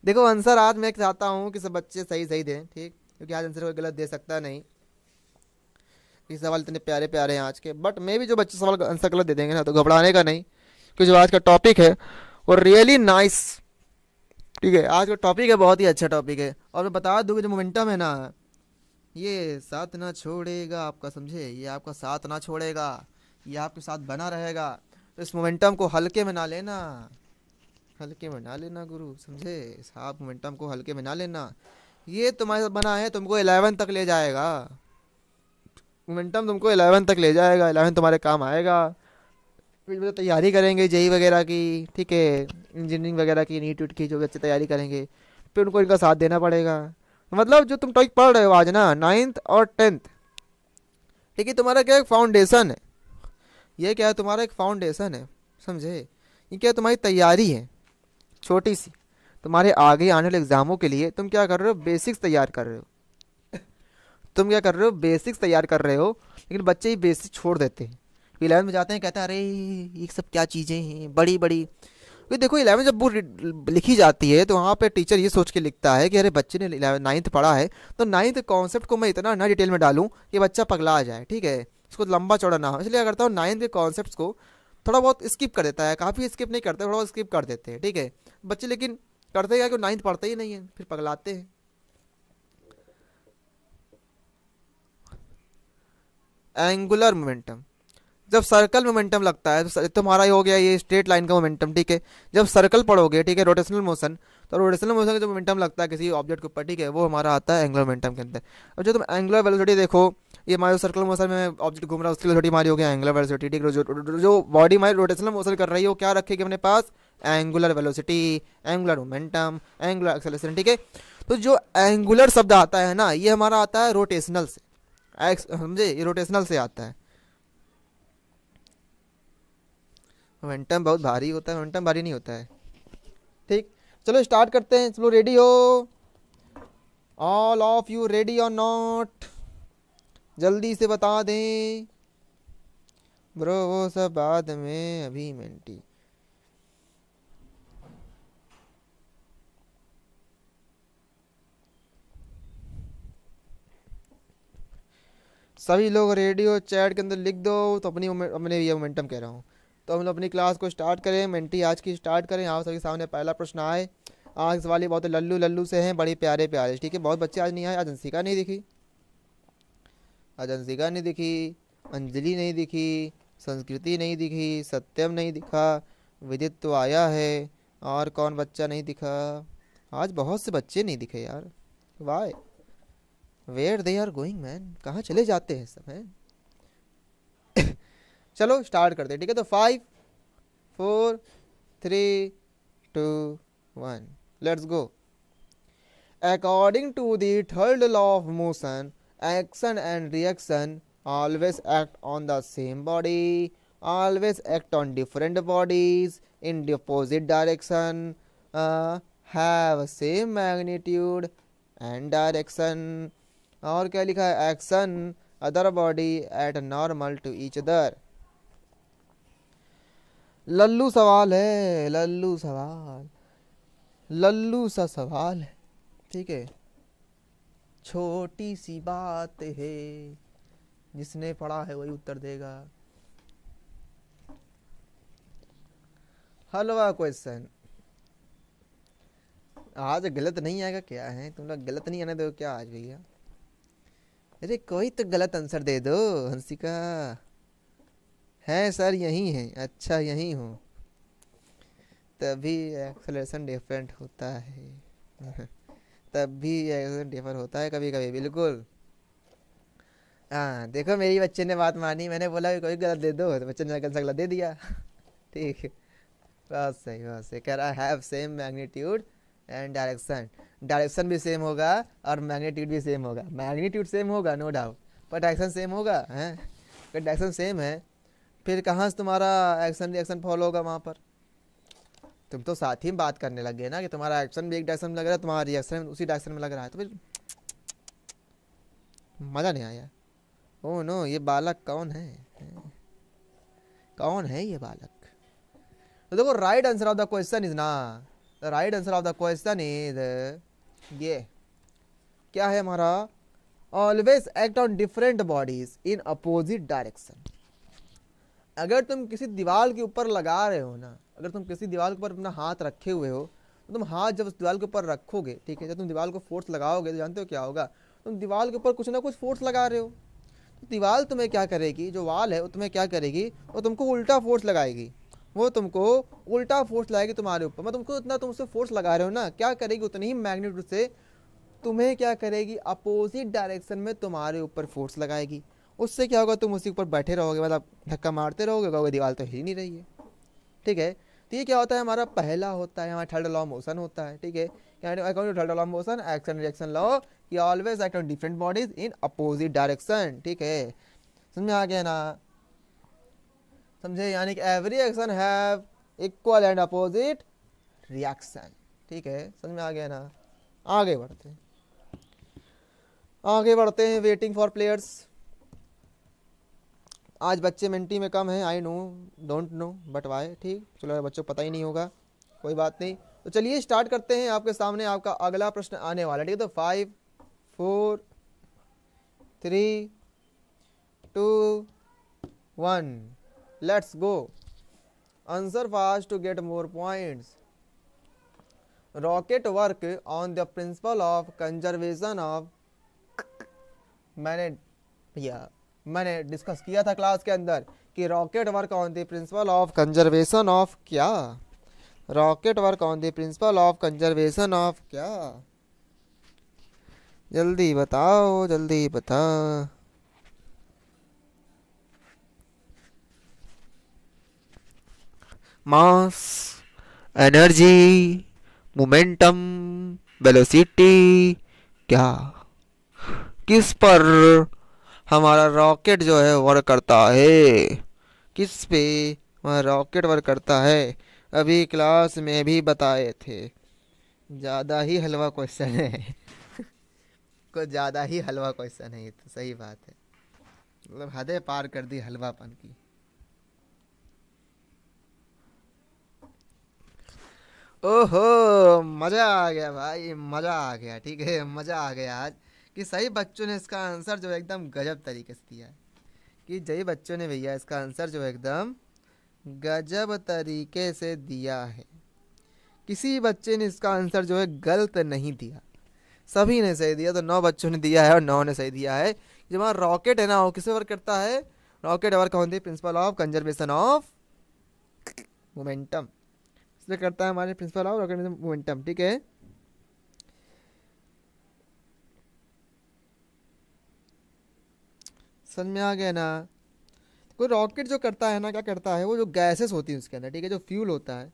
देखो आंसर आज मैं चाहता हूँ कि सब बच्चे सही सही दें ठीक क्योंकि आज आंसर कोई गलत दे सकता नहीं ये सवाल इतने प्यारे प्यारे हैं आज के बट मे भी जो बच्चे सवाल आंसर गलत दे देंगे ना तो घबराने का नहीं क्योंकि जो आज का टॉपिक है वो रियली नाइस ठीक है आज का टॉपिक है बहुत ही अच्छा टॉपिक है और मैं बता दूँ कि जो मोमेंटम है ना ये साथ ना छोड़ेगा आपका समझे ये आपका साथ ना छोड़ेगा ये आपके साथ बना रहेगा तो इस मोमेंटम को हल्के में ना लेना हल्के में ना लेना गुरु समझे आप मोमेंटम को हल्के में ना लेना ये तुम्हारे साथ बना है तुमको एलेवन तक ले जाएगा मोमेंटम तुमको एलेवन तक ले जाएगा एलेवन तुम्हारे काम आएगा फिर मतलब तैयारी करेंगे जेई e वगैरह की ठीक है इंजीनियरिंग वगैरह की नीट वीट की जो भी अच्छी तैयारी करेंगे फिर उनको इनका साथ देना पड़ेगा मतलब जो तुम टॉइक पढ़ रहे हो आज ना नाइन्थ और टेंथ ठीक है तुम्हारा क्या एक फाउंडेशन है ये क्या है तुम्हारा एक फाउंडेशन है समझे ये क्या तुम्हारी तैयारी है छोटी सी तुम्हारे आगे आने वाले एग्ज़ामों के लिए तुम क्या कर रहे हो बेसिक्स तैयार कर रहे हो तुम क्या कर रहे हो बेसिक्स तैयार कर रहे हो लेकिन बच्चे ही बेसिक छोड़ देते हैं इलेवन में जाते हैं कहते हैं अरे ये सब क्या चीज़ें हैं बड़ी बड़ी क्योंकि देखो इलेवन जब बुक लिखी जाती है तो वहाँ पर टीचर ये सोच के लिखता है कि अरे बच्चे ने नाइन्थ पढ़ा है तो नाइन्थ कॉन्सेप्ट को मैं इतना ना डिटेल में डालूँ कि बच्चा पगला आ जाए ठीक है उसको लंबा चौड़ा ना हो इसलिए क्या करता हूँ नाइन्थ के कॉन्सेप्ट को थोड़ा बहुत स्किप कर देता है काफ़ी स्किप नहीं करता थोड़ा बहुत स्किप कर देते हैं ठीक है बच्चे लेकिन करते क्या कि नाइन्थ पढ़ते ही नहीं है फिर पगलाते हैं एंगुलर मोमेंटम जब सर्कल मोमेंटम लगता है तो, तो तुम्हारा ही हो गया ये स्ट्रेट लाइन का मोमेंटम ठीक है जब सर्कल पढ़ोगे ठीक है रोटेशनल मोशन तो रोटेशनल मोशन का जो मोमेंटम लगता है किसी ऑब्जेक्ट के ऊपर ठीक है वो हमारा आता है एंगुलर मोमेंटम के अंदर और जो तुम एंगुलर वेलोसिटी देखो ये हमारे सर्कल मोशन में ऑब्जेक्ट घूम रहा है उसकी वेलोसिटी हमारी हो गया एंगुलर वेलोसिटी ठीक है जो जो बॉडी हमारी रोटेशनल मोशन कर रही है वो क्या रखेगी अपने पास angular velocity angular momentum angular acceleration ठीक है तो जो एंगुलर शब्द आता है ना ये हमारा आता है रोटेशनल से एक्स समझे इरोटेशनल से आता है मोमेंटम बहुत भारी होता है मोमेंटम भारी नहीं होता है ठीक चलो स्टार्ट करते हैं चलो रेडी हो ऑल ऑफ यू रेडी और नॉट जल्दी से बता दें ब्रो वो सब बाद में अभी मेंटी सभी लोग रेडियो चैट के अंदर लिख दो तो अपनी अपने ये मोमेंटम कह रहा हूँ तो हम लोग अपनी क्लास को स्टार्ट करें मेंटी आज की स्टार्ट करें आप सभी सामने पहला प्रश्न आए आज वाली बहुत लल्लू लल्लू से हैं बड़े प्यारे प्यारे ठीक है बहुत बच्चे आज नहीं आए आज अंशिका नहीं दिखी आज अंशिका नहीं दिखी अंजलि नहीं दिखी संस्कृति नहीं दिखी सत्यम नहीं दिखा विदित तो आया है और कौन बच्चा नहीं दिखा आज बहुत से बच्चे नहीं दिखे यार वाह where they are going man कहाँ चले जाते हैं सब हैं (coughs) चलो स्टार्ट करते हैं ठीक है तो five four three two one let's go according to the third law of motion action and reaction always act on the same body always act on different bodies in opposite direction have same magnitude and direction और क्या लिखा है action other body at normal to each other लल्लू सवाल है लल्लू सवाल लल्लू सा सवाल है ठीक है छोटी सी बात है जिसने पढ़ा है वही उत्तर देगा हलवा क्वेश्चन आज गलत नहीं आएगा क्या है तुम लोग गलत नहीं आने दो क्या आज भैया अरे कोई तो गलत आंसर दे दो हंसिका है सर यहीं है अच्छा यहीं हो तभी एक्सलेशन डिफरेंट होता है तब भी एक्सलेशन डिफर होता है कभी कभी बिल्कुल हाँ देखो मेरी बच्चे ने बात मानी मैंने बोला कि कोई गलत दे दो तो बच्चे ने गलत गलत दे दिया (laughs) ठीक है बहुत सही बहुत सही कह रहा have same magnitude and direction direction भी सेम होगा और मैग्नीट्यूड भी सेम होगा मैग्नीट्यूड सेम होगा नो डाउट पर डायरेक्शन सेम होगा हैं अगर डायरेक्शन सेम है फिर कहाँ से तुम्हारा एक्शन रिएक्शन फॉलो होगा वहाँ पर तुम तो साथ ही बात करने लग गए ना कि तुम्हारा एक्शन भी एक डायरेक्शन में लग रहा है तुम्हारा रिएक्शन उसी डायरेक्शन में लग रहा है तो फिर मज़ा नहीं आया ओ oh नो ये बालक कौन है कौन है ये बालक तो देखो right answer of the question is ना right answer of the question is ये क्या है हमारा always act on different bodies in opposite direction अगर तुम किसी दीवार के ऊपर लगा रहे हो ना अगर तुम किसी दीवार के ऊपर अपना हाथ रखे हुए हो तो तुम हाथ जब उस दीवार के ऊपर रखोगे ठीक है जब तुम दीवार को फोर्स लगाओगे तो जानते हो क्या होगा तुम दीवार के ऊपर कुछ ना कुछ फोर्स लगा रहे हो तो दीवार तुम्हें क्या करेगी जो वाल है वो तुम्हें क्या करेगी वो तुमको उल्टा फोर्स लगाएगी वो तुमको उल्टा फोर्स लगाएगी तुम्हारे ऊपर मैं तुमको उतना तुमसे फोर्स लगा रहे हो ना क्या करेगी उतनी ही मैग्नेट से तुम्हें क्या करेगी अपोजिट डायरेक्शन में तुम्हारे ऊपर फोर्स लगाएगी उससे क्या होगा तुम उसी ऊपर बैठे रहोगे मतलब धक्का मारते रहोगे कहोगे दीवार तो हिल नहीं रही है ठीक है तो ये क्या होता है हमारा पहला होता है हमारा थर्ड लॉ मोशन होता है ठीक है third law motion action reaction law always act on different bodies in opposite direction ठीक है समझ में आ गया ना समझे यानी कि every action have equal and opposite reaction ठीक है समझ में आ गया ना आगे बढ़ते हैं आगे बढ़ते हैं वेटिंग फॉर प्लेयर्स आज बच्चे मिनटी में कम हैं I know don't know but why ठीक चलो बच्चों पता ही नहीं होगा कोई बात नहीं तो चलिए स्टार्ट करते हैं आपके सामने आपका अगला प्रश्न आने वाला है ठीक है तो five four three two one let's go answer fast to get more points rocket work on the principle of conservation of मैंने या मैंने डिस्कस किया था क्लास के अंदर कि rocket work on the principle of conservation of क्या rocket work on the principle of conservation of क्या जल्दी बताओ जल्दी बताओ मास एनर्जी मोमेंटम वेलोसिटी क्या किस पर हमारा रॉकेट जो है वर्क करता है किस पे हमारा रॉकेट वर्क करता है अभी क्लास में भी बताए थे ज़्यादा ही हलवा क्वेश्चन है (laughs) कुछ ज़्यादा ही हलवा क्वेश्चन है ये तो सही बात है मतलब हदें पार कर दी हलवापन की ओहो मज़ा आ गया भाई मज़ा आ गया ठीक है मज़ा आ गया आज कि सही बच्चों ने इसका आंसर जो एकदम गजब तरीके से दिया है कि जई बच्चों ने भैया इसका आंसर जो एकदम गजब तरीके से दिया है किसी बच्चे ने इसका आंसर जो है गलत नहीं दिया सभी ने सही दिया तो नौ बच्चों ने दिया है और नौ ने सही दिया है जब हमारा रॉकेट है ना वो किसे वर्क करता है रॉकेट वर्क होती है principle of conservation of momentum इसलिए करता है हमारे प्रिंसिपल ऑफ ऑर्गेनिज्म मोमेंटम ठीक है समझ में आ गया ना कोई रॉकेट जो करता है ना क्या करता है वो जो गैसेस होती है उसके अंदर ठीक है जो फ्यूल होता है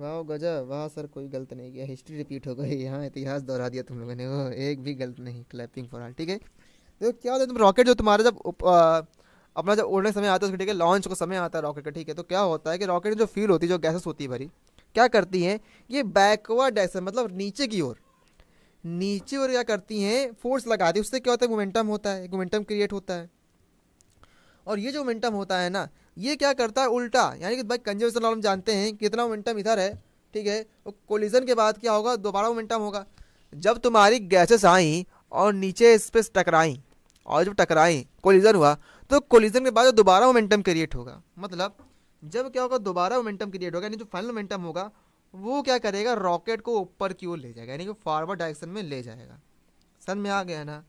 वाह गजब वाह सर कोई गलत नहीं किया हिस्ट्री रिपीट हो गई यहाँ इतिहास दोहरा दिया तुम लोगों ने वो एक भी गलत नहीं क्लैपिंग फॉर ऑल ठीक है देखो क्या होता है तुम रॉकेट जो तुम्हारा जब अपना जब उड़ने समय आता है उसके ठीक है लॉन्च का समय आता है रॉकेट का ठीक है तो क्या होता है कि रॉकेट में जो फील होती है जो गैसेस होती है भरी क्या करती हैं ये बैकवर्ड ऐसे मतलब नीचे की ओर नीचे ओर क्या करती हैं फोर्स लगाती है उससे क्या होता है मोमेंटम होता है मोमेंटम क्रिएट होता है और ये जो मोमेंटम होता है ना ये क्या करता है उल्टा यानी कि भाई कंजर्वेशन हम जानते हैं कितना मोमेंटम इधर है ठीक है और कोलिजन के बाद क्या होगा दोबारा मोमेंटम होगा जब तुम्हारी गैसेस आई और नीचे इस पर टकराई और जब टकराई कोलिजन हुआ तो कोलिजन के बाद जो दोबारा मोमेंटम क्रिएट होगा मतलब जब क्या होगा दोबारा मोमेंटम क्रिएट होगा यानी जो फाइनल मोमेंटम होगा वो क्या करेगा रॉकेट को ऊपर की ओर ले जाएगा यानी कि फॉरवर्ड डायरेक्शन में ले जाएगा सन में आ गया ना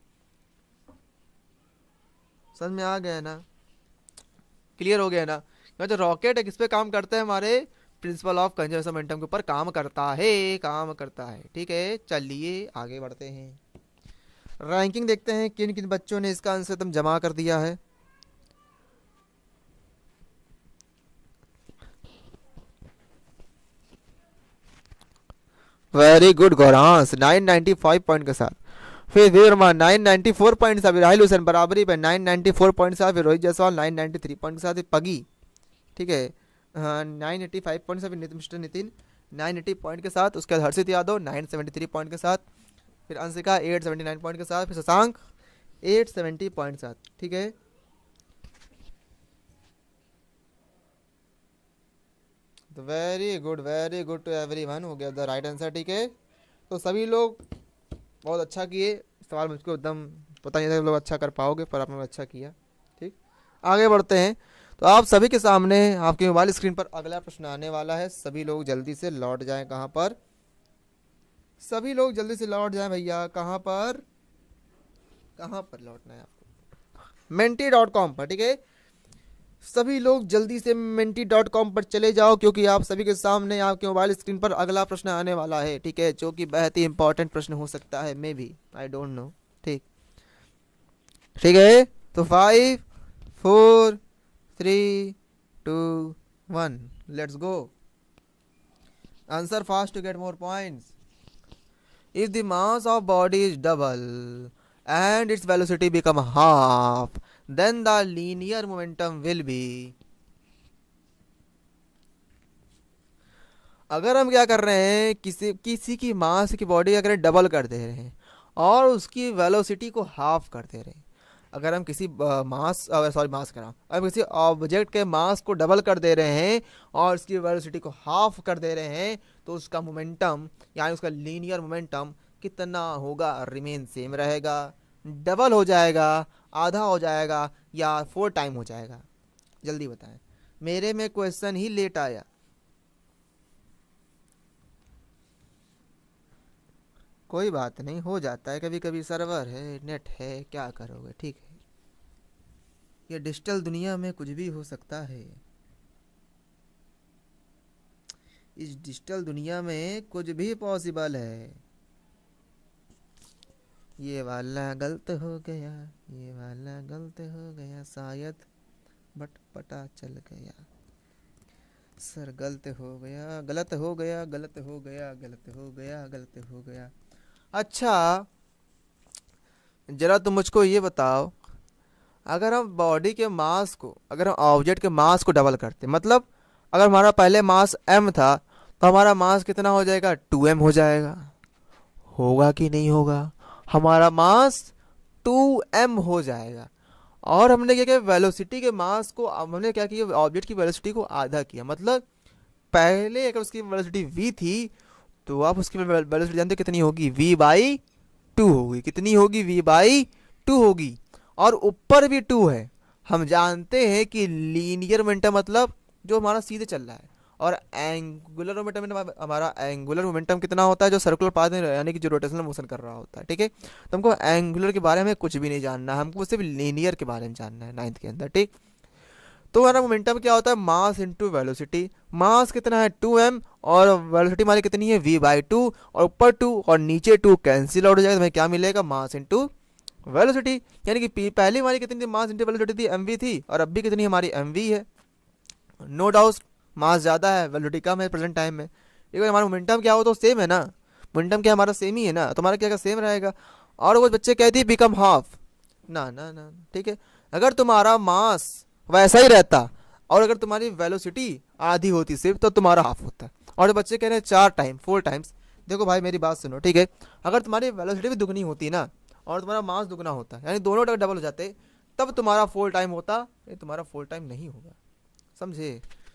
सन में आ गया ना क्लियर हो गया ना जो रॉकेट है किस पे काम करते हैं हमारे प्रिंसिपल ऑफ कंजर्वेशन मोमेंटम के ऊपर काम करता है काम करता है ठीक है चलिए आगे बढ़ते हैं रैंकिंग देखते हैं किन किन बच्चों ने इसका आंसर एकदम जमा कर दिया है वेरी गुड गौरांस 995 पॉइंट के साथ फिर वीरमा फोर पॉइंट था राहुल हुसैन बराबरी पे 994 पॉइंट के फिर रोहित जायसवाल 993 पॉइंट के साथ पगी ठीक है नाइन एटी फाइव पॉइंट से mister Nitin nine eighty point के साथ उसके बाद Harshit Yadav nine seventy three point के साथ फिर Anshika eight seventy nine point के साथ फिर शशांक एट सेवेंटी पॉइंट के साथ ठीक है तो very good very good to everyone हो गया द राइट आंसर ठीक है तो सभी लोग बहुत अच्छा किए सवाल मुझको एकदम पता नहीं था लोग अच्छा कर पाओगे पर आपने अच्छा किया ठीक आगे बढ़ते हैं तो आप सभी के सामने आपके मोबाइल स्क्रीन पर अगला प्रश्न आने वाला है सभी लोग जल्दी से लौट जाएं कहाँ पर सभी लोग जल्दी से लौट जाएं भैया कहाँ पर कहाँ पर लौटना है आपको मेंटी डॉट कॉम पर ठीक है सभी लोग जल्दी से मेंटी डॉट कॉम पर चले जाओ क्योंकि आप सभी के सामने आपके मोबाइल स्क्रीन पर अगला प्रश्न आने वाला है ठीक है जो कि बहुत ही इंपॉर्टेंट प्रश्न हो सकता है maybe I don't know ठीक ठीक है तो five four three two one let's go answer fast to get more points if the mass of body is double and its velocity become half then the linear momentum will be अगर हम क्या कर रहे हैं किसी किसी की मास की बॉडी अगर डबल कर दे रहे हैं और उसकी वेलोसिटी को हाफ कर दे रहे हैं अगर हम किसी मास सॉरी मास करा अगर किसी ऑब्जेक्ट के मास को डबल कर दे रहे हैं और उसकी वेलोसिटी को हाफ कर दे रहे हैं तो उसका मोमेंटम यानी उसका लीनियर मोमेंटम कितना होगा रिमेन सेम रहेगा डबल हो जाएगा आधा हो जाएगा या फोर टाइम हो जाएगा जल्दी बताएं मेरे में क्वेश्चन ही लेट आया कोई बात नहीं हो जाता है कभी कभी सर्वर है नेट है क्या करोगे ठीक है ये डिजिटल दुनिया में कुछ भी हो सकता है इस डिजिटल दुनिया में कुछ भी पॉसिबल है ये वाला गलत हो गया ये वाला गलत हो गया शायद बट पता चल गया सर गलत हो गया गलत हो गया गलत हो गया गलत हो गया गलत हो गया अच्छा ज़रा तुम मुझको ये बताओ अगर हम बॉडी के मास को अगर हम ऑब्जेक्ट के मास को डबल करते मतलब अगर हमारा पहले मास एम था तो हमारा मास कितना हो जाएगा टू एम हो जाएगा होगा कि नहीं होगा हमारा मास 2m हो जाएगा और हमने क्या किया वेलोसिटी के मास को हमने क्या किया ऑब्जेक्ट की वेलोसिटी को आधा किया मतलब पहले अगर उसकी वेलोसिटी v थी तो आप उसकी वेलोसिटी जानते कितनी होगी v बाई टू होगी कितनी होगी v बाई टू होगी और ऊपर भी टू है हम जानते हैं कि लीनियर मिनटम मतलब जो हमारा सीधे चल रहा है और एंगुलर मोमेंटम हमारा एंगुलर मोमेंटम कितना होता है जो सर्कुलर पाथ में यानी कि जो रोटेशनल मोशन कर रहा होता है ठीक है तो हमको एंगुलर के बारे में कुछ भी नहीं जानना है हमको सिर्फ लीनियर के बारे में जानना है नाइन्थ के अंदर ठीक तो हमारा मोमेंटम क्या होता है मास इंटू वेलोसिटी मास कितना है टू एम और वेलोसिटी हमारी कितनी है वी बाई टू और ऊपर टू और नीचे टू कैंसिल आउट हो जाएगा तो हमें क्या मिलेगा मास इंटू वेलोसिटी यानी कि पहली हमारी कितनी थी मास इंटू वेलोसिटी थी एम थी और अब भी कितनी हमारी एम है नो डाउट मास ज़्यादा है कम है प्रेजेंट टाइम में बार हमारा मोमेंटम क्या हो तो सेम है ना मोमेंटम क्या हमारा सेम ही है ना तो हमारा क्या सेम रहेगा और वो बच्चे दिए बिकम हाफ ना ना ना ठीक है अगर तुम्हारा मास वैसा ही रहता और अगर तुम्हारी वेलोसिटी आधी होती सिर्फ तो तुम्हारा हाफ होता और बच्चे कह रहे हैं चार टाइम फोर टाइम्स देखो भाई मेरी बात सुनो ठीक है अगर तुम्हारी वेलोसिटी भी दुगनी होती ना और तुम्हारा मास दुगना होता यानी दोनों डबल हो जाते तब तुम्हारा फोर टाइम होता तुम्हारा फोर टाइम नहीं होगा समझे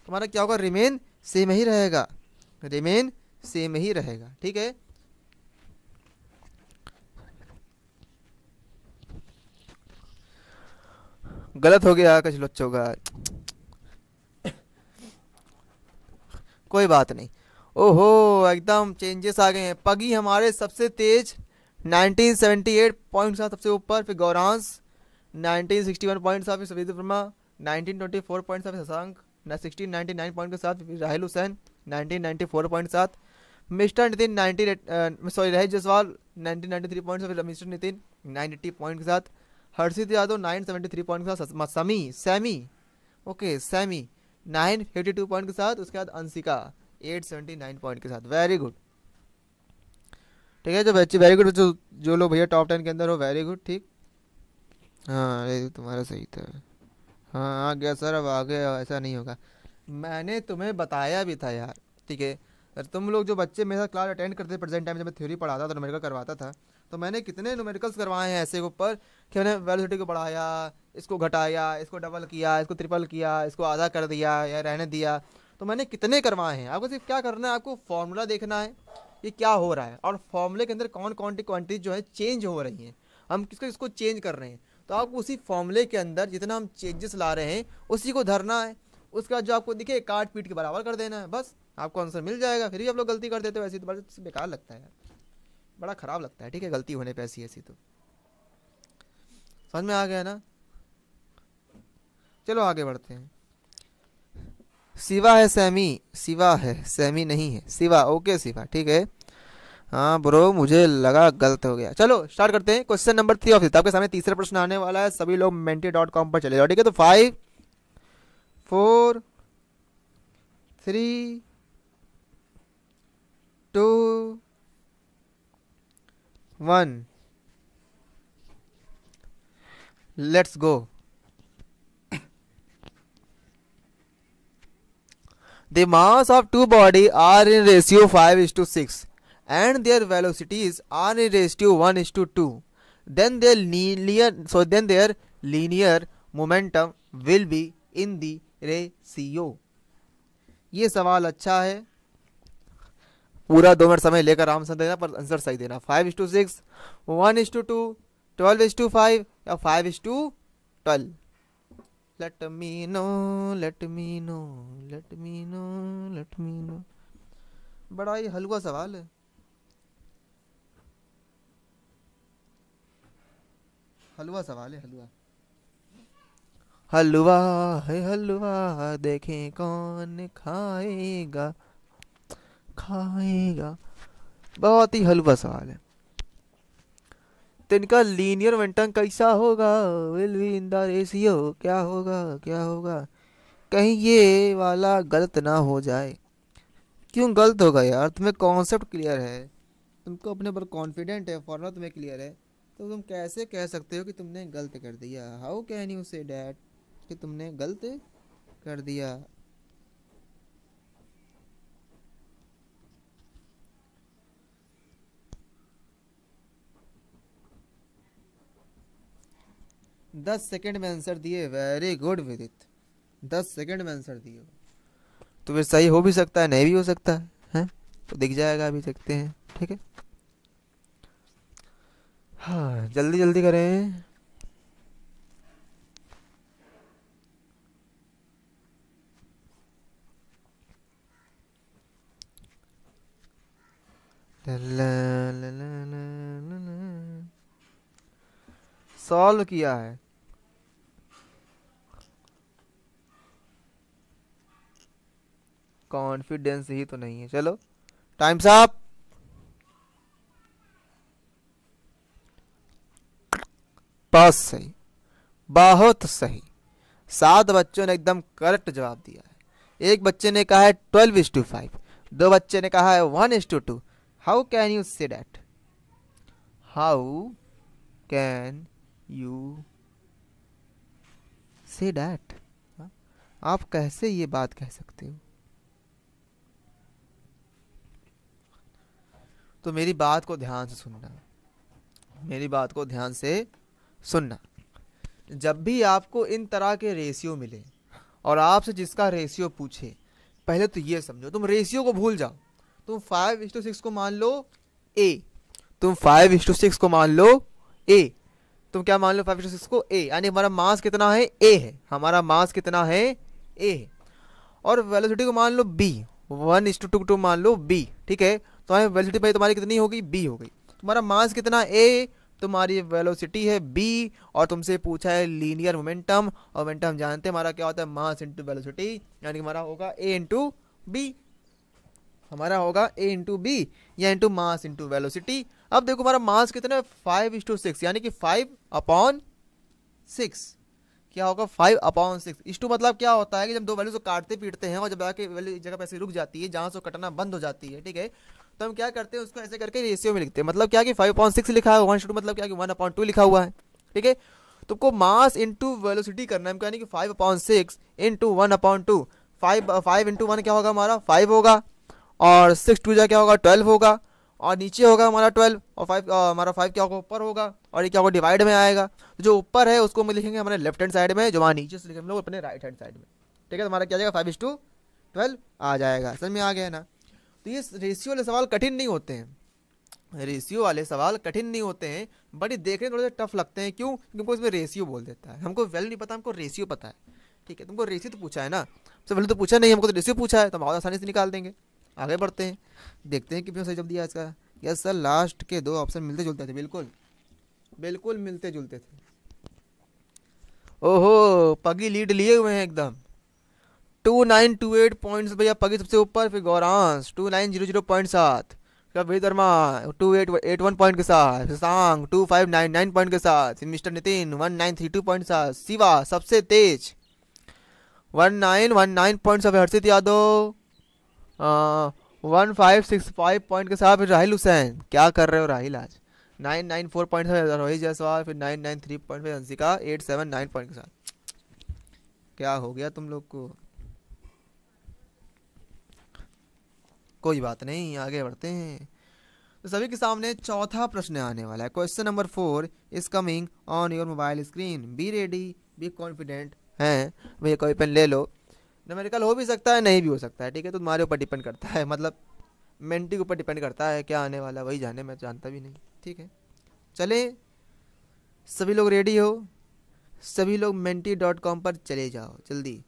हमारा क्या होगा रिमेन सेम ही रहेगा रिमेन सेम ही रहेगा ठीक है गलत हो गया कुछ लोचों का कोई बात नहीं ओहो एकदम चेंजेस आ गए हैं पगी हमारे सबसे तेज 1978 पॉइंट्स था सबसे ऊपर फिर गौरांश 1961 पॉइंट्स था फिर सफेद वर्मा 1924 पॉइंट्स था फिर Shashank sixteen ninety nine point के साथ Rahul Hussain nineteen ninety four point साथ mister Nitin ninety sorry Rahil Jaswal nineteen ninety three point फिर mister Nitin nine eighty point के साथ Harshit Yadav nine seventy three point के साथ Sami Sammy okay Sammy nine fifty two point के साथ उसके बाद Anshika eight seventy nine point के साथ वेरी गुड ठीक है जो बच्चे वेरी गुड जो जो लोग भैया टॉप टेन के अंदर हो वेरी गुड ठीक हाँ अरे तुम्हारा सही था हाँ आ गया सर अब आगे ऐसा नहीं होगा मैंने तुम्हें बताया भी था यार ठीक है अरे तुम लोग जो बच्चे मेरे साथ क्लास अटेंड करते प्रेजेंट टाइम जब मैं थ्योरी पढ़ाता था नोमेरिकल करवाता था तो मैंने कितने न्यूमेरिकल्स करवाए हैं ऐसे ऊपर कि मैंने वेलोसिटी को बढ़ाया इसको घटाया इसको डबल किया इसको ट्रिपल किया इसको आधा कर दिया या रहने दिया तो मैंने कितने करवाए हैं आपको सिर्फ क्या करना है आपको फार्मूला देखना है कि क्या हो रहा है और फॉर्मूले के अंदर कौन कौन सी क्वान्टिटीज जो है चेंज हो रही हैं हम किसको इसको चेंज कर रहे हैं तो आपको उसी फॉर्मूले के अंदर जितना हम चेंजेस ला रहे हैं उसी को धरना है उसका जो आपको दिखे काट पीट के बराबर कर देना है बस आपको आंसर मिल जाएगा फिर भी आप लोग गलती कर देते हो तो ऐसी तो बड़ा बेकार लगता है बड़ा ख़राब लगता है ठीक है गलती होने पर ऐसी ऐसी तो समझ में आ गया ना चलो आगे बढ़ते हैं सिवा है सैमी सिवा है सैमी नहीं है सिवा ओके सिवा ठीक है हाँ ब्रो मुझे लगा गलत हो गया चलो स्टार्ट करते हैं क्वेश्चन नंबर थ्री ऑफ आपके सामने तीसरा प्रश्न आने वाला है सभी लोग मेंटी डॉट कॉम पर चले जाओ ठीक है तो five four three two one let's go the mass of two body are in ratio five is to six and their velocities are in raised to 1 is to 2 then their linear so then their linear momentum will be in the ratio ये सवाल अच्छा है पूरा दो minute समय लेकर आराम से देना पर आंसर सही देना five is to six one is to two twelve is to five या five is to twelve let me know let me know let me know let me know बड़ा ही हलवा सवाल है हलवा सवाल है हलवा हलवा है हलवा देखे कौन खाएगा खाएगा बहुत ही हलवा सवाल है तो इनका लीनियर वेंटन कैसा होगा will be in the ratio क्या होगा क्या होगा कहीं ये वाला गलत ना हो जाए क्यों गलत होगा यार तुम्हें कॉन्सेप्ट क्लियर है तुमको अपने ऊपर कॉन्फिडेंट है फॉर्मूला तुम्हें क्लियर है तो तुम कैसे कह सकते हो कि तुमने गलत कर दिया how can you say that कि तुमने गलत कर दिया दस सेकंड में आंसर दिए वेरी गुड विदित दस सेकंड में आंसर दिए तो फिर सही हो भी सकता है नहीं भी हो सकता है, है? तो दिख जाएगा अभी देखते हैं ठीक है हाँ जल्दी जल्दी करें सॉल्व किया है कॉन्फिडेंस ही तो नहीं है चलो टाइम्स अप बहुत सही बहुत सही सात बच्चों ने एकदम करेक्ट जवाब दिया है एक बच्चे ने कहा है ट्वेल्व इज टू फाइव दो बच्चे ने कहा है one is to two how can you say that how can you say that आप कैसे ये बात कह सकते हो तो मेरी बात को ध्यान से सुनना मेरी बात को ध्यान से सुनना जब भी आपको इन तरह के रेशियो मिले और आपसे जिसका रेशियो पूछे पहले तो ये समझो तुम रेशियो को भूल जाओ तुम फाइव इंस टू सिक्स को मान लो ए तुम फाइव इंस टू सिक्स को मान लो ए तुम क्या मान लो फाइव इंस टू सिक्स को ए यानी हमारा मास कितना है ए है हमारा मास कितना है ए है और वेलोसिटी को मान लो B one is to two two two लो बी ठीक है तो हमें वेलोसिटी भाई तुम्हारी कितनी हो गई बी हो गई तुम्हारा मास कितना ए तुम्हारी वेलोसिटी है बी और तुमसे पूछा है लीनियर मोमेंटम और मोमेंटम जानते हैं हमारा क्या होता है मास इंटू वेलोसिटी यानी कि हमारा होगा ए इंटू बी हमारा होगा ए इंटू बी या इंटू मास इंटू वेलोसिटी अब देखो हमारा मास कितना है फाइव टू सिक्स यानी कि फाइव अपॉन सिक्स क्या होगा five upon six is to मतलब क्या होता है कि जब दो वैल्यूज को काटते पीटते हैं और जब जाके वैल्यू जगह पर ऐसी रुक जाती है जहाँ से कटना बंद हो जाती है ठीक है तो हम क्या करते हैं उसको ऐसे करके रेशियो में लिखते हैं मतलब क्या कि फाइव पॉइंट सिक्स लिखा है वन टू मतलब क्या कि वन अपॉइंट टू लिखा हुआ है ठीक है तुमको मास इंटू वेलोसिटी करना है यानी कि five upon six into one upon two five five into one क्या होगा हमारा फाइव होगा और सिक्स टू जो क्या होगा ट्वेल्व होगा और नीचे होगा हमारा ट्वेल्व और फाइव uh, हमारा फाइव क्या होगा ऊपर होगा और ये क्या होगा डिवाइड में आएगा तो जो ऊपर है उसको हम लिखेंगे हमारे लेफ्ट हैंड साइड में जो वहाँ नीचे से लिखेंगे हम लोग अपने राइट हैंड साइड में ठीक है तो हमारा क्या जाएगा फाइव इज टू ट्वेल्व आ जाएगा समझ में आ गया ना तो ये रेशियो वाले सवाल कठिन नहीं होते हैं रेशियो वाले सवाल कठिन नहीं होते हैं बट ये देखने थोड़े से टफ लगते हैं क्यों क्योंकि इसमें रेशियो बोल देता है हमको वैल्यू नहीं पता हमको रेशियो पता है ठीक है तुमको रेशियो तो पूछा है ना सबसे वैल्यू तो पूछा नहीं हमको तो रेशियो पूछा है तो हम बहुत आसानी से निकाल देंगे आगे बढ़ते हैं देखते हैं कि क्यों सही जब दिया इसका यस सर लास्ट के दो ऑप्शन मिलते जुलते थे बिल्कुल बिल्कुल मिलते जुलते थे ओहो पगी लीड लिए हुए हैं एकदम two nine two eight point भैया पगी सबसे ऊपर फिर Gauransh two nine zero zero point सात फिर Dharma two eight eight one point के साथ सांग two five nine nine point के साथ फिर mister Nitin one nine three two point साथ शिवा सबसे तेज one nine one nine point सब Harshit Yadav one five six five point के साथ फिर राहिल हुसैन क्या कर रहे हो राहिल आज nine nine four point Rohit Jaiswal फिर nine nine three point Anshika eight seven nine point के साथ क्या हो गया तुम लोग को कोई बात नहीं आगे बढ़ते हैं तो सभी के सामने चौथा प्रश्न आने वाला है question number four is coming on your mobile screen be ready be confident हैं भैया कोई पेन ले लो नमेरिकल हो भी सकता है नहीं भी हो सकता है ठीक है तो तुम्हारे ऊपर डिपेंड करता है मतलब मेंटी के ऊपर डिपेंड करता है क्या आने वाला वही जाने मैं जानता भी नहीं ठीक है चले सभी लोग रेडी हो सभी लोग मेंटी डॉट कॉम पर चले जाओ जल्दी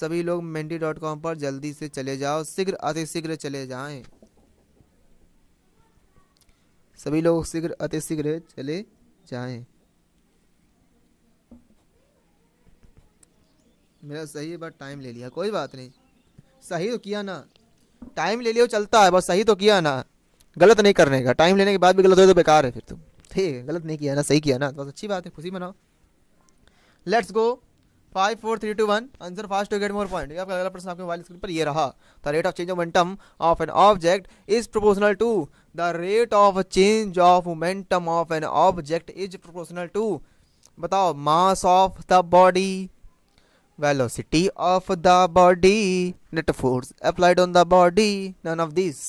सभी लोग मेंडी डॉट कॉम पर जल्दी से चले जाओ शीघ्र अतिशीघ्र चले जाएं सभी लोग शीघ्र अतिशीघ्र चले जाएं मेरा सही है बट टाइम ले लिया कोई बात नहीं सही तो किया ना टाइम ले लिया चलता है बस सही तो किया ना गलत नहीं करने का टाइम लेने के बाद भी गलत हो तो बेकार है फिर तुम तो। ठीक है गलत नहीं किया ना सही किया ना बस अच्छी बात है खुशी मनाओ let's go five four three two one answer fast to get more point आपका अगला प्रश्न आपके मोबाइल स्क्रीन पर ये रहा the rate of change of momentum of an object is proportional to the rate of change of momentum of an object is proportional to बताओ mass of the body velocity of the body net force applied on the body none of these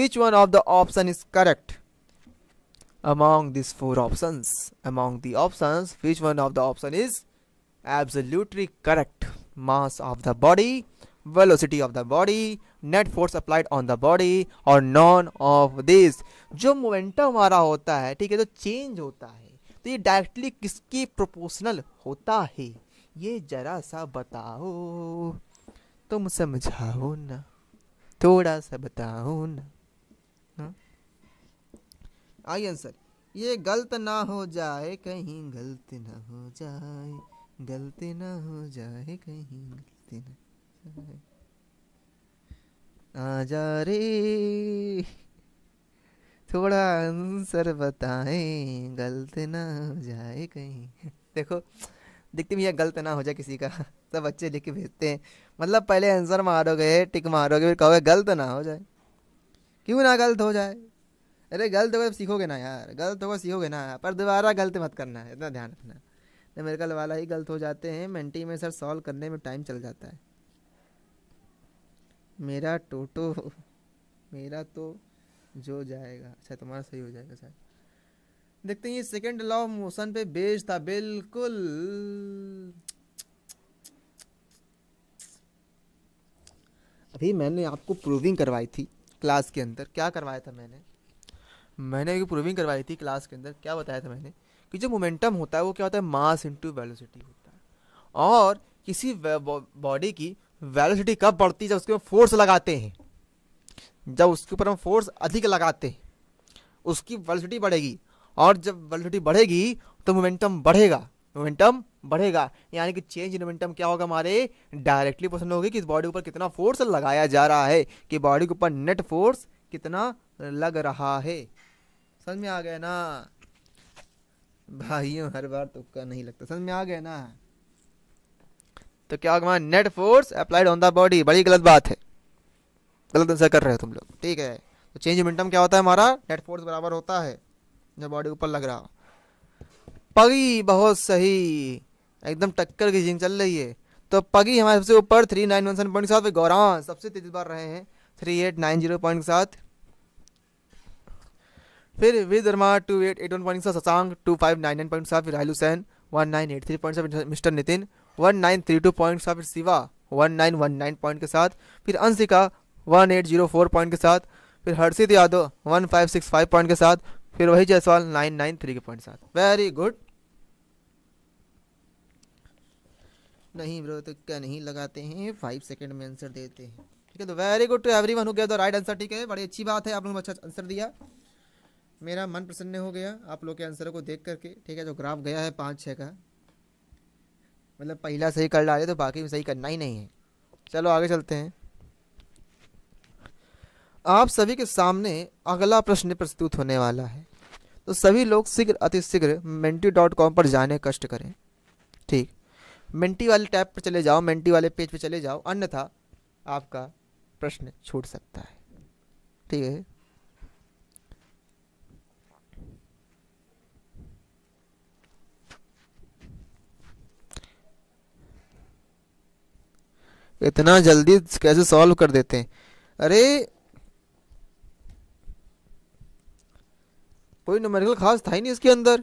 which one of the option is correct among these four options among the options which one of the option is absolutely correct mass of the body velocity of the body net force applied on the body और none of this जो momentum हमारा होता है ठीक है जो change होता है तो ये डायरेक्टली किसके प्रोपोर्शनल होता है ये जरा सा बताओ तुम समझाओ ना थोड़ा सा बताओ ना हाँ? आइए आंसर ये गलत ना हो जाए कहीं गलत ना हो जाए गलती ना हो जाए कहीं गलती ना जाए आ जा रे थोड़ा आंसर बताएं गलत ना हो जाए कहीं देखो दिखते भैया गलत ना हो जाए किसी का सब बच्चे लिख के भेजते हैं मतलब पहले आंसर मारोगे टिक मारोगे फिर कहोगे गलत ना हो जाए क्यों ना गलत हो जाए अरे गलत होगा तो सीखोगे ना यार गलत होगा सीखोगे ना पर दोबारा गलत मत करना इतना ध्यान रखना न्यूमेरिकल वाला ही गलत हो जाते हैं मेंटी में सर सॉल्व करने में टाइम चल जाता है मेरा टोटो मेरा तो जो जाएगा अच्छा तुम्हारा सही हो जाएगा सर देखते हैं ये सेकेंड लॉ मोशन पे बेज था बिल्कुल अभी मैंने आपको प्रूविंग करवाई थी क्लास के अंदर क्या करवाया था मैंने मैंने प्रूविंग करवाई थी क्लास के अंदर क्या बताया था मैंने कि जो मोमेंटम होता है वो क्या होता है मास इंटू वेलोसिटी होता है और किसी बॉडी की वेलोसिटी कब बढ़ती है जब उसके ऊपर फोर्स लगाते हैं जब उसके ऊपर हम फोर्स अधिक लगाते हैं उसकी वेलोसिटी बढ़ेगी और जब वेलोसिटी बढ़ेगी तो मोमेंटम बढ़ेगा मोमेंटम बढ़ेगा यानी कि चेंज इन मोमेंटम क्या होगा हमारे डायरेक्टली पसंद होगी कि इस बॉडी ऊपर कितना फोर्स लगाया जा रहा है कि बॉडी के ऊपर नेट फोर्स कितना लग रहा है समझ में आ गया ना भाइयों हर बार तुक्का नहीं लगता समझ में आ गया ना तो क्या होगा net force applied on the body बड़ी गलत बात है गलत आंसर कर रहे हो तुम लोग ठीक है तो चेंज मिनटम क्या होता है हमारा नेट फोर्स बराबर होता है जब बॉडी के ऊपर लग रहा हो पगी बहुत सही एकदम टक्कर की जिंग चल रही है तो पगी हमारे सबसे ऊपर three nine one seven point के साथ गौरान सबसे तेज बार रहे हैं three eight nine zero point के साथ फिर विदर्मा two eight eight one point ससांग two five nine nine point फिर Rahul Hussain one nine eight three point mister Nitin one nine three two point फिर Shiva one nine one nine point के साथ फिर Anshika one eight zero four point के साथ फिर Harshit Yadav one five six five point के साथ फिर वही जायसवाल नाइन नाइन थ्री के पॉइंट के साथ वेरी गुड नहीं ब्रो तो क्या नहीं लगाते हैं फाइव सेकेंड में आंसर देते हैं ठीक है तो very good to everyone हो गया तो राइट आंसर ठीक है बड़ी अच्छी बात है आप लोगों ने अच्छा आंसर दिया मेरा मन प्रसन्न हो गया आप लोग के आंसरों को देख करके ठीक है जो ग्राफ गया है पाँच छः का मतलब पहला सही कर डाले तो बाकी भी सही करना ही नहीं है चलो आगे चलते हैं आप सभी के सामने अगला प्रश्न प्रस्तुत होने वाला है तो सभी लोग शीघ्र अतिशीघ्र मेंटी डॉट कॉम पर जाने कष्ट करें ठीक मेंटी वाले टैब पर चले जाओ मेंटी वाले पेज पर चले जाओ अन्यथा आपका प्रश्न छूट सकता है ठीक है इतना जल्दी कैसे सॉल्व कर देते हैं अरे कोई न्यूमेरिकल खास था ही नहीं इसके अंदर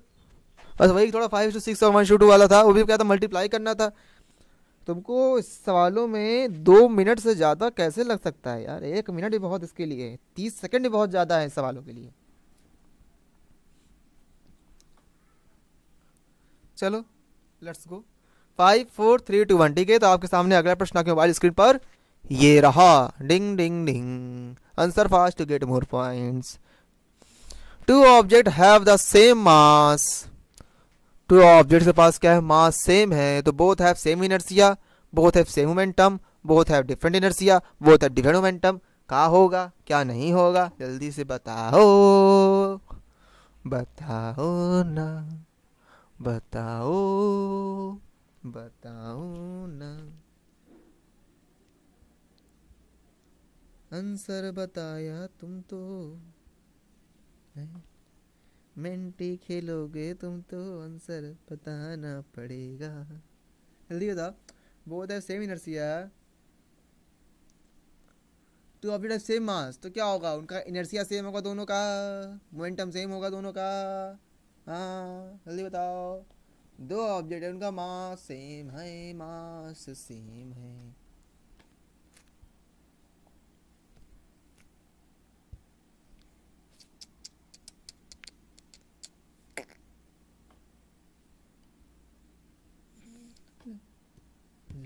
बस वही थोड़ा फाइव टू सिक्स और वन टू वाला था वो भी क्या था मल्टीप्लाई करना था तुमको इस सवालों में दो मिनट से ज़्यादा कैसे लग सकता है यार एक मिनट भी बहुत इसके लिए तीस सेकंड भी बहुत ज़्यादा है सवालों के लिए चलो let's go five four three two one ठीक है तो आपके सामने अगला प्रश्न आपके मोबाइल स्क्रीन पर ये रहा ding ding ding answer fast to get more points two object have the same mass two object के पास क्या है मास सेम है तो both have same inertia both have same momentum both have different inertia both have different momentum क्या होगा क्या नहीं होगा जल्दी से बताओ बताओ ना बताओ बताओ ना आंसर बताया तुम तो मेंटी खेलोगे तुम तो आंसर बताना पड़ेगा जल्दी बताओ बोथ हैव सेम इनर्सी है two object have same mass तो क्या होगा उनका इनर्सिया सेम होगा दोनों का मोमेंटम सेम होगा दोनों का हाँ जल्दी बताओ दो ऑब्जेक्ट है उनका मास सेम है मास सेम है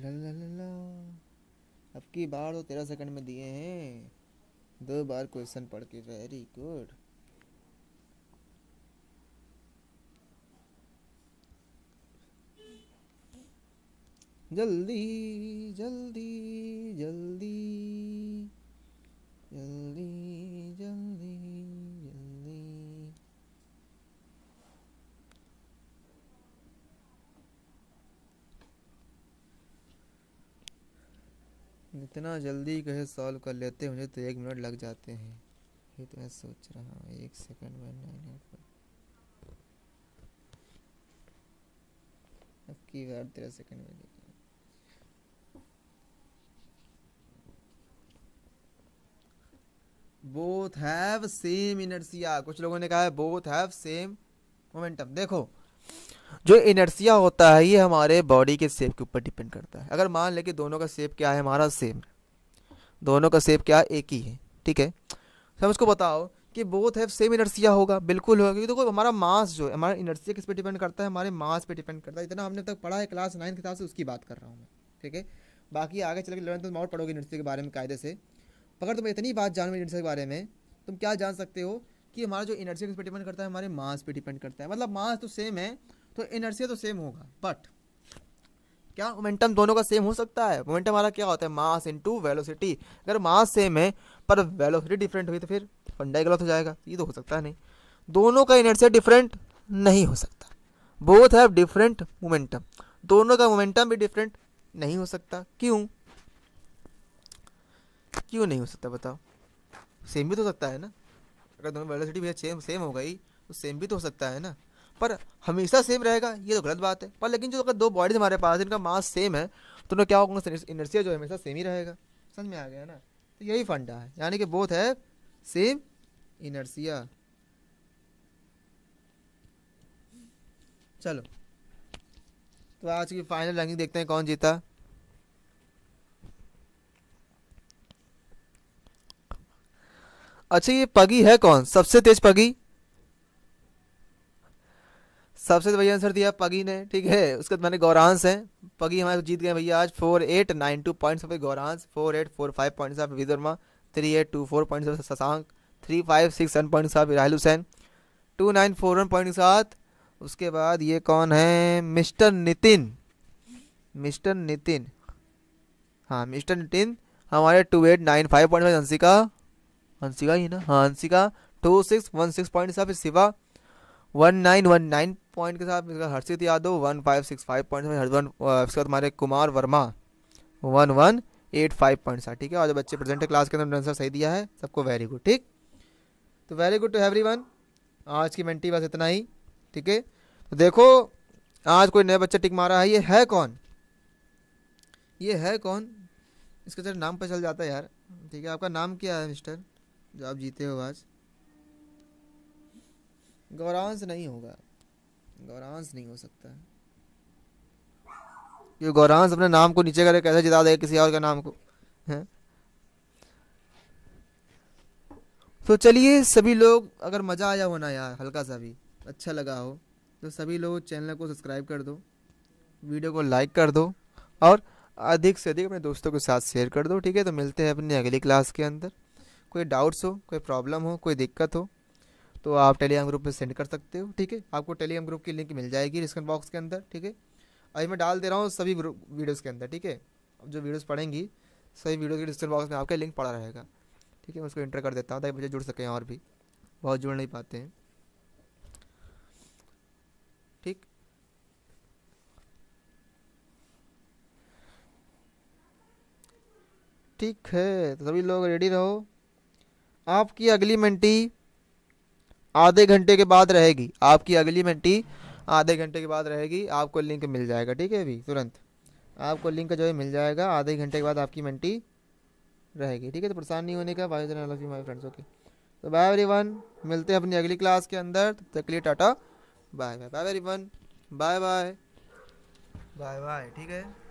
ला ला ला अब की बार तो तेरह सेकंड में दिए हैं दो बार क्वेश्चन पढ़ के वेरी गुड जल्दी जल्दी जल्दी जल्दी जल्दी जल्दी इतना जल्दी कहे सॉल्व कर लेते मुझे तो एक मिनट लग जाते हैं ये तो मैं सोच रहा हूँ एक सेकंड में नहीं एट अब की बार तेरह सेकंड में बोथ हैव सेम इनर्सिया कुछ लोगों ने कहा है बोथ हैव सेम मोमेंटम देखो जो इनर्सिया होता है ये हमारे बॉडी के सेप के ऊपर डिपेंड करता है अगर मान लें कि दोनों का सेप क्या है हमारा सेम दोनों का सेप क्या एक ही है ठीक है सब उसको बताओ कि बोथ हैव सेम इनर्सिया होगा बिल्कुल होगा क्योंकि देखो तो हमारा मास जो है हमारा इनर्सिया किस पर डिपेंड करता है हमारे मास पे डिपेंड करता है इतना हमने तक पढ़ा है क्लास नाइन के हिसाब से उसकी बात कर रहा हूँ मैं ठीक है बाकी आगे चल के इलेवंथ में तो और पढ़ोगे इनर्सिया के बारे में कायदे से अगर तुम्हें इतनी बात जानो इनर्जी के बारे में तुम क्या जान सकते हो कि हमारा जो इनर्जी किस पर डिपेंड करता है हमारे मास पे डिपेंड करता है मतलब मास तो सेम है तो इनर्जी तो सेम होगा बट क्या मोमेंटम दोनों का सेम हो सकता है मोमेंटम हमारा क्या होता है मास इंटू वेलोसिटी अगर मास सेम है पर वेलोसिटी डिफरेंट हुई तो फिर फंडा गलत हो जाएगा ये तो हो सकता है नहीं दोनों का इनर्जी डिफरेंट नहीं हो सकता बोथ हैव डिफरेंट मोमेंटम दोनों का मोमेंटम भी डिफरेंट नहीं हो सकता क्यों क्यों नहीं हो सकता बताओ सेम भी तो हो सकता है ना अगर दोनों वेलोसिटी मेरी सेम सेम हो गई तो सेम भी तो हो सकता है ना पर हमेशा सेम रहेगा ये तो गलत बात है पर लेकिन जो अगर दो बॉडीज हमारे पास इनका मास सेम है तो ना क्या होगा इनर्सिया जो है हमेशा सेम ही रहेगा समझ में आ गया ना तो यही फंडा है यानी कि बोथ है सेम इनर्सिया चलो तो आज की फाइनल रैंकिंग देखते हैं कौन जीता अच्छा ये पगी है कौन सबसे तेज पगी सबसे तो भैया आंसर दिया पगी ने ठीक है उसके बाद मैंने गौरांश हैं पगी हमारे तो जीत गए भैया आज four eight nine two points पे Gauransh four eight four five points आप विदर्मा three eight two four points Shashank three five six one points आप इराहिल Hussain two nine four one point सात उसके बाद ये कौन है मिस्टर नितिन मिस्टर नितिन हाँ मिस्टर नितिन हमारे two eight nine five point Anshika Hansika ही ना हाँ Hansika two six one six point के साथ फिर Shiva one nine one nine point के साथ इसका Harshit Yadav one five six five point हर्षवन इसके बाद हमारे Kumar Verma one one eight five point साठ ठीक है और जो बच्चे प्रेजेंट है क्लास के अंदर आंसर सही दिया है सबको वेरी गुड ठीक तो very good to everyone आज की मेंटी बस इतना ही ठीक है तो देखो आज कोई नया बच्चा टिक मारा है ये है कौन ये है कौन इसका जरा नाम पर चल जाता है यार ठीक है आपका नाम क्या है मिस्टर जो आप जीते हो आज गौरांस नहीं होगा गौरांश नहीं हो सकता है ये अपने नाम को नीचे करे कैसे जिता देगा किसी और के नाम को है तो चलिए सभी लोग अगर मज़ा आया हो ना यार हल्का सा भी अच्छा लगा हो तो सभी लोग चैनल को सब्सक्राइब कर दो वीडियो को लाइक कर दो और अधिक से अधिक अपने दोस्तों के साथ शेयर कर दो ठीक है तो मिलते हैं अपनी अगली क्लास के अंदर कोई डाउट्स हो कोई प्रॉब्लम हो कोई दिक्कत हो तो आप टेलीग्राम ग्रुप में सेंड कर सकते हो ठीक है आपको टेलीग्राम ग्रुप की लिंक मिल जाएगी डिस्क्रिप्शन बॉक्स के अंदर ठीक है अभी मैं डाल दे रहा हूँ सभी वीडियोस के अंदर ठीक है अब जो वीडियोस पढ़ेंगी सभी वीडियो के डिस्क्रिप्शन बॉक्स में आपका लिंक पड़ा रहेगा ठीक है मैं उसको इंटर कर देता हूँ ताकि मुझे जुड़ सकें और भी बहुत जुड़ नहीं पाते हैं ठीक ठीक है तो सभी लोग रेडी रहो आपकी अगली मिनटी आधे घंटे के बाद रहेगी आपकी अगली मिनटी आधे घंटे के बाद रहेगी आपको लिंक मिल जाएगा ठीक है अभी तुरंत आपको लिंक जो है मिल जाएगा आधे घंटे के बाद आपकी मिनटी रहेगी ठीक है तो परेशान नहीं होने का bye love my friends okay तो बाय वन मिलते हैं अपनी अगली क्लास के अंदर तब तक लिए tata bye bye bye one bye bye bye bye ठीक है